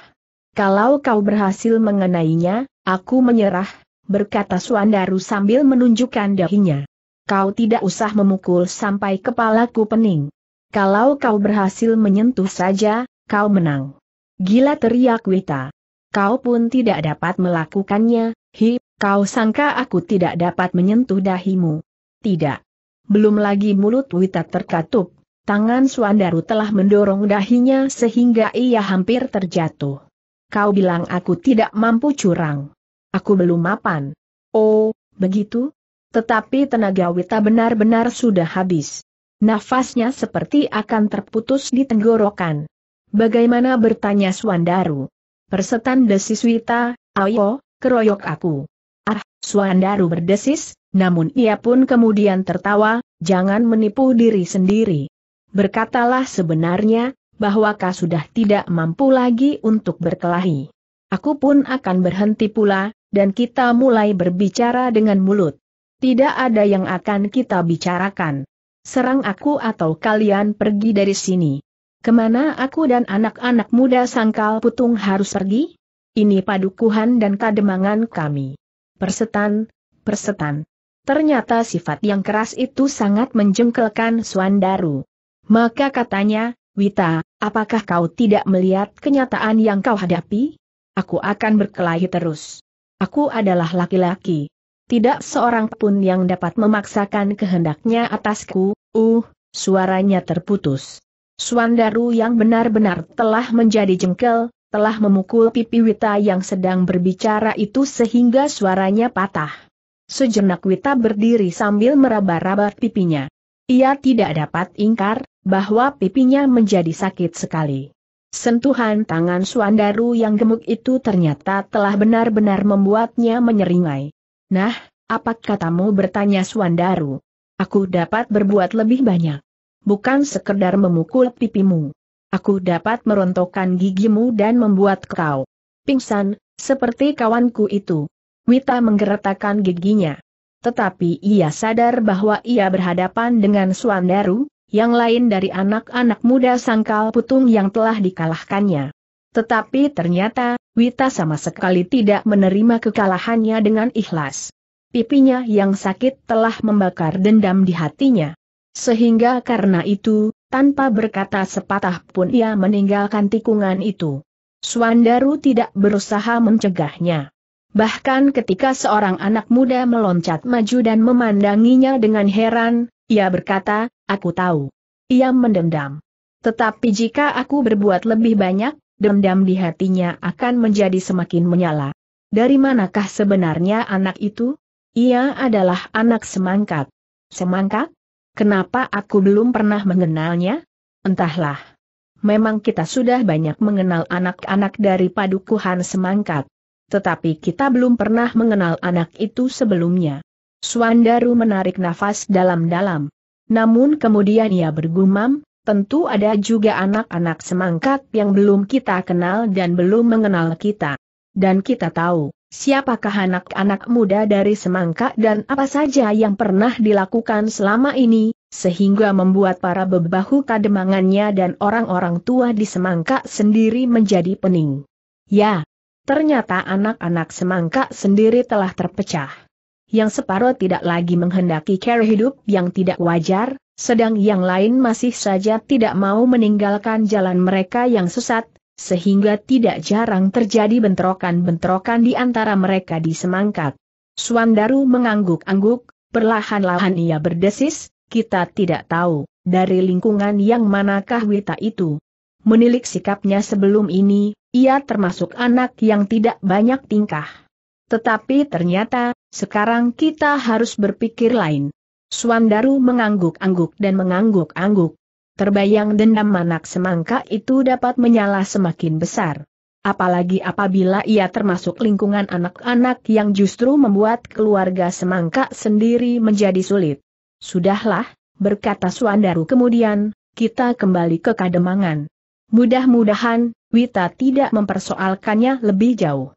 Kalau kau berhasil mengenainya, aku menyerah, berkata Suandaru sambil menunjukkan dahinya. Kau tidak usah memukul sampai kepalaku pening. Kalau kau berhasil menyentuh saja, kau menang. Gila teriak Wita. Kau pun tidak dapat melakukannya, hi, kau sangka aku tidak dapat menyentuh dahimu. Tidak. Belum lagi mulut Wita terkatup, tangan Suandaru telah mendorong dahinya sehingga ia hampir terjatuh. Kau bilang aku tidak mampu curang. Aku belum mapan. Oh, begitu? Tetapi tenaga Wita benar-benar sudah habis. Nafasnya seperti akan terputus di tenggorokan. Bagaimana bertanya Suandaru? Persetan desis Wita, ayo, keroyok aku. Suandaru berdesis, namun ia pun kemudian tertawa, jangan menipu diri sendiri. Berkatalah sebenarnya, bahwa kau sudah tidak mampu lagi untuk berkelahi. Aku pun akan berhenti pula, dan kita mulai berbicara dengan mulut. Tidak ada yang akan kita bicarakan. Serang aku atau kalian pergi dari sini. Kemana aku dan anak-anak muda sangkal putung harus pergi? Ini padukuhan dan kademangan kami. Persetan, persetan. Ternyata sifat yang keras itu sangat menjengkelkan Suandaru. Maka katanya, Wita, apakah kau tidak melihat kenyataan yang kau hadapi? Aku akan berkelahi terus. Aku adalah laki-laki. Tidak seorang pun yang dapat memaksakan kehendaknya atasku, uh, suaranya terputus. Suandaru yang benar-benar telah menjadi jengkel, telah memukul pipi Wita yang sedang berbicara itu sehingga suaranya patah. Sejenak Wita berdiri sambil meraba-raba pipinya. Ia tidak dapat ingkar, bahwa pipinya menjadi sakit sekali. Sentuhan tangan Suandaru yang gemuk itu ternyata telah benar-benar membuatnya menyeringai. Nah, apa katamu bertanya Suandaru? Aku dapat berbuat lebih banyak. Bukan sekedar memukul pipimu aku dapat merontokkan gigimu dan membuat kau pingsan, seperti kawanku itu. Wita menggeretakkan giginya. Tetapi ia sadar bahwa ia berhadapan dengan Suandaru, yang lain dari anak-anak muda sangkal putung yang telah dikalahkannya. Tetapi ternyata, Wita sama sekali tidak menerima kekalahannya dengan ikhlas. Pipinya yang sakit telah membakar dendam di hatinya. Sehingga karena itu, tanpa berkata sepatah pun ia meninggalkan tikungan itu. Suandaru tidak berusaha mencegahnya. Bahkan ketika seorang anak muda meloncat maju dan memandanginya dengan heran, ia berkata, aku tahu. Ia mendendam. Tetapi jika aku berbuat lebih banyak, dendam di hatinya akan menjadi semakin menyala. Dari manakah sebenarnya anak itu? Ia adalah anak semangkat. Semangkat? Kenapa aku belum pernah mengenalnya? Entahlah. Memang kita sudah banyak mengenal anak-anak dari padukuhan semangkat. Tetapi kita belum pernah mengenal anak itu sebelumnya. Suandaru menarik nafas dalam-dalam. Namun kemudian ia bergumam, tentu ada juga anak-anak semangkat yang belum kita kenal dan belum mengenal kita. Dan kita tahu, siapakah anak-anak muda dari semangka dan apa saja yang pernah dilakukan selama ini, sehingga membuat para bebahu kademangannya dan orang-orang tua di semangka sendiri menjadi pening. Ya, ternyata anak-anak semangka sendiri telah terpecah. Yang separuh tidak lagi menghendaki cara hidup yang tidak wajar, sedang yang lain masih saja tidak mau meninggalkan jalan mereka yang sesat, sehingga tidak jarang terjadi bentrokan-bentrokan di antara mereka di semangkat. Suandaru mengangguk-angguk, perlahan-lahan ia berdesis, kita tidak tahu, dari lingkungan yang manakah Wita itu. Menilik sikapnya sebelum ini, ia termasuk anak yang tidak banyak tingkah. Tetapi ternyata, sekarang kita harus berpikir lain. Suandaru mengangguk-angguk dan mengangguk-angguk terbayang dendam manak semangka itu dapat menyala semakin besar. Apalagi apabila ia termasuk lingkungan anak-anak yang justru membuat keluarga semangka sendiri menjadi sulit. Sudahlah, berkata Suandaru kemudian, kita kembali ke Kademangan. Mudah-mudahan, Wita tidak mempersoalkannya lebih jauh.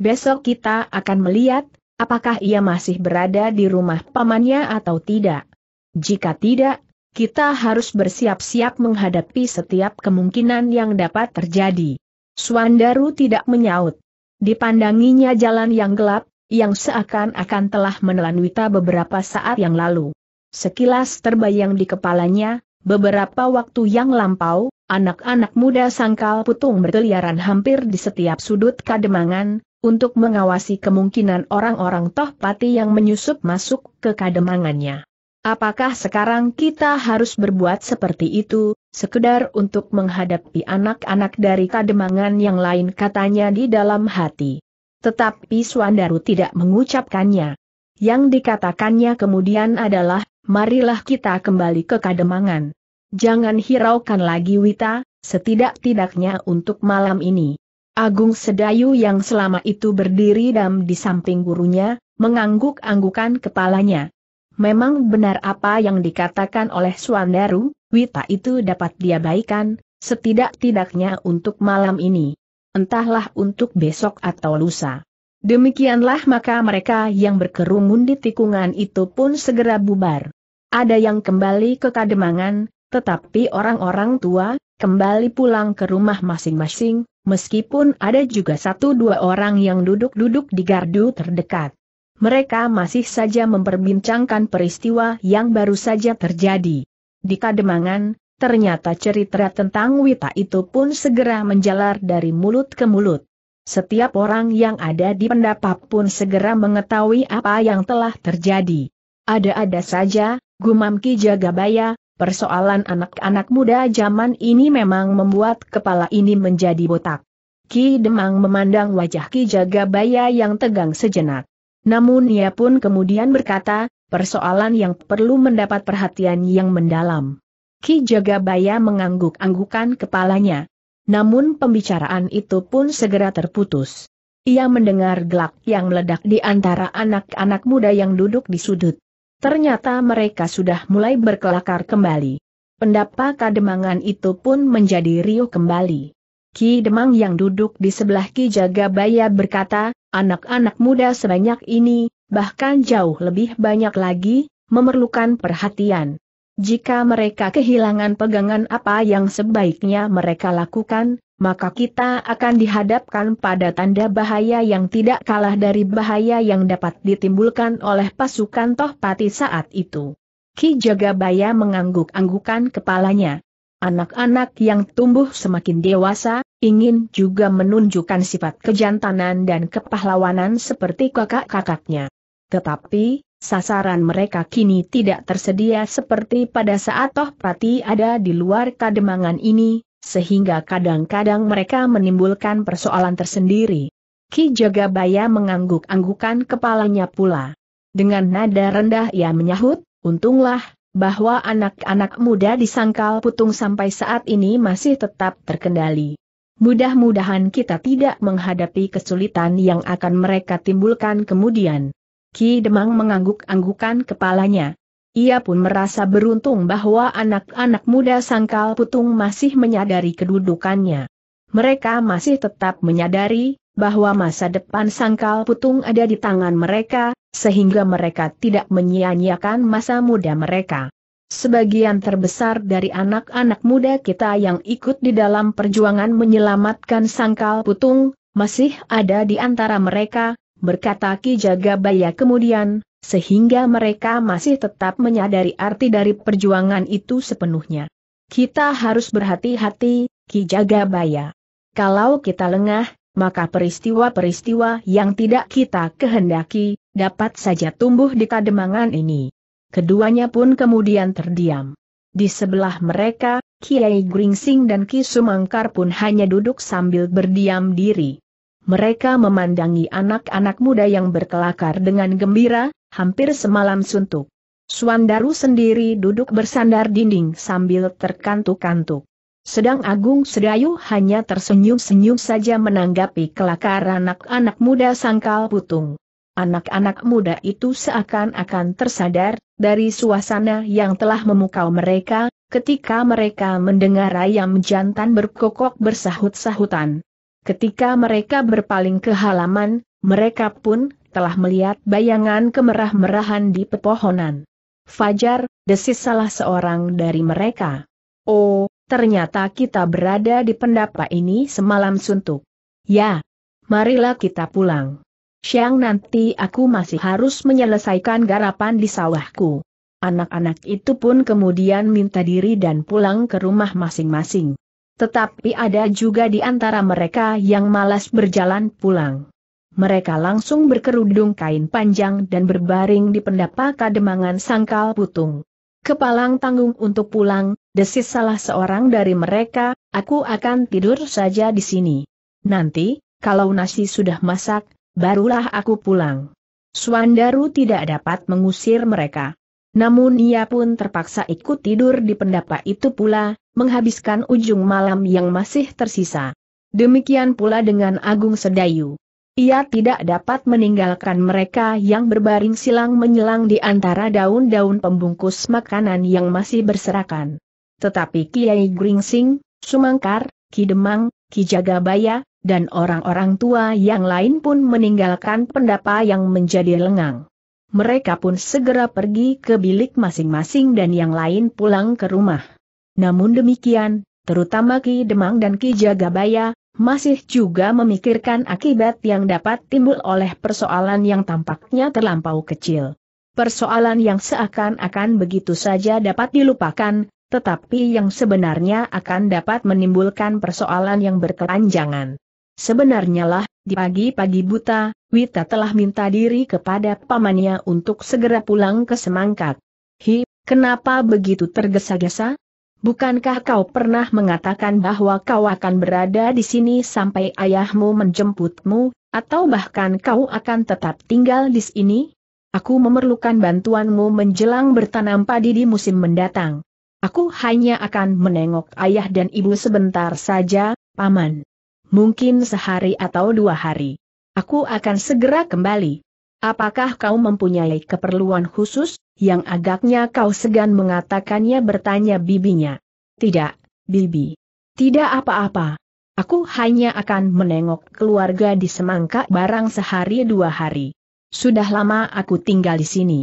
Besok kita akan melihat, apakah ia masih berada di rumah pamannya atau tidak. Jika tidak, kita harus bersiap-siap menghadapi setiap kemungkinan yang dapat terjadi. Suandaru tidak menyaut. Dipandanginya jalan yang gelap, yang seakan-akan telah menelan Wita beberapa saat yang lalu. Sekilas terbayang di kepalanya, beberapa waktu yang lampau, anak-anak muda sangkal putung berkeliaran hampir di setiap sudut kademangan, untuk mengawasi kemungkinan orang-orang Tohpati yang menyusup masuk ke kademangannya. Apakah sekarang kita harus berbuat seperti itu, sekedar untuk menghadapi anak-anak dari kademangan yang lain katanya di dalam hati. Tetapi Swandaru tidak mengucapkannya. Yang dikatakannya kemudian adalah, marilah kita kembali ke kademangan. Jangan hiraukan lagi Wita, setidak-tidaknya untuk malam ini. Agung Sedayu yang selama itu berdiri dam di samping gurunya, mengangguk-anggukan kepalanya. Memang benar apa yang dikatakan oleh Suandaru, Wita itu dapat diabaikan, setidak-tidaknya untuk malam ini. Entahlah untuk besok atau lusa. Demikianlah maka mereka yang berkerumun di tikungan itu pun segera bubar. Ada yang kembali ke kademangan, tetapi orang-orang tua, kembali pulang ke rumah masing-masing, meskipun ada juga satu dua orang yang duduk-duduk di gardu terdekat mereka masih saja memperbincangkan peristiwa yang baru saja terjadi. Di Kademangan, ternyata cerita tentang Wita itu pun segera menjalar dari mulut ke mulut. Setiap orang yang ada di pendapat pun segera mengetahui apa yang telah terjadi. Ada-ada saja, gumam Ki Jagabaya, persoalan anak-anak muda zaman ini memang membuat kepala ini menjadi botak. Ki Demang memandang wajah Ki Jagabaya yang tegang sejenak. Namun ia pun kemudian berkata, persoalan yang perlu mendapat perhatian yang mendalam. Ki Jagabaya mengangguk-anggukan kepalanya. Namun pembicaraan itu pun segera terputus. Ia mendengar gelak yang meledak di antara anak-anak muda yang duduk di sudut. Ternyata mereka sudah mulai berkelakar kembali. Pendapa kademangan itu pun menjadi riuh kembali. Ki Demang yang duduk di sebelah Ki Jagabaya berkata, Anak-anak muda sebanyak ini, bahkan jauh lebih banyak lagi, memerlukan perhatian. Jika mereka kehilangan pegangan apa yang sebaiknya mereka lakukan, maka kita akan dihadapkan pada tanda bahaya yang tidak kalah dari bahaya yang dapat ditimbulkan oleh pasukan Tohpati saat itu. Ki Jagabaya mengangguk-anggukan kepalanya. Anak-anak yang tumbuh semakin dewasa, ingin juga menunjukkan sifat kejantanan dan kepahlawanan seperti kakak-kakaknya. Tetapi, sasaran mereka kini tidak tersedia seperti pada saat Toh Prati ada di luar kademangan ini, sehingga kadang-kadang mereka menimbulkan persoalan tersendiri. Ki Jagabaya mengangguk-anggukan kepalanya pula. Dengan nada rendah ia menyahut, untunglah, bahwa anak-anak muda di Sangkal Putung sampai saat ini masih tetap terkendali. Mudah-mudahan kita tidak menghadapi kesulitan yang akan mereka timbulkan kemudian. Ki Demang mengangguk-anggukan kepalanya. Ia pun merasa beruntung bahwa anak-anak muda sangkal putung masih menyadari kedudukannya. Mereka masih tetap menyadari bahwa masa depan sangkal putung ada di tangan mereka, sehingga mereka tidak menyia-nyiakan masa muda mereka. Sebagian terbesar dari anak-anak muda kita yang ikut di dalam perjuangan menyelamatkan sangkal putung, masih ada di antara mereka, berkata Ki Jagabaya kemudian, sehingga mereka masih tetap menyadari arti dari perjuangan itu sepenuhnya. Kita harus berhati-hati, Ki Jagabaya. Kalau kita lengah, maka peristiwa-peristiwa yang tidak kita kehendaki, dapat saja tumbuh di kademangan ini. Keduanya pun kemudian terdiam. Di sebelah mereka, Kiai Gringsing dan Ki Sumangkar pun hanya duduk sambil berdiam diri. Mereka memandangi anak-anak muda yang berkelakar dengan gembira, hampir semalam suntuk. Suandaru sendiri duduk bersandar dinding sambil terkantuk-kantuk. Sedang Agung Sedayu hanya tersenyum-senyum saja menanggapi kelakar anak-anak muda sangkal putung. Anak-anak muda itu seakan-akan tersadar, dari suasana yang telah memukau mereka, ketika mereka mendengar ayam jantan berkokok bersahut-sahutan. Ketika mereka berpaling ke halaman, mereka pun telah melihat bayangan kemerah-merahan di pepohonan. Fajar, desis salah seorang dari mereka. Oh, ternyata kita berada di pendapa ini semalam suntuk. Ya, marilah kita pulang. Siang nanti aku masih harus menyelesaikan garapan di sawahku. Anak-anak itu pun kemudian minta diri dan pulang ke rumah masing-masing. Tetapi ada juga di antara mereka yang malas berjalan pulang. Mereka langsung berkerudung kain panjang dan berbaring di pendapa kademangan sangkal putung. Kepalang tanggung untuk pulang, desis salah seorang dari mereka, aku akan tidur saja di sini. Nanti, kalau nasi sudah masak, barulah aku pulang. Swandaru tidak dapat mengusir mereka. Namun ia pun terpaksa ikut tidur di pendapa itu pula, menghabiskan ujung malam yang masih tersisa. Demikian pula dengan Agung Sedayu. Ia tidak dapat meninggalkan mereka yang berbaring silang menyelang di antara daun-daun pembungkus makanan yang masih berserakan. Tetapi Kiai Gringsing, Sumangkar, Kidemang, Demang, Ki dan orang-orang tua yang lain pun meninggalkan pendapa yang menjadi lengang. Mereka pun segera pergi ke bilik masing-masing dan yang lain pulang ke rumah. Namun demikian, terutama Ki Demang dan Ki Jagabaya, masih juga memikirkan akibat yang dapat timbul oleh persoalan yang tampaknya terlampau kecil. Persoalan yang seakan-akan begitu saja dapat dilupakan, tetapi yang sebenarnya akan dapat menimbulkan persoalan yang berkelanjangan. Sebenarnya lah, di pagi-pagi buta, Wita telah minta diri kepada pamannya untuk segera pulang ke Semangkat. Hi, kenapa begitu tergesa-gesa? Bukankah kau pernah mengatakan bahwa kau akan berada di sini sampai ayahmu menjemputmu, atau bahkan kau akan tetap tinggal di sini? Aku memerlukan bantuanmu menjelang bertanam padi di musim mendatang. Aku hanya akan menengok ayah dan ibu sebentar saja, paman mungkin sehari atau dua hari. Aku akan segera kembali. Apakah kau mempunyai keperluan khusus, yang agaknya kau segan mengatakannya bertanya bibinya? Tidak, bibi. Tidak apa-apa. Aku hanya akan menengok keluarga di semangka barang sehari dua hari. Sudah lama aku tinggal di sini.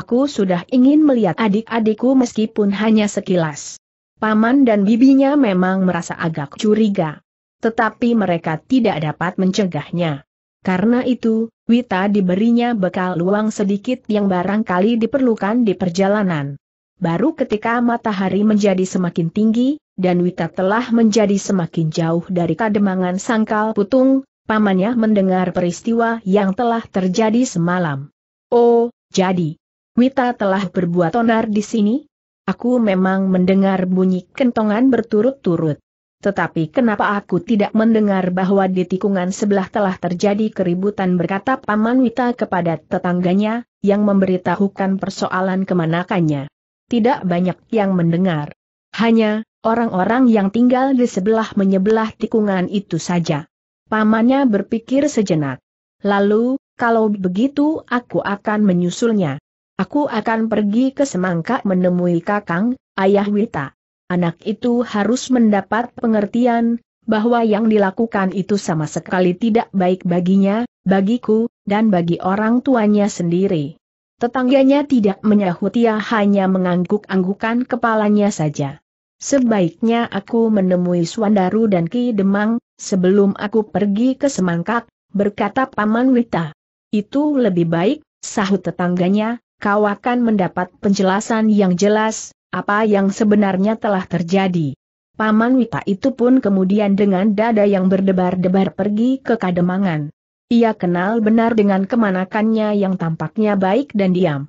Aku sudah ingin melihat adik-adikku meskipun hanya sekilas. Paman dan bibinya memang merasa agak curiga tetapi mereka tidak dapat mencegahnya. Karena itu, Wita diberinya bekal luang sedikit yang barangkali diperlukan di perjalanan. Baru ketika matahari menjadi semakin tinggi, dan Wita telah menjadi semakin jauh dari kademangan sangkal putung, pamannya mendengar peristiwa yang telah terjadi semalam. Oh, jadi, Wita telah berbuat onar di sini? Aku memang mendengar bunyi kentongan berturut-turut. Tetapi kenapa aku tidak mendengar bahwa di tikungan sebelah telah terjadi keributan berkata Paman Wita kepada tetangganya, yang memberitahukan persoalan kemanakannya. Tidak banyak yang mendengar. Hanya, orang-orang yang tinggal di sebelah menyebelah tikungan itu saja. Pamannya berpikir sejenak. Lalu, kalau begitu aku akan menyusulnya. Aku akan pergi ke Semangka menemui Kakang, Ayah Wita anak itu harus mendapat pengertian, bahwa yang dilakukan itu sama sekali tidak baik baginya, bagiku, dan bagi orang tuanya sendiri. Tetangganya tidak menyahut ia hanya mengangguk-anggukan kepalanya saja. Sebaiknya aku menemui Suandaru dan Ki Demang, sebelum aku pergi ke Semangkak, berkata Paman Wita. Itu lebih baik, sahut tetangganya, kau akan mendapat penjelasan yang jelas, apa yang sebenarnya telah terjadi. Paman Wita itu pun kemudian dengan dada yang berdebar-debar pergi ke kademangan. Ia kenal benar dengan kemanakannya yang tampaknya baik dan diam.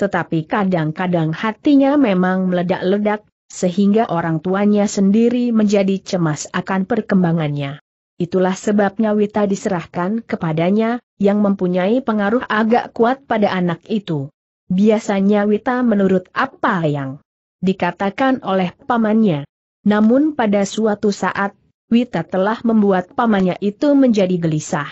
Tetapi kadang-kadang hatinya memang meledak-ledak, sehingga orang tuanya sendiri menjadi cemas akan perkembangannya. Itulah sebabnya Wita diserahkan kepadanya, yang mempunyai pengaruh agak kuat pada anak itu. Biasanya Wita menurut apa yang dikatakan oleh pamannya. Namun pada suatu saat, Wita telah membuat pamannya itu menjadi gelisah.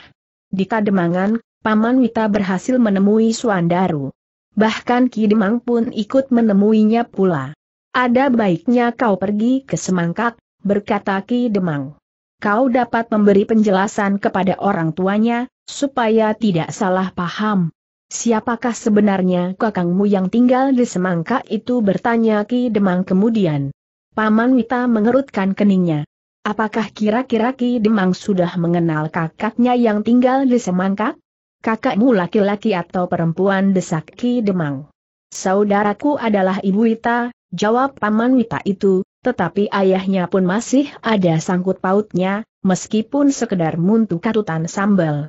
Di Kademangan, paman Wita berhasil menemui Suandaru. Bahkan Ki Demang pun ikut menemuinya pula. Ada baiknya kau pergi ke Semangkak, berkata Ki Demang. Kau dapat memberi penjelasan kepada orang tuanya, supaya tidak salah paham. Siapakah sebenarnya kakangmu yang tinggal di semangka itu bertanya Ki Demang kemudian. Paman Wita mengerutkan keningnya. Apakah kira-kira Ki Demang sudah mengenal kakaknya yang tinggal di semangka? Kakakmu laki-laki atau perempuan desak Ki Demang. Saudaraku adalah Ibu Wita, jawab Paman Wita itu, tetapi ayahnya pun masih ada sangkut pautnya, meskipun sekedar muntuk katutan sambal.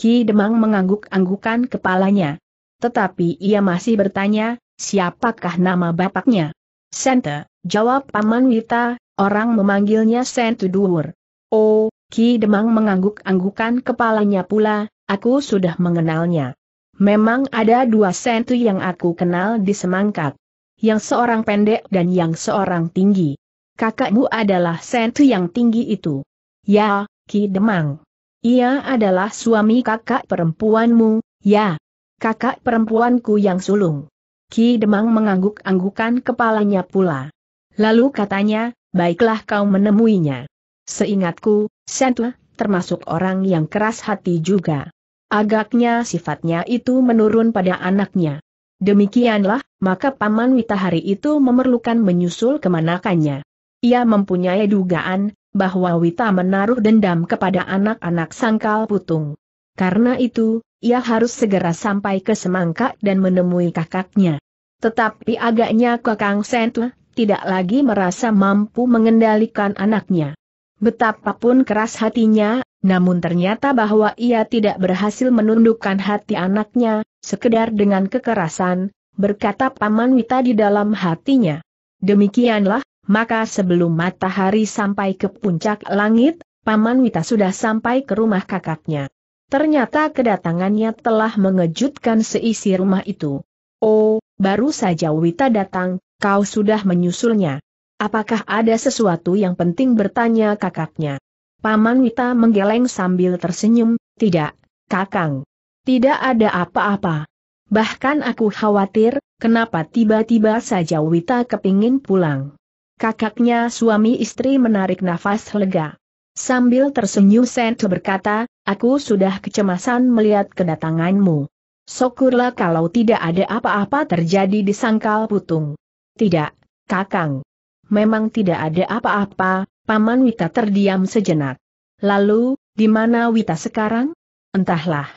Ki Demang mengangguk-anggukan kepalanya. Tetapi ia masih bertanya, siapakah nama bapaknya? Sente, jawab Paman Wita, orang memanggilnya Sentu Duwur. Oh, Ki Demang mengangguk-anggukan kepalanya pula, aku sudah mengenalnya. Memang ada dua sentu yang aku kenal di semangkat. Yang seorang pendek dan yang seorang tinggi. Kakakmu adalah sentu yang tinggi itu. Ya, Ki Demang. Ia adalah suami kakak perempuanmu, ya. Kakak perempuanku yang sulung. Ki Demang mengangguk-anggukan kepalanya pula. Lalu katanya, baiklah kau menemuinya. Seingatku, Sentle, termasuk orang yang keras hati juga. Agaknya sifatnya itu menurun pada anaknya. Demikianlah, maka Paman Witahari itu memerlukan menyusul kemanakannya. Ia mempunyai dugaan, bahwa Wita menaruh dendam kepada anak-anak sangkal putung. Karena itu, ia harus segera sampai ke Semangka dan menemui kakaknya. Tetapi agaknya Kakang Sentu tidak lagi merasa mampu mengendalikan anaknya. Betapapun keras hatinya, namun ternyata bahwa ia tidak berhasil menundukkan hati anaknya, sekedar dengan kekerasan, berkata Paman Wita di dalam hatinya. Demikianlah, maka sebelum matahari sampai ke puncak langit, Paman Wita sudah sampai ke rumah kakaknya. Ternyata kedatangannya telah mengejutkan seisi rumah itu. Oh, baru saja Wita datang, kau sudah menyusulnya. Apakah ada sesuatu yang penting bertanya kakaknya? Paman Wita menggeleng sambil tersenyum, tidak, kakang. Tidak ada apa-apa. Bahkan aku khawatir, kenapa tiba-tiba saja Wita kepingin pulang. Kakaknya suami istri menarik nafas lega. Sambil tersenyum Sento berkata, aku sudah kecemasan melihat kedatanganmu. Syukurlah kalau tidak ada apa-apa terjadi di sangkal putung. Tidak, Kakang. Memang tidak ada apa-apa, Paman Wita terdiam sejenak. Lalu, di mana Wita sekarang? Entahlah.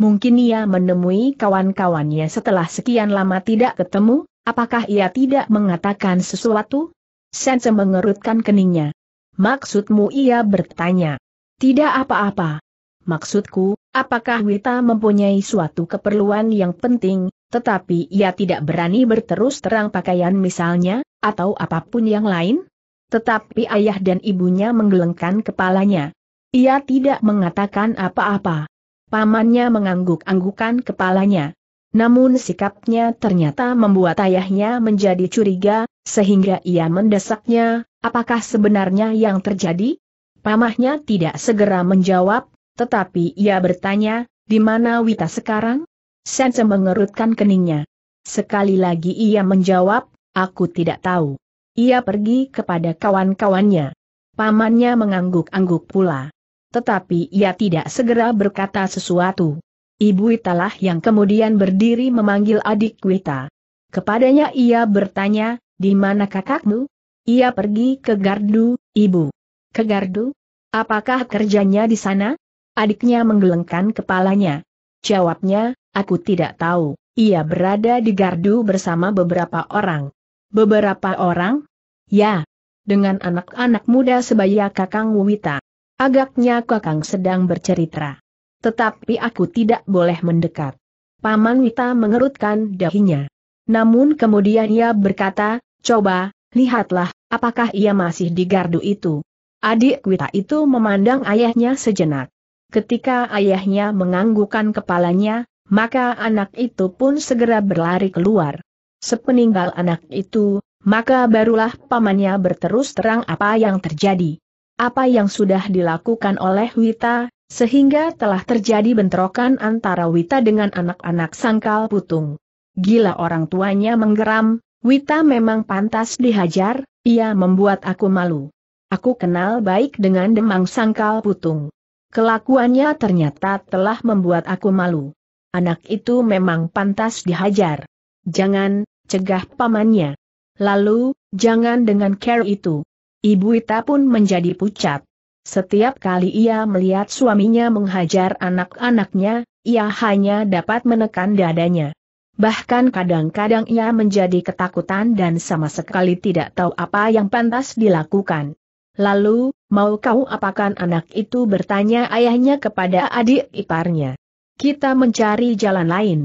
Mungkin ia menemui kawan-kawannya setelah sekian lama tidak ketemu, apakah ia tidak mengatakan sesuatu? Sense mengerutkan keningnya. Maksudmu ia bertanya. Tidak apa-apa. Maksudku, apakah Wita mempunyai suatu keperluan yang penting, tetapi ia tidak berani berterus terang pakaian misalnya, atau apapun yang lain? Tetapi ayah dan ibunya menggelengkan kepalanya. Ia tidak mengatakan apa-apa. Pamannya mengangguk-anggukan kepalanya. Namun sikapnya ternyata membuat ayahnya menjadi curiga, sehingga ia mendesaknya, apakah sebenarnya yang terjadi? Pamahnya tidak segera menjawab, tetapi ia bertanya, di mana Wita sekarang? Sense mengerutkan keningnya. Sekali lagi ia menjawab, aku tidak tahu. Ia pergi kepada kawan-kawannya. Pamannya mengangguk-angguk pula. Tetapi ia tidak segera berkata sesuatu. Ibu Witalah yang kemudian berdiri memanggil adik Wita. Kepadanya ia bertanya, di mana kakakmu? Ia pergi ke gardu, ibu. Ke gardu? Apakah kerjanya di sana? Adiknya menggelengkan kepalanya. Jawabnya, aku tidak tahu. Ia berada di gardu bersama beberapa orang. Beberapa orang? Ya. Dengan anak-anak muda sebaya kakang Wita. Agaknya kakang sedang bercerita. Tetapi aku tidak boleh mendekat. Paman Wita mengerutkan dahinya. Namun kemudian ia berkata, Coba, lihatlah, apakah ia masih di gardu itu. Adik Wita itu memandang ayahnya sejenak. Ketika ayahnya menganggukkan kepalanya, maka anak itu pun segera berlari keluar. Sepeninggal anak itu, maka barulah pamannya berterus terang apa yang terjadi. Apa yang sudah dilakukan oleh Wita, sehingga telah terjadi bentrokan antara Wita dengan anak-anak sangkal putung. Gila orang tuanya menggeram, Wita memang pantas dihajar, ia membuat aku malu. Aku kenal baik dengan Demang Sangkal Putung. Kelakuannya ternyata telah membuat aku malu. Anak itu memang pantas dihajar. Jangan, cegah pamannya. Lalu, jangan dengan care itu. Ibu Wita pun menjadi pucat. Setiap kali ia melihat suaminya menghajar anak-anaknya, ia hanya dapat menekan dadanya bahkan kadang-kadang ia menjadi ketakutan dan sama sekali tidak tahu apa yang pantas dilakukan. Lalu, mau kau apakan anak itu bertanya ayahnya kepada adik iparnya. Kita mencari jalan lain.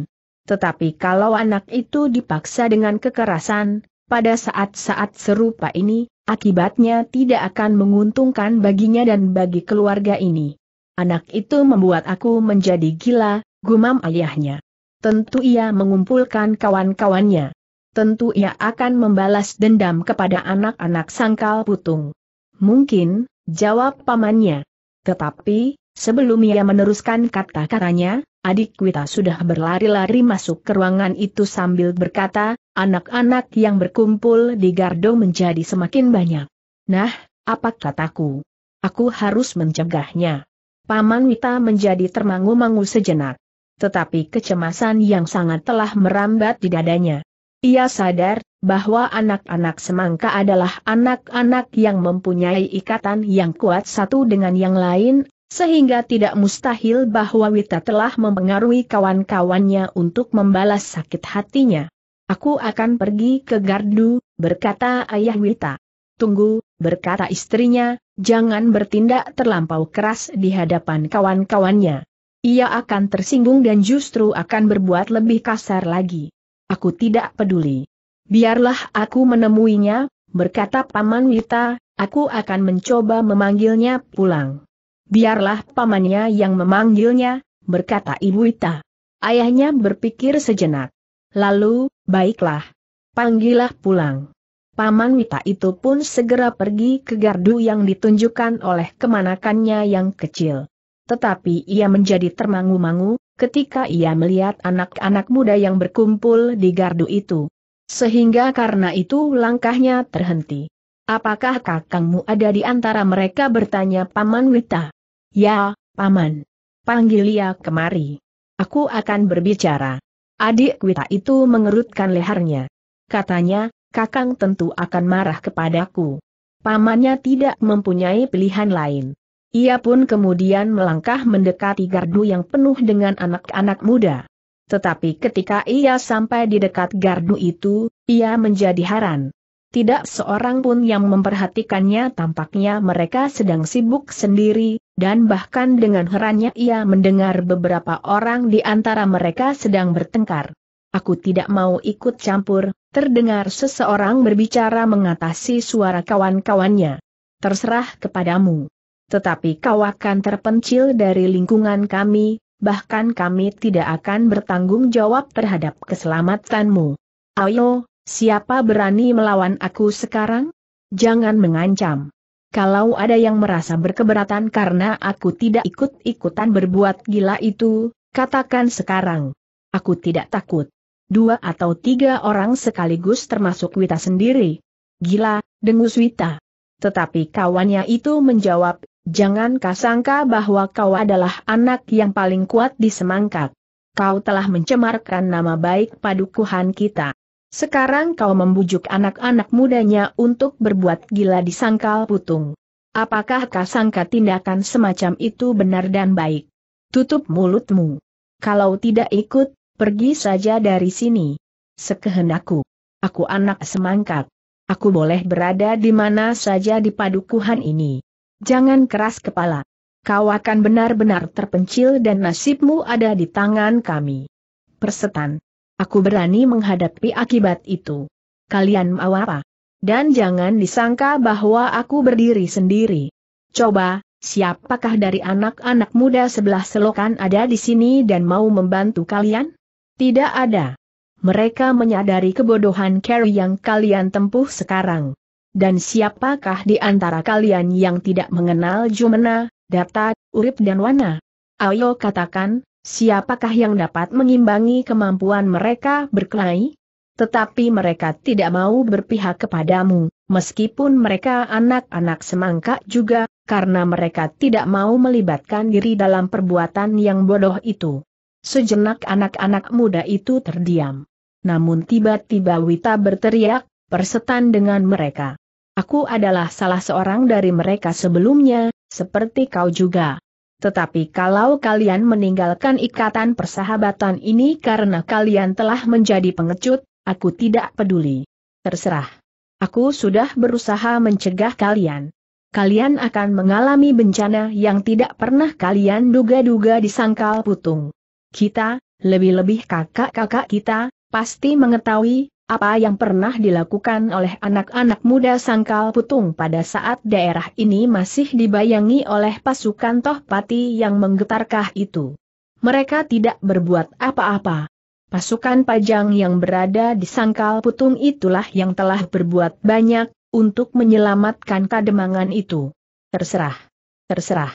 Tetapi kalau anak itu dipaksa dengan kekerasan, pada saat-saat serupa ini, akibatnya tidak akan menguntungkan baginya dan bagi keluarga ini. Anak itu membuat aku menjadi gila, gumam ayahnya. Tentu ia mengumpulkan kawan-kawannya. Tentu ia akan membalas dendam kepada anak-anak sangkal putung. Mungkin, jawab pamannya. Tetapi, sebelum ia meneruskan kata-katanya, adik Wita sudah berlari-lari masuk ke ruangan itu sambil berkata, anak-anak yang berkumpul di Gardo menjadi semakin banyak. Nah, apa kataku? Aku harus mencegahnya. Paman Wita menjadi termangu-mangu sejenak tetapi kecemasan yang sangat telah merambat di dadanya. Ia sadar bahwa anak-anak semangka adalah anak-anak yang mempunyai ikatan yang kuat satu dengan yang lain, sehingga tidak mustahil bahwa Wita telah mempengaruhi kawan-kawannya untuk membalas sakit hatinya. Aku akan pergi ke Gardu, berkata ayah Wita. Tunggu, berkata istrinya, jangan bertindak terlampau keras di hadapan kawan-kawannya ia akan tersinggung dan justru akan berbuat lebih kasar lagi. Aku tidak peduli. Biarlah aku menemuinya, berkata Paman Wita, aku akan mencoba memanggilnya pulang. Biarlah pamannya yang memanggilnya, berkata Ibu Wita. Ayahnya berpikir sejenak. Lalu, baiklah. Panggillah pulang. Paman Wita itu pun segera pergi ke gardu yang ditunjukkan oleh kemanakannya yang kecil. Tetapi ia menjadi termangu-mangu, ketika ia melihat anak-anak muda yang berkumpul di gardu itu. Sehingga karena itu langkahnya terhenti. Apakah kakangmu ada di antara mereka bertanya Paman Wita? Ya, Paman. Panggil ia kemari. Aku akan berbicara. Adik Wita itu mengerutkan lehernya. Katanya, kakang tentu akan marah kepadaku. Pamannya tidak mempunyai pilihan lain. Ia pun kemudian melangkah mendekati gardu yang penuh dengan anak-anak muda. Tetapi ketika ia sampai di dekat gardu itu, ia menjadi heran. Tidak seorang pun yang memperhatikannya tampaknya mereka sedang sibuk sendiri, dan bahkan dengan herannya ia mendengar beberapa orang di antara mereka sedang bertengkar. Aku tidak mau ikut campur, terdengar seseorang berbicara mengatasi suara kawan-kawannya. Terserah kepadamu tetapi kau akan terpencil dari lingkungan kami, bahkan kami tidak akan bertanggung jawab terhadap keselamatanmu. Ayo, siapa berani melawan aku sekarang? Jangan mengancam. Kalau ada yang merasa berkeberatan karena aku tidak ikut-ikutan berbuat gila itu, katakan sekarang. Aku tidak takut. Dua atau tiga orang sekaligus termasuk Wita sendiri. Gila, dengus Wita. Tetapi kawannya itu menjawab, Jangan kasangka bahwa kau adalah anak yang paling kuat di semangkat. Kau telah mencemarkan nama baik padukuhan kita. Sekarang kau membujuk anak-anak mudanya untuk berbuat gila di sangkal putung. Apakah kasangka tindakan semacam itu benar dan baik? Tutup mulutmu. Kalau tidak ikut, pergi saja dari sini. Sekehendakku. Aku anak semangkat. Aku boleh berada di mana saja di padukuhan ini. Jangan keras kepala. Kau akan benar-benar terpencil dan nasibmu ada di tangan kami. Persetan. Aku berani menghadapi akibat itu. Kalian mau apa? Dan jangan disangka bahwa aku berdiri sendiri. Coba, siapakah dari anak-anak muda sebelah selokan ada di sini dan mau membantu kalian? Tidak ada. Mereka menyadari kebodohan Carrie yang kalian tempuh sekarang. Dan siapakah di antara kalian yang tidak mengenal Jumena, Data, Urip dan Wana? Ayo katakan, siapakah yang dapat mengimbangi kemampuan mereka berkelahi? Tetapi mereka tidak mau berpihak kepadamu, meskipun mereka anak-anak semangka juga, karena mereka tidak mau melibatkan diri dalam perbuatan yang bodoh itu. Sejenak anak-anak muda itu terdiam. Namun tiba-tiba Wita berteriak, persetan dengan mereka. Aku adalah salah seorang dari mereka sebelumnya, seperti kau juga. Tetapi kalau kalian meninggalkan ikatan persahabatan ini karena kalian telah menjadi pengecut, aku tidak peduli. Terserah. Aku sudah berusaha mencegah kalian. Kalian akan mengalami bencana yang tidak pernah kalian duga-duga di sangkal putung. Kita, lebih-lebih kakak-kakak kita, pasti mengetahui apa yang pernah dilakukan oleh anak-anak muda sangkal putung pada saat daerah ini masih dibayangi oleh pasukan Tohpati yang menggetarkah itu. Mereka tidak berbuat apa-apa. Pasukan pajang yang berada di sangkal putung itulah yang telah berbuat banyak, untuk menyelamatkan kademangan itu. Terserah. Terserah.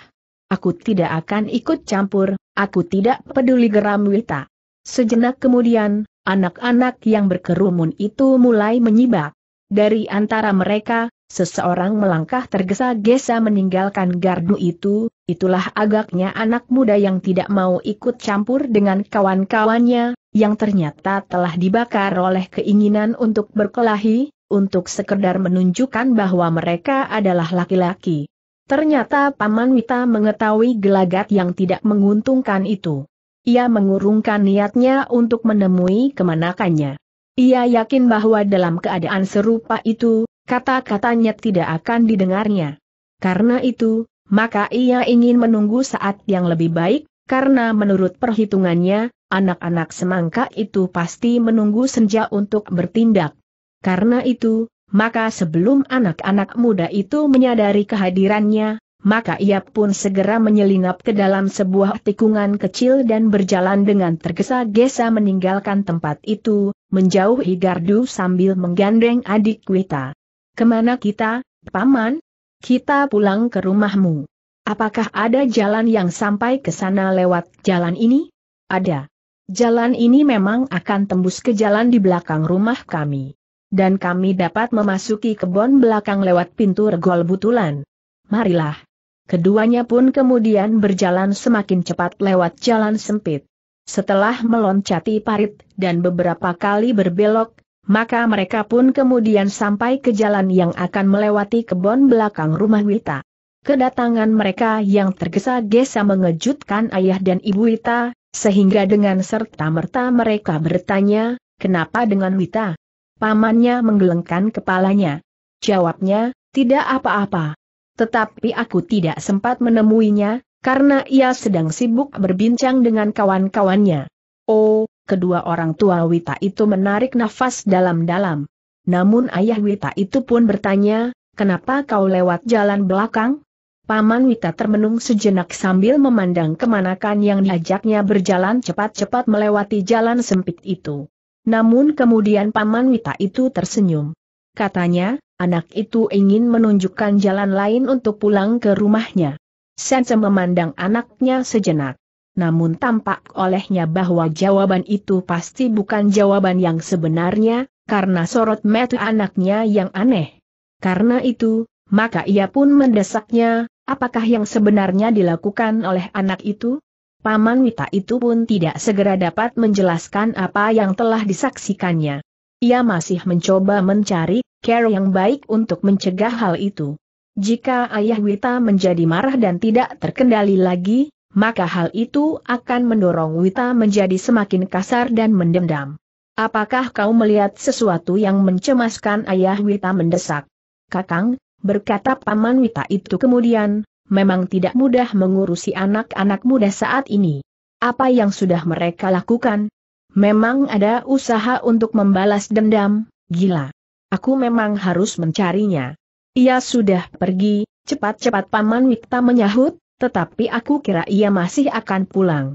Aku tidak akan ikut campur, aku tidak peduli geram Wita. Sejenak kemudian, Anak-anak yang berkerumun itu mulai menyibak. Dari antara mereka, seseorang melangkah tergesa-gesa meninggalkan gardu itu, itulah agaknya anak muda yang tidak mau ikut campur dengan kawan-kawannya, yang ternyata telah dibakar oleh keinginan untuk berkelahi, untuk sekedar menunjukkan bahwa mereka adalah laki-laki. Ternyata Paman Wita mengetahui gelagat yang tidak menguntungkan itu ia mengurungkan niatnya untuk menemui kemanakannya. Ia yakin bahwa dalam keadaan serupa itu, kata-katanya tidak akan didengarnya. Karena itu, maka ia ingin menunggu saat yang lebih baik, karena menurut perhitungannya, anak-anak semangka itu pasti menunggu senja untuk bertindak. Karena itu, maka sebelum anak-anak muda itu menyadari kehadirannya, maka ia pun segera menyelinap ke dalam sebuah tikungan kecil dan berjalan dengan tergesa-gesa meninggalkan tempat itu, menjauhi gardu sambil menggandeng adik Wita. Kemana kita, Paman? Kita pulang ke rumahmu. Apakah ada jalan yang sampai ke sana lewat jalan ini? Ada. Jalan ini memang akan tembus ke jalan di belakang rumah kami. Dan kami dapat memasuki kebun belakang lewat pintu regol butulan. Marilah. Keduanya pun kemudian berjalan semakin cepat lewat jalan sempit. Setelah meloncati parit dan beberapa kali berbelok, maka mereka pun kemudian sampai ke jalan yang akan melewati kebun belakang rumah Wita. Kedatangan mereka yang tergesa-gesa mengejutkan ayah dan ibu Wita, sehingga dengan serta-merta mereka bertanya, kenapa dengan Wita? Pamannya menggelengkan kepalanya. Jawabnya, tidak apa-apa. Tetapi aku tidak sempat menemuinya, karena ia sedang sibuk berbincang dengan kawan-kawannya. Oh, kedua orang tua Wita itu menarik nafas dalam-dalam. Namun ayah Wita itu pun bertanya, kenapa kau lewat jalan belakang? Paman Wita termenung sejenak sambil memandang kemanakan yang diajaknya berjalan cepat-cepat melewati jalan sempit itu. Namun kemudian Paman Wita itu tersenyum. Katanya, anak itu ingin menunjukkan jalan lain untuk pulang ke rumahnya. Sense memandang anaknya sejenak. Namun tampak olehnya bahwa jawaban itu pasti bukan jawaban yang sebenarnya, karena sorot mata anaknya yang aneh. Karena itu, maka ia pun mendesaknya, apakah yang sebenarnya dilakukan oleh anak itu? Paman Wita itu pun tidak segera dapat menjelaskan apa yang telah disaksikannya. Ia masih mencoba mencari cara yang baik untuk mencegah hal itu. Jika ayah Wita menjadi marah dan tidak terkendali lagi, maka hal itu akan mendorong Wita menjadi semakin kasar dan mendendam. Apakah kau melihat sesuatu yang mencemaskan ayah Wita mendesak? Kakang, berkata paman Wita itu kemudian, memang tidak mudah mengurusi anak-anak muda saat ini. Apa yang sudah mereka lakukan, Memang ada usaha untuk membalas dendam, gila. Aku memang harus mencarinya. Ia sudah pergi, cepat-cepat Paman Wikta menyahut, tetapi aku kira ia masih akan pulang.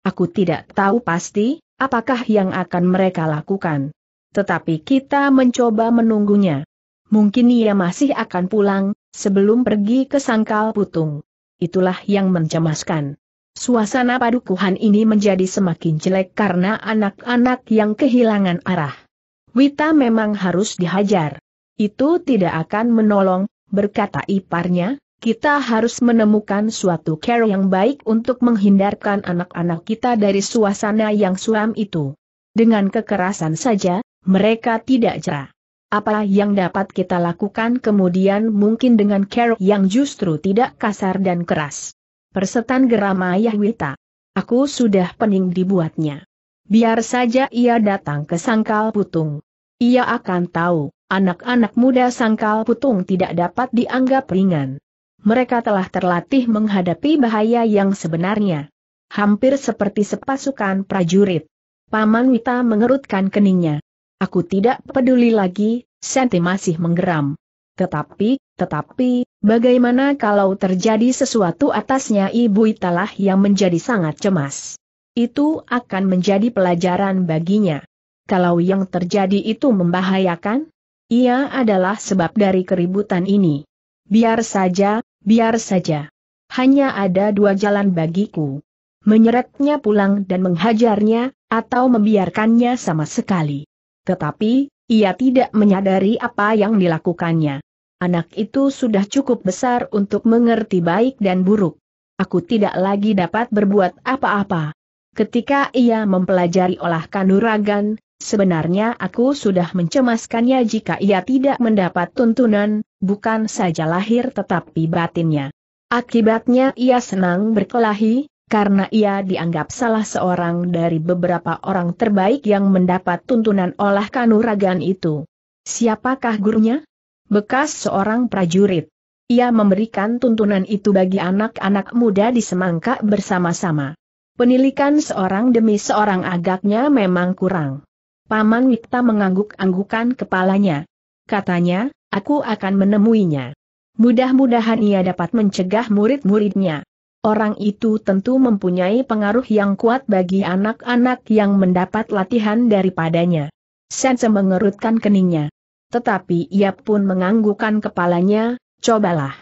Aku tidak tahu pasti, apakah yang akan mereka lakukan. Tetapi kita mencoba menunggunya. Mungkin ia masih akan pulang, sebelum pergi ke sangkal putung. Itulah yang mencemaskan. Suasana padukuhan ini menjadi semakin jelek karena anak-anak yang kehilangan arah. Wita memang harus dihajar. Itu tidak akan menolong, berkata iparnya, kita harus menemukan suatu care yang baik untuk menghindarkan anak-anak kita dari suasana yang suram itu. Dengan kekerasan saja, mereka tidak cerah. Apa yang dapat kita lakukan kemudian mungkin dengan care yang justru tidak kasar dan keras. Persetan geram ayah Wita. Aku sudah pening dibuatnya. Biar saja ia datang ke Sangkal Putung. Ia akan tahu, anak-anak muda Sangkal Putung tidak dapat dianggap ringan. Mereka telah terlatih menghadapi bahaya yang sebenarnya. Hampir seperti sepasukan prajurit. Paman Wita mengerutkan keningnya. Aku tidak peduli lagi, Senti masih menggeram. Tetapi, tetapi, bagaimana kalau terjadi sesuatu atasnya Ibu Italah yang menjadi sangat cemas? Itu akan menjadi pelajaran baginya. Kalau yang terjadi itu membahayakan, ia adalah sebab dari keributan ini. Biar saja, biar saja. Hanya ada dua jalan bagiku. Menyeretnya pulang dan menghajarnya, atau membiarkannya sama sekali. Tetapi, ia tidak menyadari apa yang dilakukannya. Anak itu sudah cukup besar untuk mengerti baik dan buruk. Aku tidak lagi dapat berbuat apa-apa. Ketika ia mempelajari olah kanuragan, sebenarnya aku sudah mencemaskannya jika ia tidak mendapat tuntunan, bukan saja lahir tetapi batinnya. Akibatnya ia senang berkelahi, karena ia dianggap salah seorang dari beberapa orang terbaik yang mendapat tuntunan olah kanuragan itu. Siapakah gurunya? bekas seorang prajurit. Ia memberikan tuntunan itu bagi anak-anak muda di semangka bersama-sama. Penilikan seorang demi seorang agaknya memang kurang. Paman Wikta mengangguk-anggukan kepalanya. Katanya, aku akan menemuinya. Mudah-mudahan ia dapat mencegah murid-muridnya. Orang itu tentu mempunyai pengaruh yang kuat bagi anak-anak yang mendapat latihan daripadanya. Sense mengerutkan keningnya. Tetapi ia pun menganggukkan kepalanya, cobalah.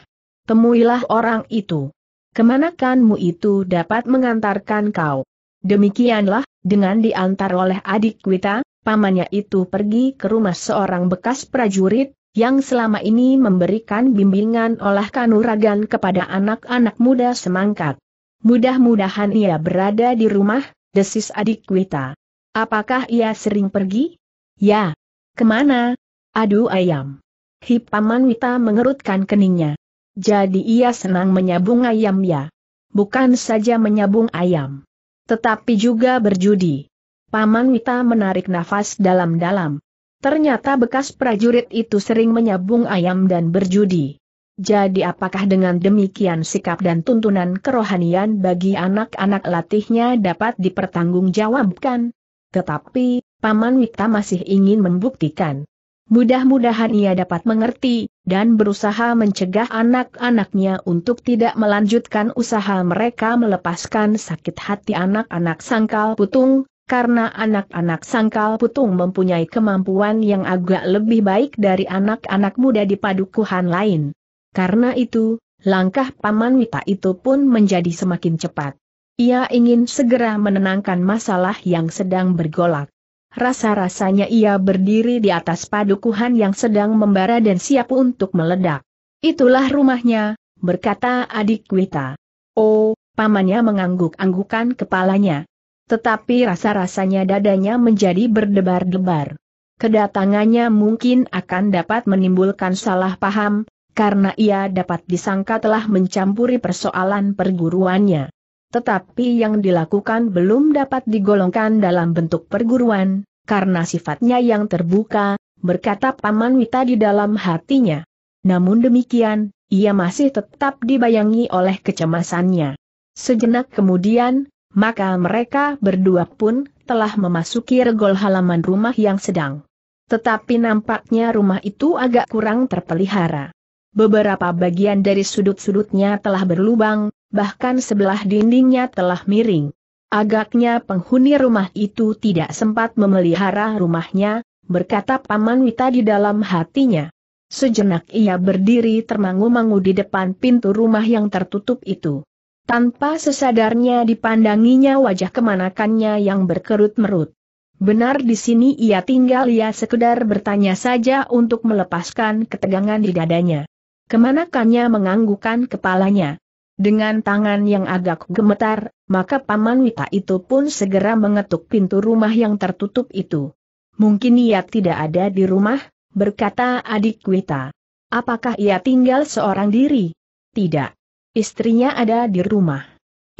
Temuilah orang itu. Kemanakanmu itu dapat mengantarkan kau. Demikianlah, dengan diantar oleh adik Wita, pamannya itu pergi ke rumah seorang bekas prajurit, yang selama ini memberikan bimbingan olah kanuragan kepada anak-anak muda semangkat. Mudah-mudahan ia berada di rumah, desis adik Wita. Apakah ia sering pergi? Ya. Kemana? Aduh ayam. Hipaman Wita mengerutkan keningnya. Jadi ia senang menyabung ayam ya. Bukan saja menyabung ayam. Tetapi juga berjudi. Paman Wita menarik nafas dalam-dalam. Ternyata bekas prajurit itu sering menyabung ayam dan berjudi. Jadi apakah dengan demikian sikap dan tuntunan kerohanian bagi anak-anak latihnya dapat dipertanggungjawabkan? Tetapi, Paman Wita masih ingin membuktikan Mudah-mudahan ia dapat mengerti, dan berusaha mencegah anak-anaknya untuk tidak melanjutkan usaha mereka melepaskan sakit hati anak-anak sangkal putung, karena anak-anak sangkal putung mempunyai kemampuan yang agak lebih baik dari anak-anak muda di padukuhan lain. Karena itu, langkah Paman Wita itu pun menjadi semakin cepat. Ia ingin segera menenangkan masalah yang sedang bergolak. Rasa-rasanya ia berdiri di atas padukuhan yang sedang membara dan siap untuk meledak. Itulah rumahnya, berkata adik Wita. Oh, pamannya mengangguk-anggukan kepalanya. Tetapi rasa-rasanya dadanya menjadi berdebar-debar. Kedatangannya mungkin akan dapat menimbulkan salah paham, karena ia dapat disangka telah mencampuri persoalan perguruannya tetapi yang dilakukan belum dapat digolongkan dalam bentuk perguruan, karena sifatnya yang terbuka, berkata Paman Wita di dalam hatinya. Namun demikian, ia masih tetap dibayangi oleh kecemasannya. Sejenak kemudian, maka mereka berdua pun telah memasuki regol halaman rumah yang sedang. Tetapi nampaknya rumah itu agak kurang terpelihara. Beberapa bagian dari sudut-sudutnya telah berlubang, bahkan sebelah dindingnya telah miring. Agaknya penghuni rumah itu tidak sempat memelihara rumahnya, berkata Paman Wita di dalam hatinya. Sejenak ia berdiri termangu-mangu di depan pintu rumah yang tertutup itu. Tanpa sesadarnya dipandanginya wajah kemanakannya yang berkerut merut. Benar di sini ia tinggal ia sekedar bertanya saja untuk melepaskan ketegangan di dadanya. Kemanakannya menganggukan kepalanya. Dengan tangan yang agak gemetar, maka Paman Wita itu pun segera mengetuk pintu rumah yang tertutup itu. Mungkin ia tidak ada di rumah, berkata adik Wita. Apakah ia tinggal seorang diri? Tidak. Istrinya ada di rumah.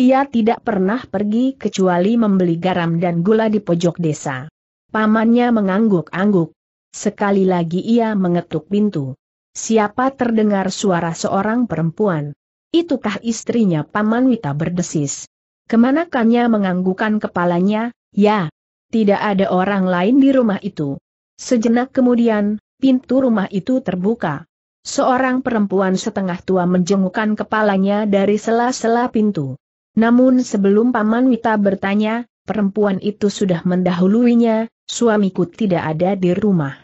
Ia tidak pernah pergi kecuali membeli garam dan gula di pojok desa. Pamannya mengangguk-angguk. Sekali lagi ia mengetuk pintu. Siapa terdengar suara seorang perempuan? Itukah istrinya Paman Wita berdesis. Kemanakannya menganggukan kepalanya, ya. Tidak ada orang lain di rumah itu. Sejenak kemudian, pintu rumah itu terbuka. Seorang perempuan setengah tua menjengukkan kepalanya dari sela-sela pintu. Namun sebelum Paman Wita bertanya, perempuan itu sudah mendahuluinya, suamiku tidak ada di rumah.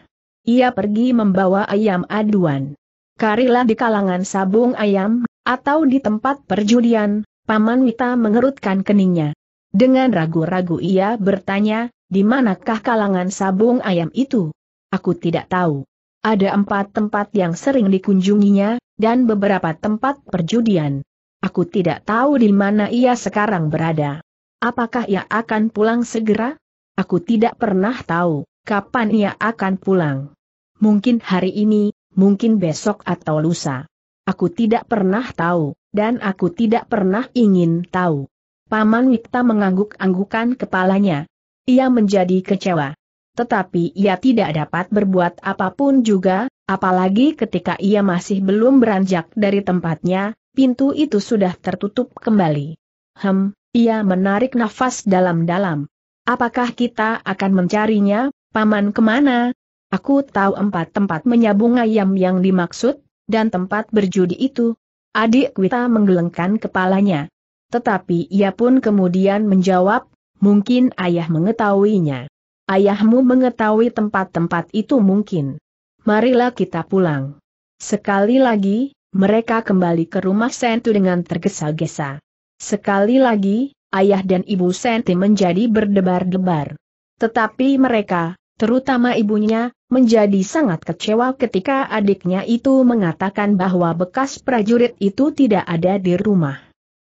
Ia pergi membawa ayam aduan. Karilah di kalangan sabung ayam, atau di tempat perjudian, Paman Wita mengerutkan keningnya. Dengan ragu-ragu ia bertanya, di manakah kalangan sabung ayam itu? Aku tidak tahu. Ada empat tempat yang sering dikunjunginya, dan beberapa tempat perjudian. Aku tidak tahu di mana ia sekarang berada. Apakah ia akan pulang segera? Aku tidak pernah tahu kapan ia akan pulang. Mungkin hari ini, mungkin besok atau lusa. Aku tidak pernah tahu, dan aku tidak pernah ingin tahu. Paman Wikta mengangguk-anggukan kepalanya. Ia menjadi kecewa. Tetapi ia tidak dapat berbuat apapun juga, apalagi ketika ia masih belum beranjak dari tempatnya, pintu itu sudah tertutup kembali. Hem, ia menarik nafas dalam-dalam. Apakah kita akan mencarinya, Paman kemana? Aku tahu empat tempat menyabung ayam yang dimaksud, dan tempat berjudi itu. Adik Wita menggelengkan kepalanya. Tetapi ia pun kemudian menjawab, mungkin ayah mengetahuinya. Ayahmu mengetahui tempat-tempat itu mungkin. Marilah kita pulang. Sekali lagi, mereka kembali ke rumah Sentu dengan tergesa-gesa. Sekali lagi, ayah dan ibu Senti menjadi berdebar-debar. Tetapi mereka, terutama ibunya, menjadi sangat kecewa ketika adiknya itu mengatakan bahwa bekas prajurit itu tidak ada di rumah.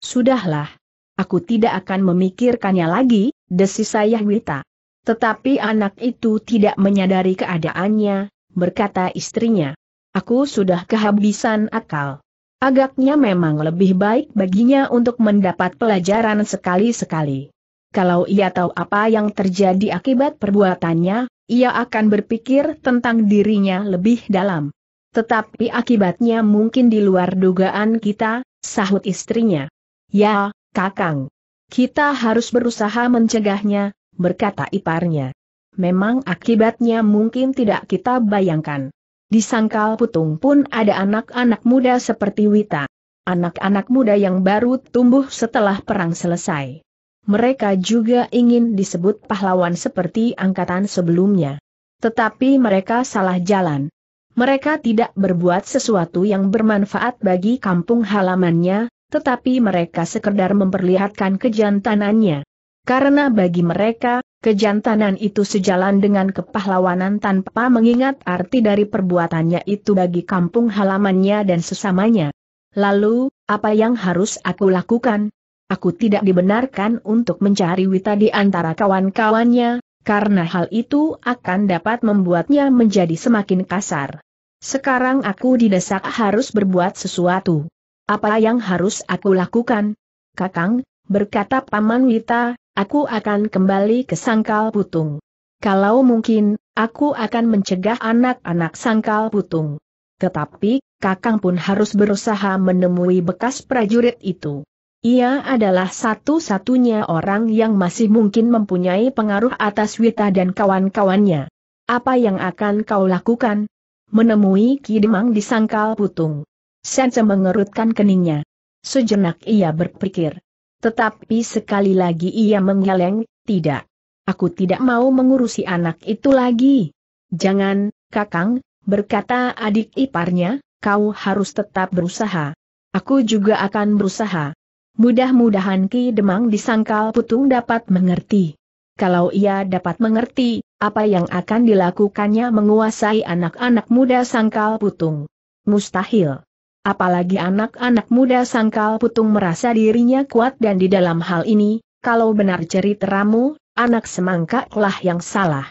Sudahlah. Aku tidak akan memikirkannya lagi, desis saya Wita. Tetapi anak itu tidak menyadari keadaannya, berkata istrinya. Aku sudah kehabisan akal. Agaknya memang lebih baik baginya untuk mendapat pelajaran sekali-sekali. Kalau ia tahu apa yang terjadi akibat perbuatannya, ia akan berpikir tentang dirinya lebih dalam. Tetapi akibatnya mungkin di luar dugaan kita, sahut istrinya. Ya, Kakang. Kita harus berusaha mencegahnya, berkata iparnya. Memang akibatnya mungkin tidak kita bayangkan. Di sangkal putung pun ada anak-anak muda seperti Wita. Anak-anak muda yang baru tumbuh setelah perang selesai mereka juga ingin disebut pahlawan seperti angkatan sebelumnya. Tetapi mereka salah jalan. Mereka tidak berbuat sesuatu yang bermanfaat bagi kampung halamannya, tetapi mereka sekedar memperlihatkan kejantanannya. Karena bagi mereka, kejantanan itu sejalan dengan kepahlawanan tanpa mengingat arti dari perbuatannya itu bagi kampung halamannya dan sesamanya. Lalu, apa yang harus aku lakukan? Aku tidak dibenarkan untuk mencari Wita di antara kawan-kawannya, karena hal itu akan dapat membuatnya menjadi semakin kasar. Sekarang aku didesak harus berbuat sesuatu. Apa yang harus aku lakukan? Kakang, berkata Paman Wita, aku akan kembali ke Sangkal Putung. Kalau mungkin, aku akan mencegah anak-anak Sangkal Putung. Tetapi, Kakang pun harus berusaha menemui bekas prajurit itu. Ia adalah satu-satunya orang yang masih mungkin mempunyai pengaruh atas Wita dan kawan-kawannya. Apa yang akan kau lakukan? Menemui Kidemang di sangkal putung. Sense mengerutkan keningnya. Sejenak ia berpikir. Tetapi sekali lagi ia menggeleng, tidak. Aku tidak mau mengurusi anak itu lagi. Jangan, Kakang, berkata adik iparnya, kau harus tetap berusaha. Aku juga akan berusaha. Mudah-mudahan Ki Demang disangkal putung dapat mengerti. Kalau ia dapat mengerti, apa yang akan dilakukannya menguasai anak-anak muda sangkal putung? Mustahil. Apalagi anak-anak muda sangkal putung merasa dirinya kuat dan di dalam hal ini, kalau benar ceritamu, anak semangka lah yang salah.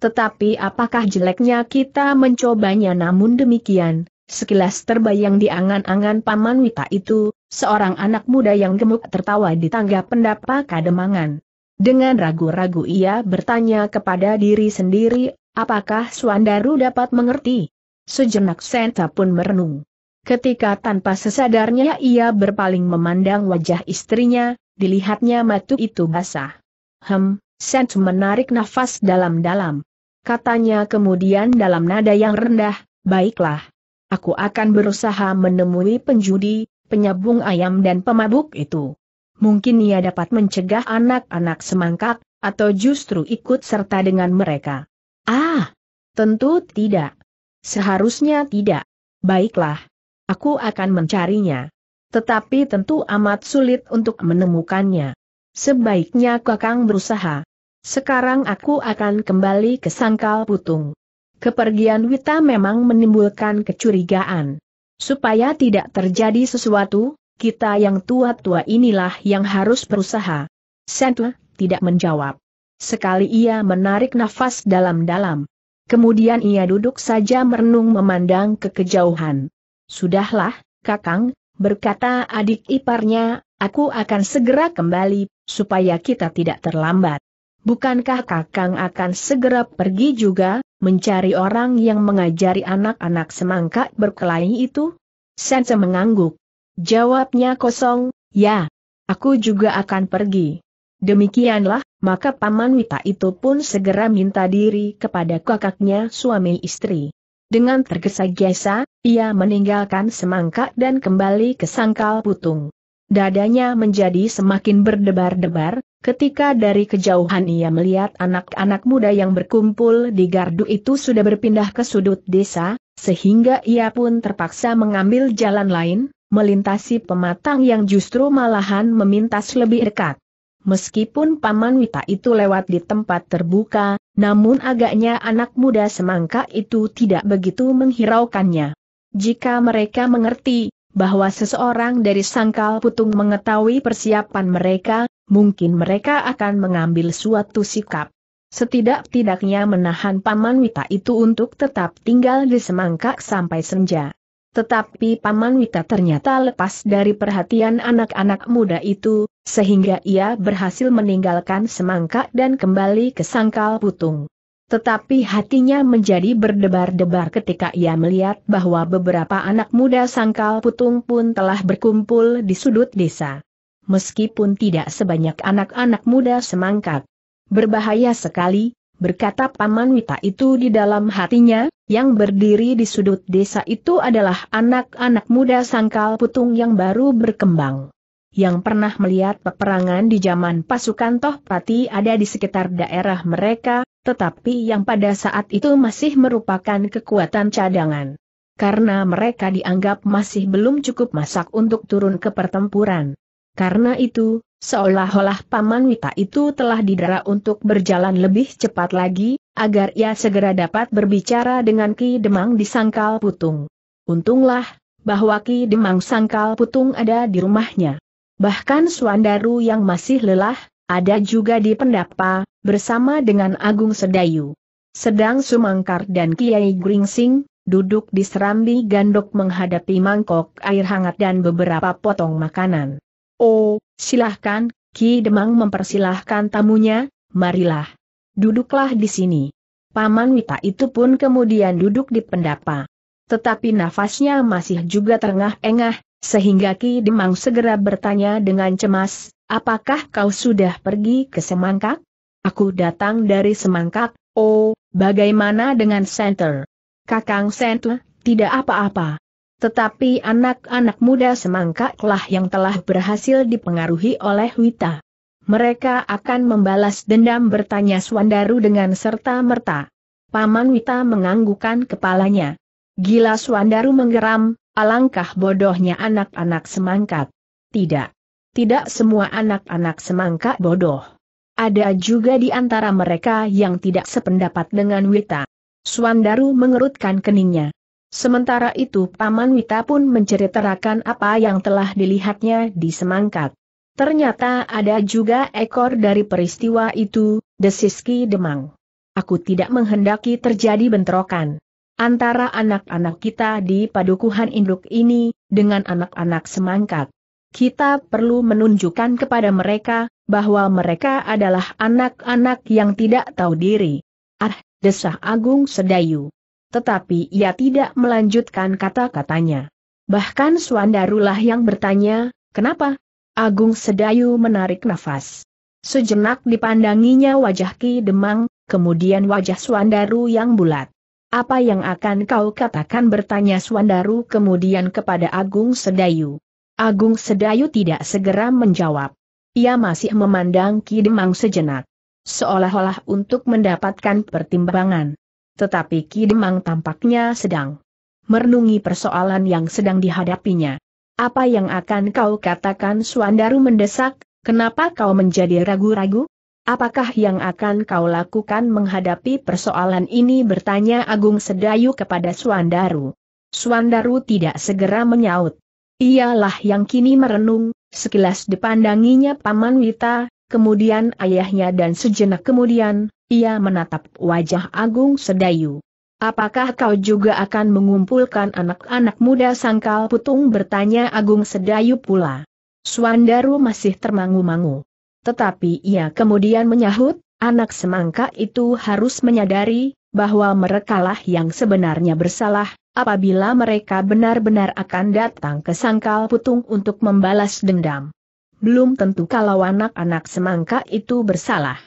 Tetapi apakah jeleknya kita mencobanya namun demikian, Sekilas terbayang di angan-angan Paman Wita itu, seorang anak muda yang gemuk tertawa di tangga pendapa kademangan. Dengan ragu-ragu ia bertanya kepada diri sendiri, apakah Suandaru dapat mengerti? Sejenak Senta pun merenung. Ketika tanpa sesadarnya ia berpaling memandang wajah istrinya, dilihatnya matu itu basah. Hem, Senta menarik nafas dalam-dalam. Katanya kemudian dalam nada yang rendah, baiklah Aku akan berusaha menemui penjudi, penyabung ayam dan pemabuk itu. Mungkin ia dapat mencegah anak-anak semangkak, atau justru ikut serta dengan mereka. Ah, tentu tidak. Seharusnya tidak. Baiklah. Aku akan mencarinya. Tetapi tentu amat sulit untuk menemukannya. Sebaiknya Kakang berusaha. Sekarang aku akan kembali ke Sangkal Putung. Kepergian Wita memang menimbulkan kecurigaan. Supaya tidak terjadi sesuatu, kita yang tua-tua inilah yang harus berusaha. Sentua tidak menjawab. Sekali ia menarik nafas dalam-dalam. Kemudian ia duduk saja merenung memandang ke kejauhan. Sudahlah, Kakang, berkata adik iparnya, aku akan segera kembali, supaya kita tidak terlambat. Bukankah Kakang akan segera pergi juga, mencari orang yang mengajari anak-anak semangka berkelahi itu? Sense mengangguk. Jawabnya kosong, ya. Aku juga akan pergi. Demikianlah, maka Paman Wita itu pun segera minta diri kepada kakaknya suami istri. Dengan tergesa-gesa, ia meninggalkan semangka dan kembali ke sangkal putung. Dadanya menjadi semakin berdebar-debar, ketika dari kejauhan ia melihat anak-anak muda yang berkumpul di gardu itu sudah berpindah ke sudut desa, sehingga ia pun terpaksa mengambil jalan lain, melintasi pematang yang justru malahan memintas lebih dekat. Meskipun Paman Wita itu lewat di tempat terbuka, namun agaknya anak muda semangka itu tidak begitu menghiraukannya. Jika mereka mengerti, bahwa seseorang dari sangkal putung mengetahui persiapan mereka, mungkin mereka akan mengambil suatu sikap. Setidak-tidaknya menahan Paman Wita itu untuk tetap tinggal di semangkak sampai senja. Tetapi Paman Wita ternyata lepas dari perhatian anak-anak muda itu, sehingga ia berhasil meninggalkan semangkak dan kembali ke sangkal putung. Tetapi hatinya menjadi berdebar-debar ketika ia melihat bahwa beberapa anak muda sangkal putung pun telah berkumpul di sudut desa. Meskipun tidak sebanyak anak-anak muda semangkak. Berbahaya sekali, berkata Paman Wita itu di dalam hatinya, yang berdiri di sudut desa itu adalah anak-anak muda sangkal putung yang baru berkembang yang pernah melihat peperangan di zaman pasukan Tohpati ada di sekitar daerah mereka, tetapi yang pada saat itu masih merupakan kekuatan cadangan. Karena mereka dianggap masih belum cukup masak untuk turun ke pertempuran. Karena itu, seolah-olah Paman Wita itu telah didera untuk berjalan lebih cepat lagi, agar ia segera dapat berbicara dengan Ki Demang di Sangkal Putung. Untunglah, bahwa Ki Demang Sangkal Putung ada di rumahnya. Bahkan Suandaru yang masih lelah, ada juga di pendapa, bersama dengan Agung Sedayu. Sedang Sumangkar dan Kiai Gringsing, duduk di serambi gandok menghadapi mangkok air hangat dan beberapa potong makanan. Oh, silahkan, Ki Demang mempersilahkan tamunya, marilah. Duduklah di sini. Paman Wita itu pun kemudian duduk di pendapa. Tetapi nafasnya masih juga terengah-engah, sehingga Ki Demang segera bertanya dengan cemas, apakah kau sudah pergi ke Semangkak? Aku datang dari Semangkak, oh, bagaimana dengan Center? Kakang Center, tidak apa-apa. Tetapi anak-anak muda Semangkaklah yang telah berhasil dipengaruhi oleh Wita. Mereka akan membalas dendam bertanya Swandaru dengan serta-merta. Paman Wita menganggukan kepalanya. Gila Swandaru menggeram, Alangkah bodohnya anak-anak semangkat. Tidak. Tidak semua anak-anak semangka bodoh. Ada juga di antara mereka yang tidak sependapat dengan Wita. Suandaru mengerutkan keningnya. Sementara itu Paman Wita pun menceritakan apa yang telah dilihatnya di semangkat. Ternyata ada juga ekor dari peristiwa itu, desiski demang. Aku tidak menghendaki terjadi bentrokan antara anak-anak kita di padukuhan induk ini, dengan anak-anak semangkat. Kita perlu menunjukkan kepada mereka, bahwa mereka adalah anak-anak yang tidak tahu diri. Ah, desah Agung Sedayu. Tetapi ia tidak melanjutkan kata-katanya. Bahkan Suandarulah yang bertanya, kenapa? Agung Sedayu menarik nafas. Sejenak dipandanginya wajah Ki Demang, kemudian wajah Suandaru yang bulat. Apa yang akan kau katakan bertanya Suandaru kemudian kepada Agung Sedayu. Agung Sedayu tidak segera menjawab. Ia masih memandang Ki Demang sejenak. Seolah-olah untuk mendapatkan pertimbangan. Tetapi Ki Demang tampaknya sedang merenungi persoalan yang sedang dihadapinya. Apa yang akan kau katakan Suandaru mendesak, kenapa kau menjadi ragu-ragu? Apakah yang akan kau lakukan menghadapi persoalan ini bertanya Agung Sedayu kepada Suandaru. Suandaru tidak segera menyaut. Ialah yang kini merenung, sekilas dipandanginya Paman Wita, kemudian ayahnya dan sejenak kemudian, ia menatap wajah Agung Sedayu. Apakah kau juga akan mengumpulkan anak-anak muda sangkal putung bertanya Agung Sedayu pula. Suandaru masih termangu-mangu. Tetapi ia kemudian menyahut, anak semangka itu harus menyadari, bahwa merekalah yang sebenarnya bersalah, apabila mereka benar-benar akan datang ke sangkal putung untuk membalas dendam. Belum tentu kalau anak-anak semangka itu bersalah.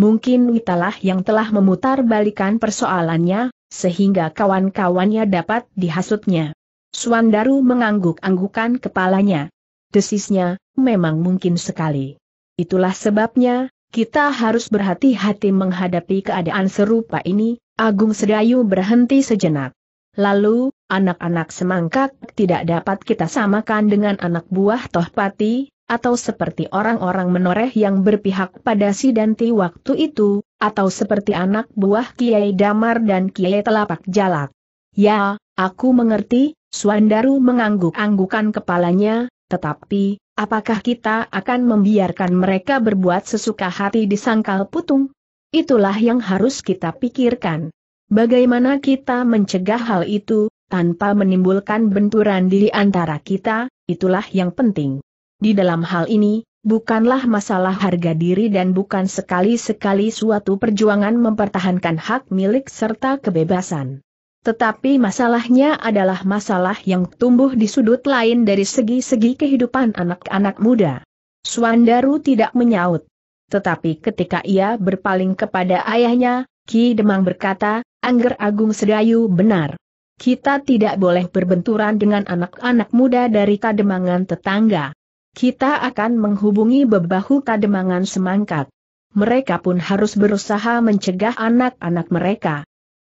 Mungkin Witalah yang telah memutar balikan persoalannya, sehingga kawan-kawannya dapat dihasutnya. Suandaru mengangguk-anggukan kepalanya. Desisnya, memang mungkin sekali. Itulah sebabnya, kita harus berhati-hati menghadapi keadaan serupa ini, Agung Sedayu berhenti sejenak. Lalu, anak-anak semangkak tidak dapat kita samakan dengan anak buah Tohpati, atau seperti orang-orang menoreh yang berpihak pada si Danti waktu itu, atau seperti anak buah Kiai Damar dan Kiai Telapak Jalak. Ya, aku mengerti, Suandaru mengangguk-anggukan kepalanya, tetapi, Apakah kita akan membiarkan mereka berbuat sesuka hati di sangkal putung? Itulah yang harus kita pikirkan. Bagaimana kita mencegah hal itu, tanpa menimbulkan benturan di antara kita, itulah yang penting. Di dalam hal ini, bukanlah masalah harga diri dan bukan sekali-sekali suatu perjuangan mempertahankan hak milik serta kebebasan. Tetapi masalahnya adalah masalah yang tumbuh di sudut lain dari segi-segi kehidupan anak-anak muda. Suandaru tidak menyaut. Tetapi ketika ia berpaling kepada ayahnya, Ki Demang berkata, Angger Agung Sedayu benar. Kita tidak boleh berbenturan dengan anak-anak muda dari Kademangan tetangga. Kita akan menghubungi bebahu Kademangan semangkat. Mereka pun harus berusaha mencegah anak-anak mereka.